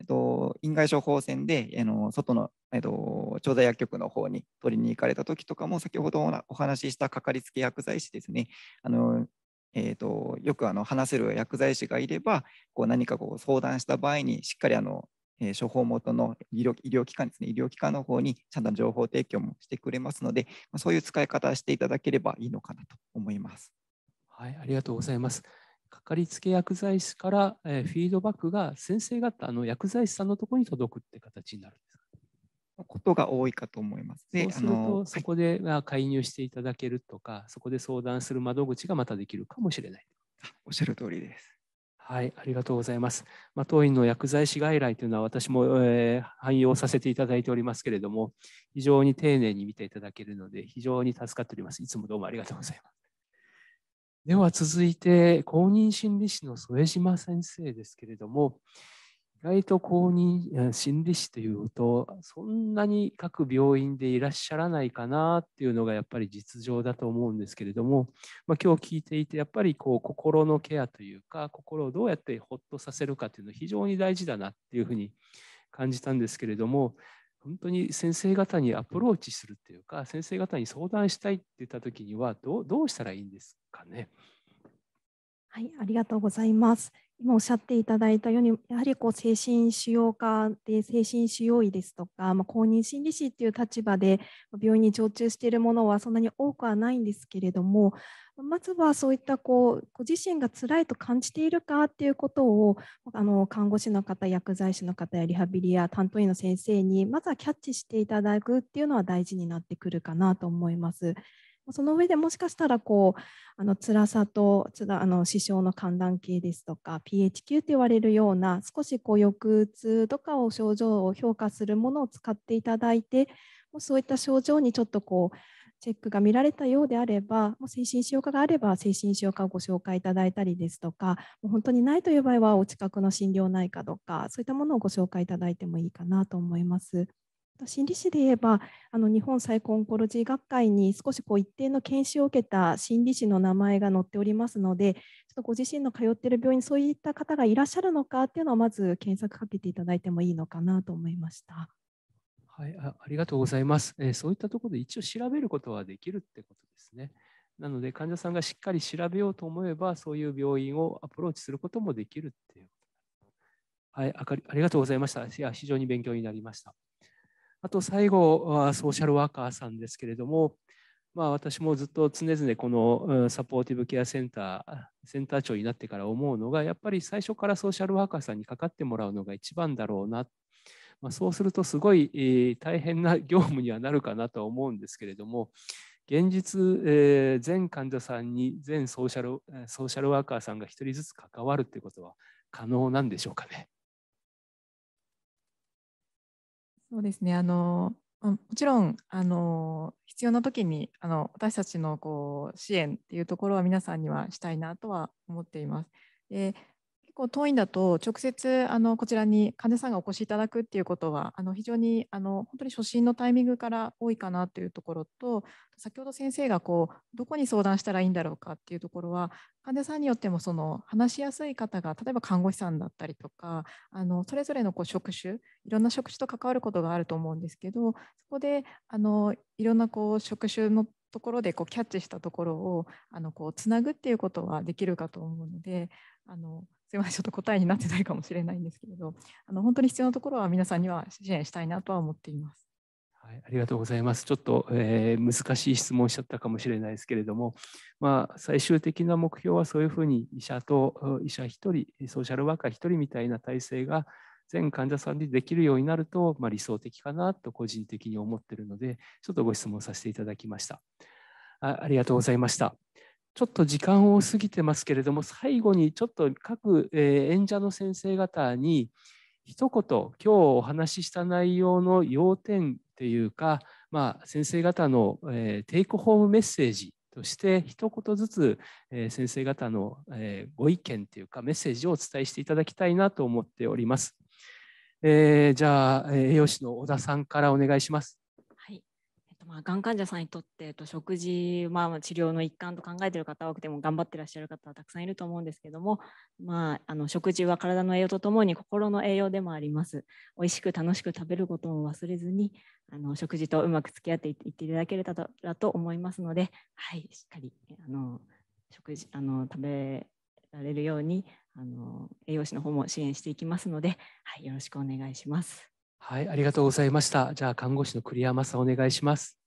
えっと、院外処方箋で、あの外の、えっと、調剤薬局の方に取りに行かれたときとかも、先ほどお話ししたかかりつけ薬剤師ですね、あのえーと、とよくあの話せる薬剤師がいればこう何かこう相談した場合にしっかりあのえ処方元の医療医療機関ですね、医療機関の方にちゃんと情報提供もしてくれますので、まあ、そういう使い方をしていただければいいのかなと思います。はい、ありがとうございます。かかりつけ薬剤師から、えフィードバックが先生方の薬剤師さんのところに届くって形になるんですかことが多いかと思います。で、そうするとそこで、はあ、介入していただけるとか、そこで相談する窓口がまたできるかもしれない。おっしゃる通りです。はい、ありがとうございます。まあ、当院の薬剤師外来というのは私も、えー、汎用させていただいておりますけれども、非常に丁寧に見ていただけるので、非常に助かっております。いつもどうもありがとうございます。では続いて、公認心理師の副島先生ですけれども、外と公認心理師というとそんなに各病院でいらっしゃらないかなっていうのがやっぱり実情だと思うんですけれども、まあ、今日聞いていてやっぱりこう心のケアというか心をどうやってほっとさせるかというのは非常に大事だなっていうふうに感じたんですけれども本当に先生方にアプローチするっていうか先生方に相談したいって言った時にはどうどうしたらいいんですかね。はい、ありがとうございます。今おっしゃっていただいたようにやはりこう精神腫瘍科で精神腫瘍医ですとか、まあ、公認心理師っていう立場で病院に常駐しているものはそんなに多くはないんですけれどもまずはそういったこうご自身が辛いと感じているかっていうことをあの看護師の方薬剤師の方やリハビリや担当医の先生にまずはキャッチしていただくっていうのは大事になってくるかなと思います。その上でもしかしたらこうあの辛さとつらあの支障の寒暖計ですとか PHQ って言われるような少しこう抑うつとかを症状を評価するものを使っていただいてもそういった症状にちょっとこうチェックが見られたようであれば、もう精神使用科があれば精神使用科をご紹介いただいたりですとか、もう本当にないという場合はお近くの心療内科とか、そういったものをご紹介いただいてもいいかなと思います。心理師で言えばあの日本サイコンコロジー学会に少しこう一定の研修を受けた心理師の名前が載っておりますのでちょっとご自身の通っている病院そういった方がいらっしゃるのかっていうのをまず検索かけていただいてもいいのかなと思いました。はいあ、ありがとうございます、えー、そういったところで一応調べることはできるってことですね。なので患者さんがしっかり調べようと思えばそういう病院をアプローチすることもできるっていう。はい、あかりありがとうございました。いや非常に勉強になりました。あと最後はソーシャルワーカーさんですけれども、まあ、私もずっと常々このサポーティブケアセンター、センター長になってから思うのが、やっぱり最初からソーシャルワーカーさんにかかってもらうのが一番だろうな。まあ、そうするとすごい大変な業務にはなるかなとは思うんですけれども、現実、えー、全患者さんに全ソーシャルソーシャルワーカーさんが1人ずつ関わるということは可能なんでしょうかね。そうですねあのもちろんあの必要な時にあの私たちのこう支援っていうところは皆さんにはしたいなとは思っています。で結構当院だと直接あのこちらに患者さんがお越しいただくっていうことはあの非常にあの本当に初診のタイミングから多いかなというところと先ほど先生がこうどこに相談したらいいんだろうかっていうところは患者さんによってもその話しやすい方が例えば看護師さんだったりとかあのそれぞれのこう職種いろんな職種と関わることがあると思うんですけどそこであのいろんなこう職種のところでこうキャッチしたところをあのこうつなぐっていうことはできるかと思うのであのすいません、ちょっと答えになってないかもしれないんですけれど、あの本当に必要なところは皆さんには支援したいなとは思っています。はい、ありがとうございます。ちょっと、えー、難しい質問しちゃったかもしれないですけれども、まあ、最終的な目標はそういうふうに医者と医者1人、ソーシャルワーカー1人みたいな体制が全患者さんでできるようになると、まあ、理想的かなと個人的に思ってるので、ちょっとご質問させていただきました。あありがとうございました。ちょっと時間を過ぎてますけれども、最後にちょっと各、演者の先生方に、一言、今日お話しした内容の要点というか、まあ、先生方の、テイクホームメッセージとして、一言ずつ、先生方の、ご意見というか、メッセージをお伝えしていただきたいなと思っております。えー、じゃあ、栄養士の小田さんからお願いします。とまあがん患者さんにとって、えっと、食事、まあ、治療の一環と考えている方多くても頑張ってらっしゃる方はたくさんいると思うんですけども、まあ、あの食事は体の栄養とともに心の栄養でもあります美味しく楽しく食べることも忘れずにあの食事とうまく付き合っていっていただければとらと思いますので、はい、しっかりあの食事あの食べられるようにあの栄養士の方も支援していきますので、はい、よろしくお願いします。はい、ありがとうございました。じゃあ看護師の栗山さんお願いします。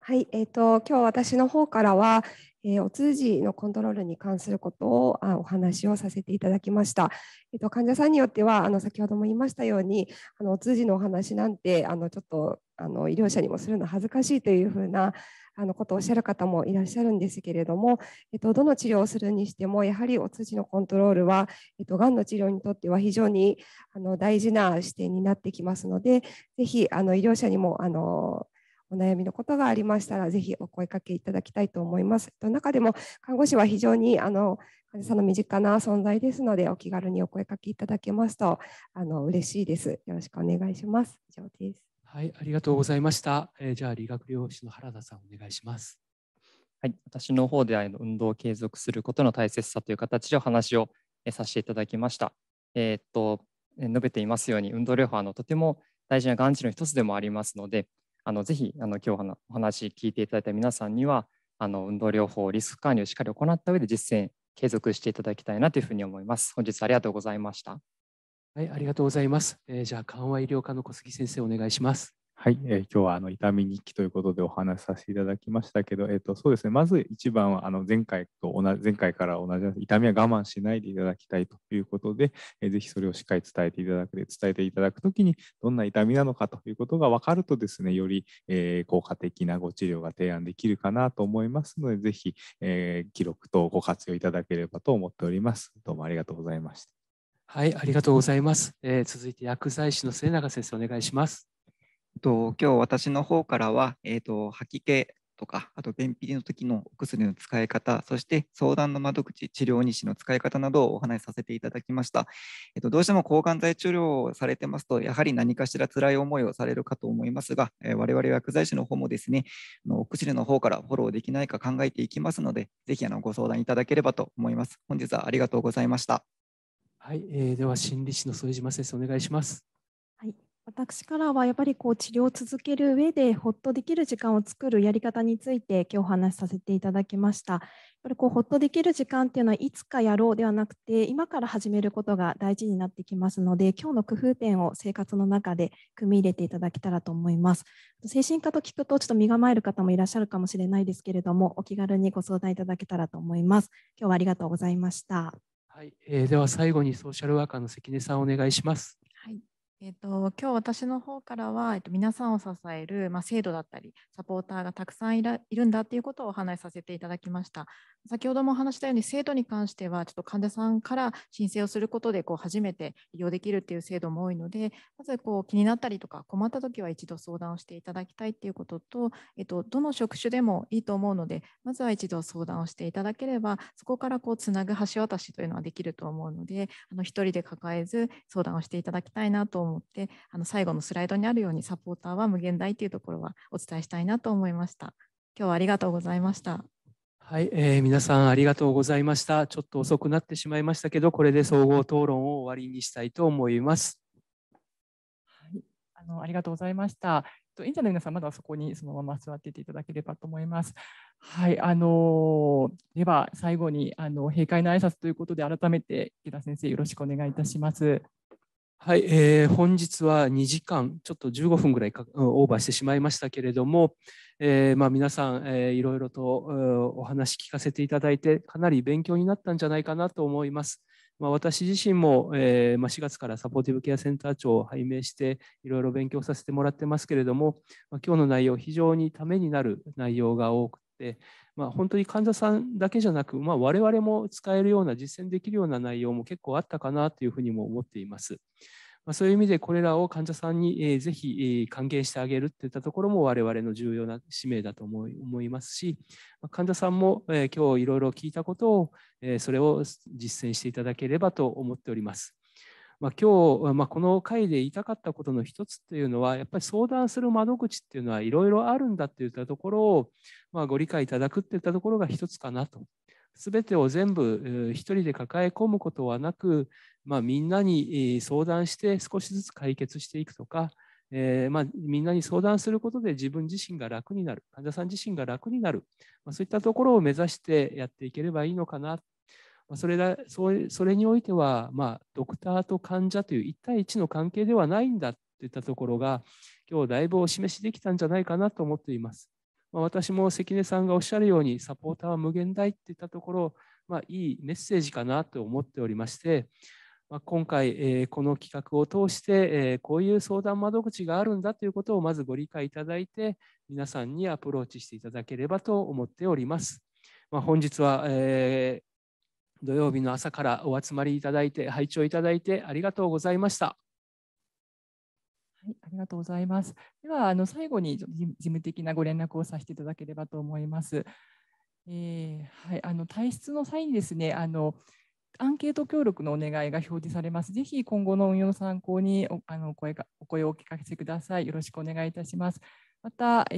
はい、えっ、ー、と今日私の方からは、えー、お通じのコントロールに関することをあお話をさせていただきました。えっ、ー、と患者さんによってはあの先ほども言いましたように、あのお通じのお話なんてあのちょっとあの医療者にもするの恥ずかしいというふうなあのことをおっしゃる方もいらっしゃるんですけれども、えっと、どの治療をするにしてもやはりお通じのコントロールは、えっと、がんの治療にとっては非常にあの大事な視点になってきますのでぜひあの医療者にもあのお悩みのことがありましたら、ぜひお声かけいただきたいと思います。中でも看護師は非常にあの患者さんの身近な存在ですので、お気軽にお声かけいただけますとあの嬉しいです。よろしくお願いします。以上です。はい、ありがとうございました。えー、じゃあ理学療法士の原田さんお願いします。はい、私の方であの運動を継続することの大切さという形でお話をえさせていただきました。えー、っと述べていますように運動療法はのとても大事ながん治の一つでもありますので、あのぜひあの今日のお話聞いていただいた皆さんにはあの運動療法リスク管理をしっかり行った上で実践継続していただきたいなというふうに思います。本日ありがとうございました。はい、ありがとうございます。えー、じゃあ緩和医療科の小杉先生お願いします。はい、えー、今日はあの痛み日記ということでお話しさせていただきましたけど、えっ、ー、とそうですね。まず一番はあの前回と同じ前回から同じ痛みは我慢しないでいただきたいということで、えー、ぜひそれをしっかり伝えていただくで伝えていただくときにどんな痛みなのかということが分かるとですね、より、えー、効果的なご治療が提案できるかなと思いますので、ぜひ、えー、記録とご活用いただければと思っております。どうもありがとうございました。はい、ありがとうございます。えー、続いて薬剤師の末永先生、お願いします。と今日私の方からは、えーと、吐き気とか、あと便秘の時のお薬の使い方、そして相談の窓口、治療日誌の使い方などをお話しさせていただきました。えっと、どうしても抗がん剤治療をされてますと、やはり何かしら辛い思いをされるかと思いますが、えー、我々薬剤師の方もですね、お薬の方からフォローできないか考えていきますので、ぜひあのご相談いただければと思います。本日はありがとうございました。はい、えー、では心理師の副島先生お願いします。はい、私からはやっぱりこう治療を続ける上でほっとできる時間を作るやり方について今日お話しさせていただきました。やっぱりこうほっとできる時間っていうのはいつかやろうではなくて今から始めることが大事になってきますので今日の工夫点を生活の中で組み入れていただけたらと思います。精神科と聞くとちょっと身構える方もいらっしゃるかもしれないですけれどもお気軽にご相談いただけたらと思います。今日はありがとうございました。はい、えー、では最後にソーシャルワーカーの関根さんお願いします。えっと、今日私の方からは、えっと、皆さんを支える、まあ、制度だったりサポーターがたくさんいるんだということをお話しさせていただきました。先ほどもお話したように制度に関してはちょっと患者さんから申請をすることでこう初めて利用できるっていう制度も多いのでまずこう気になったりとか困った時は一度相談をしていただきたいっていうことと、えっと、とどの職種でもいいと思うのでまずは一度相談をしていただければそこからこうつなぐ橋渡しというのはできると思うのであの1人で抱えず相談をしていただきたいなと思います。思ってあの最後のスライドにあるようにサポーターは無限大というところはお伝えしたいなと思いました今日はありがとうございましたはい、えー、皆さんありがとうございましたちょっと遅くなってしまいましたけどこれで総合討論を終わりにしたいと思いますはい、あのありがとうございましたと演者の皆さんまだそこにそのまま座ってていただければと思います。はい、あのでは最後にあの閉会の挨拶ということで改めて池田先生よろしくお願いいたします。はい、えー、本日は2時間、ちょっと15分ぐらいオーバーしてしまいましたけれども、えーまあ、皆さん、えー、いろいろとお話聞かせていただいて、かなり勉強になったんじゃないかなと思います。まあ、私自身も、えーまあ、4月からサポーティブケアセンター長を拝命して、いろいろ勉強させてもらってますけれども、まあ、今日の内容、非常にためになる内容が多く、まあ、本当に患者さんだけじゃなく、まあ、我々も使えるような実践できるような内容も結構あったかなというふうにも思っています。まあ、そういう意味でこれらを患者さんに、えー、ぜひ、え還元してあげるといったところも我々の重要な使命だと思い思いますし、ま患者さんも、え今日いろいろ聞いたことを、えそれを実践していただければと思っております。まあ、今日、まあ、この回で言いたかったことの一つというのはやっぱり相談する窓口っていうのはいろいろあるんだっていったところを、まあ、ご理解いただくっていったところが一つかなと。全てを全部一人で抱え込むことはなく、まあ、みんなに相談して少しずつ解決していくとか、えー、まあ、みんなに相談することで自分自身が楽になる患者さん自身が楽になる、まあ、そういったところを目指してやっていければいいのかなそれだそれそれにおいては、まあ、ドクターと患者という1対1の関係ではないんだといったところが今日だいぶお示しできたんじゃないかなと思っています。まあ、私も関根さんがおっしゃるようにサポーターは無限大といったところ、まあ、いいメッセージかなと思っておりまして、まあ、今回、えー、この企画を通して、えー、こういう相談窓口があるんだということをまずご理解いただいて皆さんにアプローチしていただければと思っております。まあ、本日は、えー土曜日の朝からお集まりいただいて、拝聴いただいてありがとうございました。はい、ありがとうございます。では、あの最後に事務的なご連絡をさせていただければと思います。えー、はい、あの退出の際にですね、あのアンケート協力のお願いが表示されます。ぜひ今後の運用の参考におあのお声がお声をお聞かせください。よろしくお願いいたします。また、え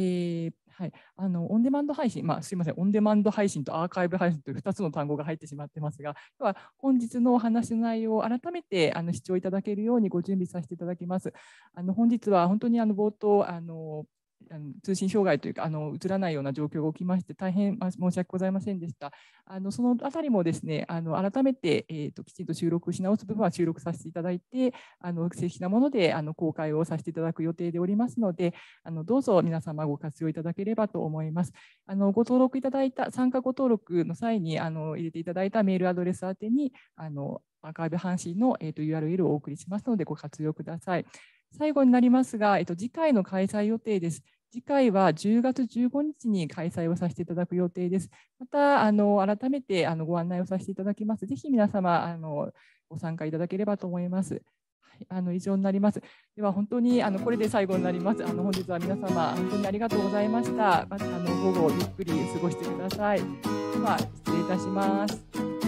ーはい、あのオンデマンド配信、まあ、すみません、オンデマンド配信とアーカイブ配信という2つの単語が入ってしまってますが、今日は本日のお話の内容を改めてあの視聴いただけるようにご準備させていただきます。あの本日は本当にあの冒頭あのあの通信障害というかあの映らないような状況が起きまして大変申し訳ございませんでした。あのそのあたりもですねあの改めて、えーと、きちんと収録し直す部分は収録させていただいてあの正式なものであの公開をさせていただく予定でおりますのであのどうぞ皆様ご活用いただければと思います。あのご登録いただいた参加ご登録の際にあの入れていただいたメールアドレス宛てにあのアーカイブ阪神の、えーと URL をお送りしますのでご活用ください。最後になりますが、えっと、次回の開催予定です。次回は10月15日に開催をさせていただく予定です。また、あの改めてあのご案内をさせていただきます。ぜひ皆様あのご参加いただければと思います。はい、あの以上になります。では本当にあのこれで最後になります。あの本日は皆様本当にありがとうございました。またあの午後ゆっくり過ごしてください。では失礼いたします。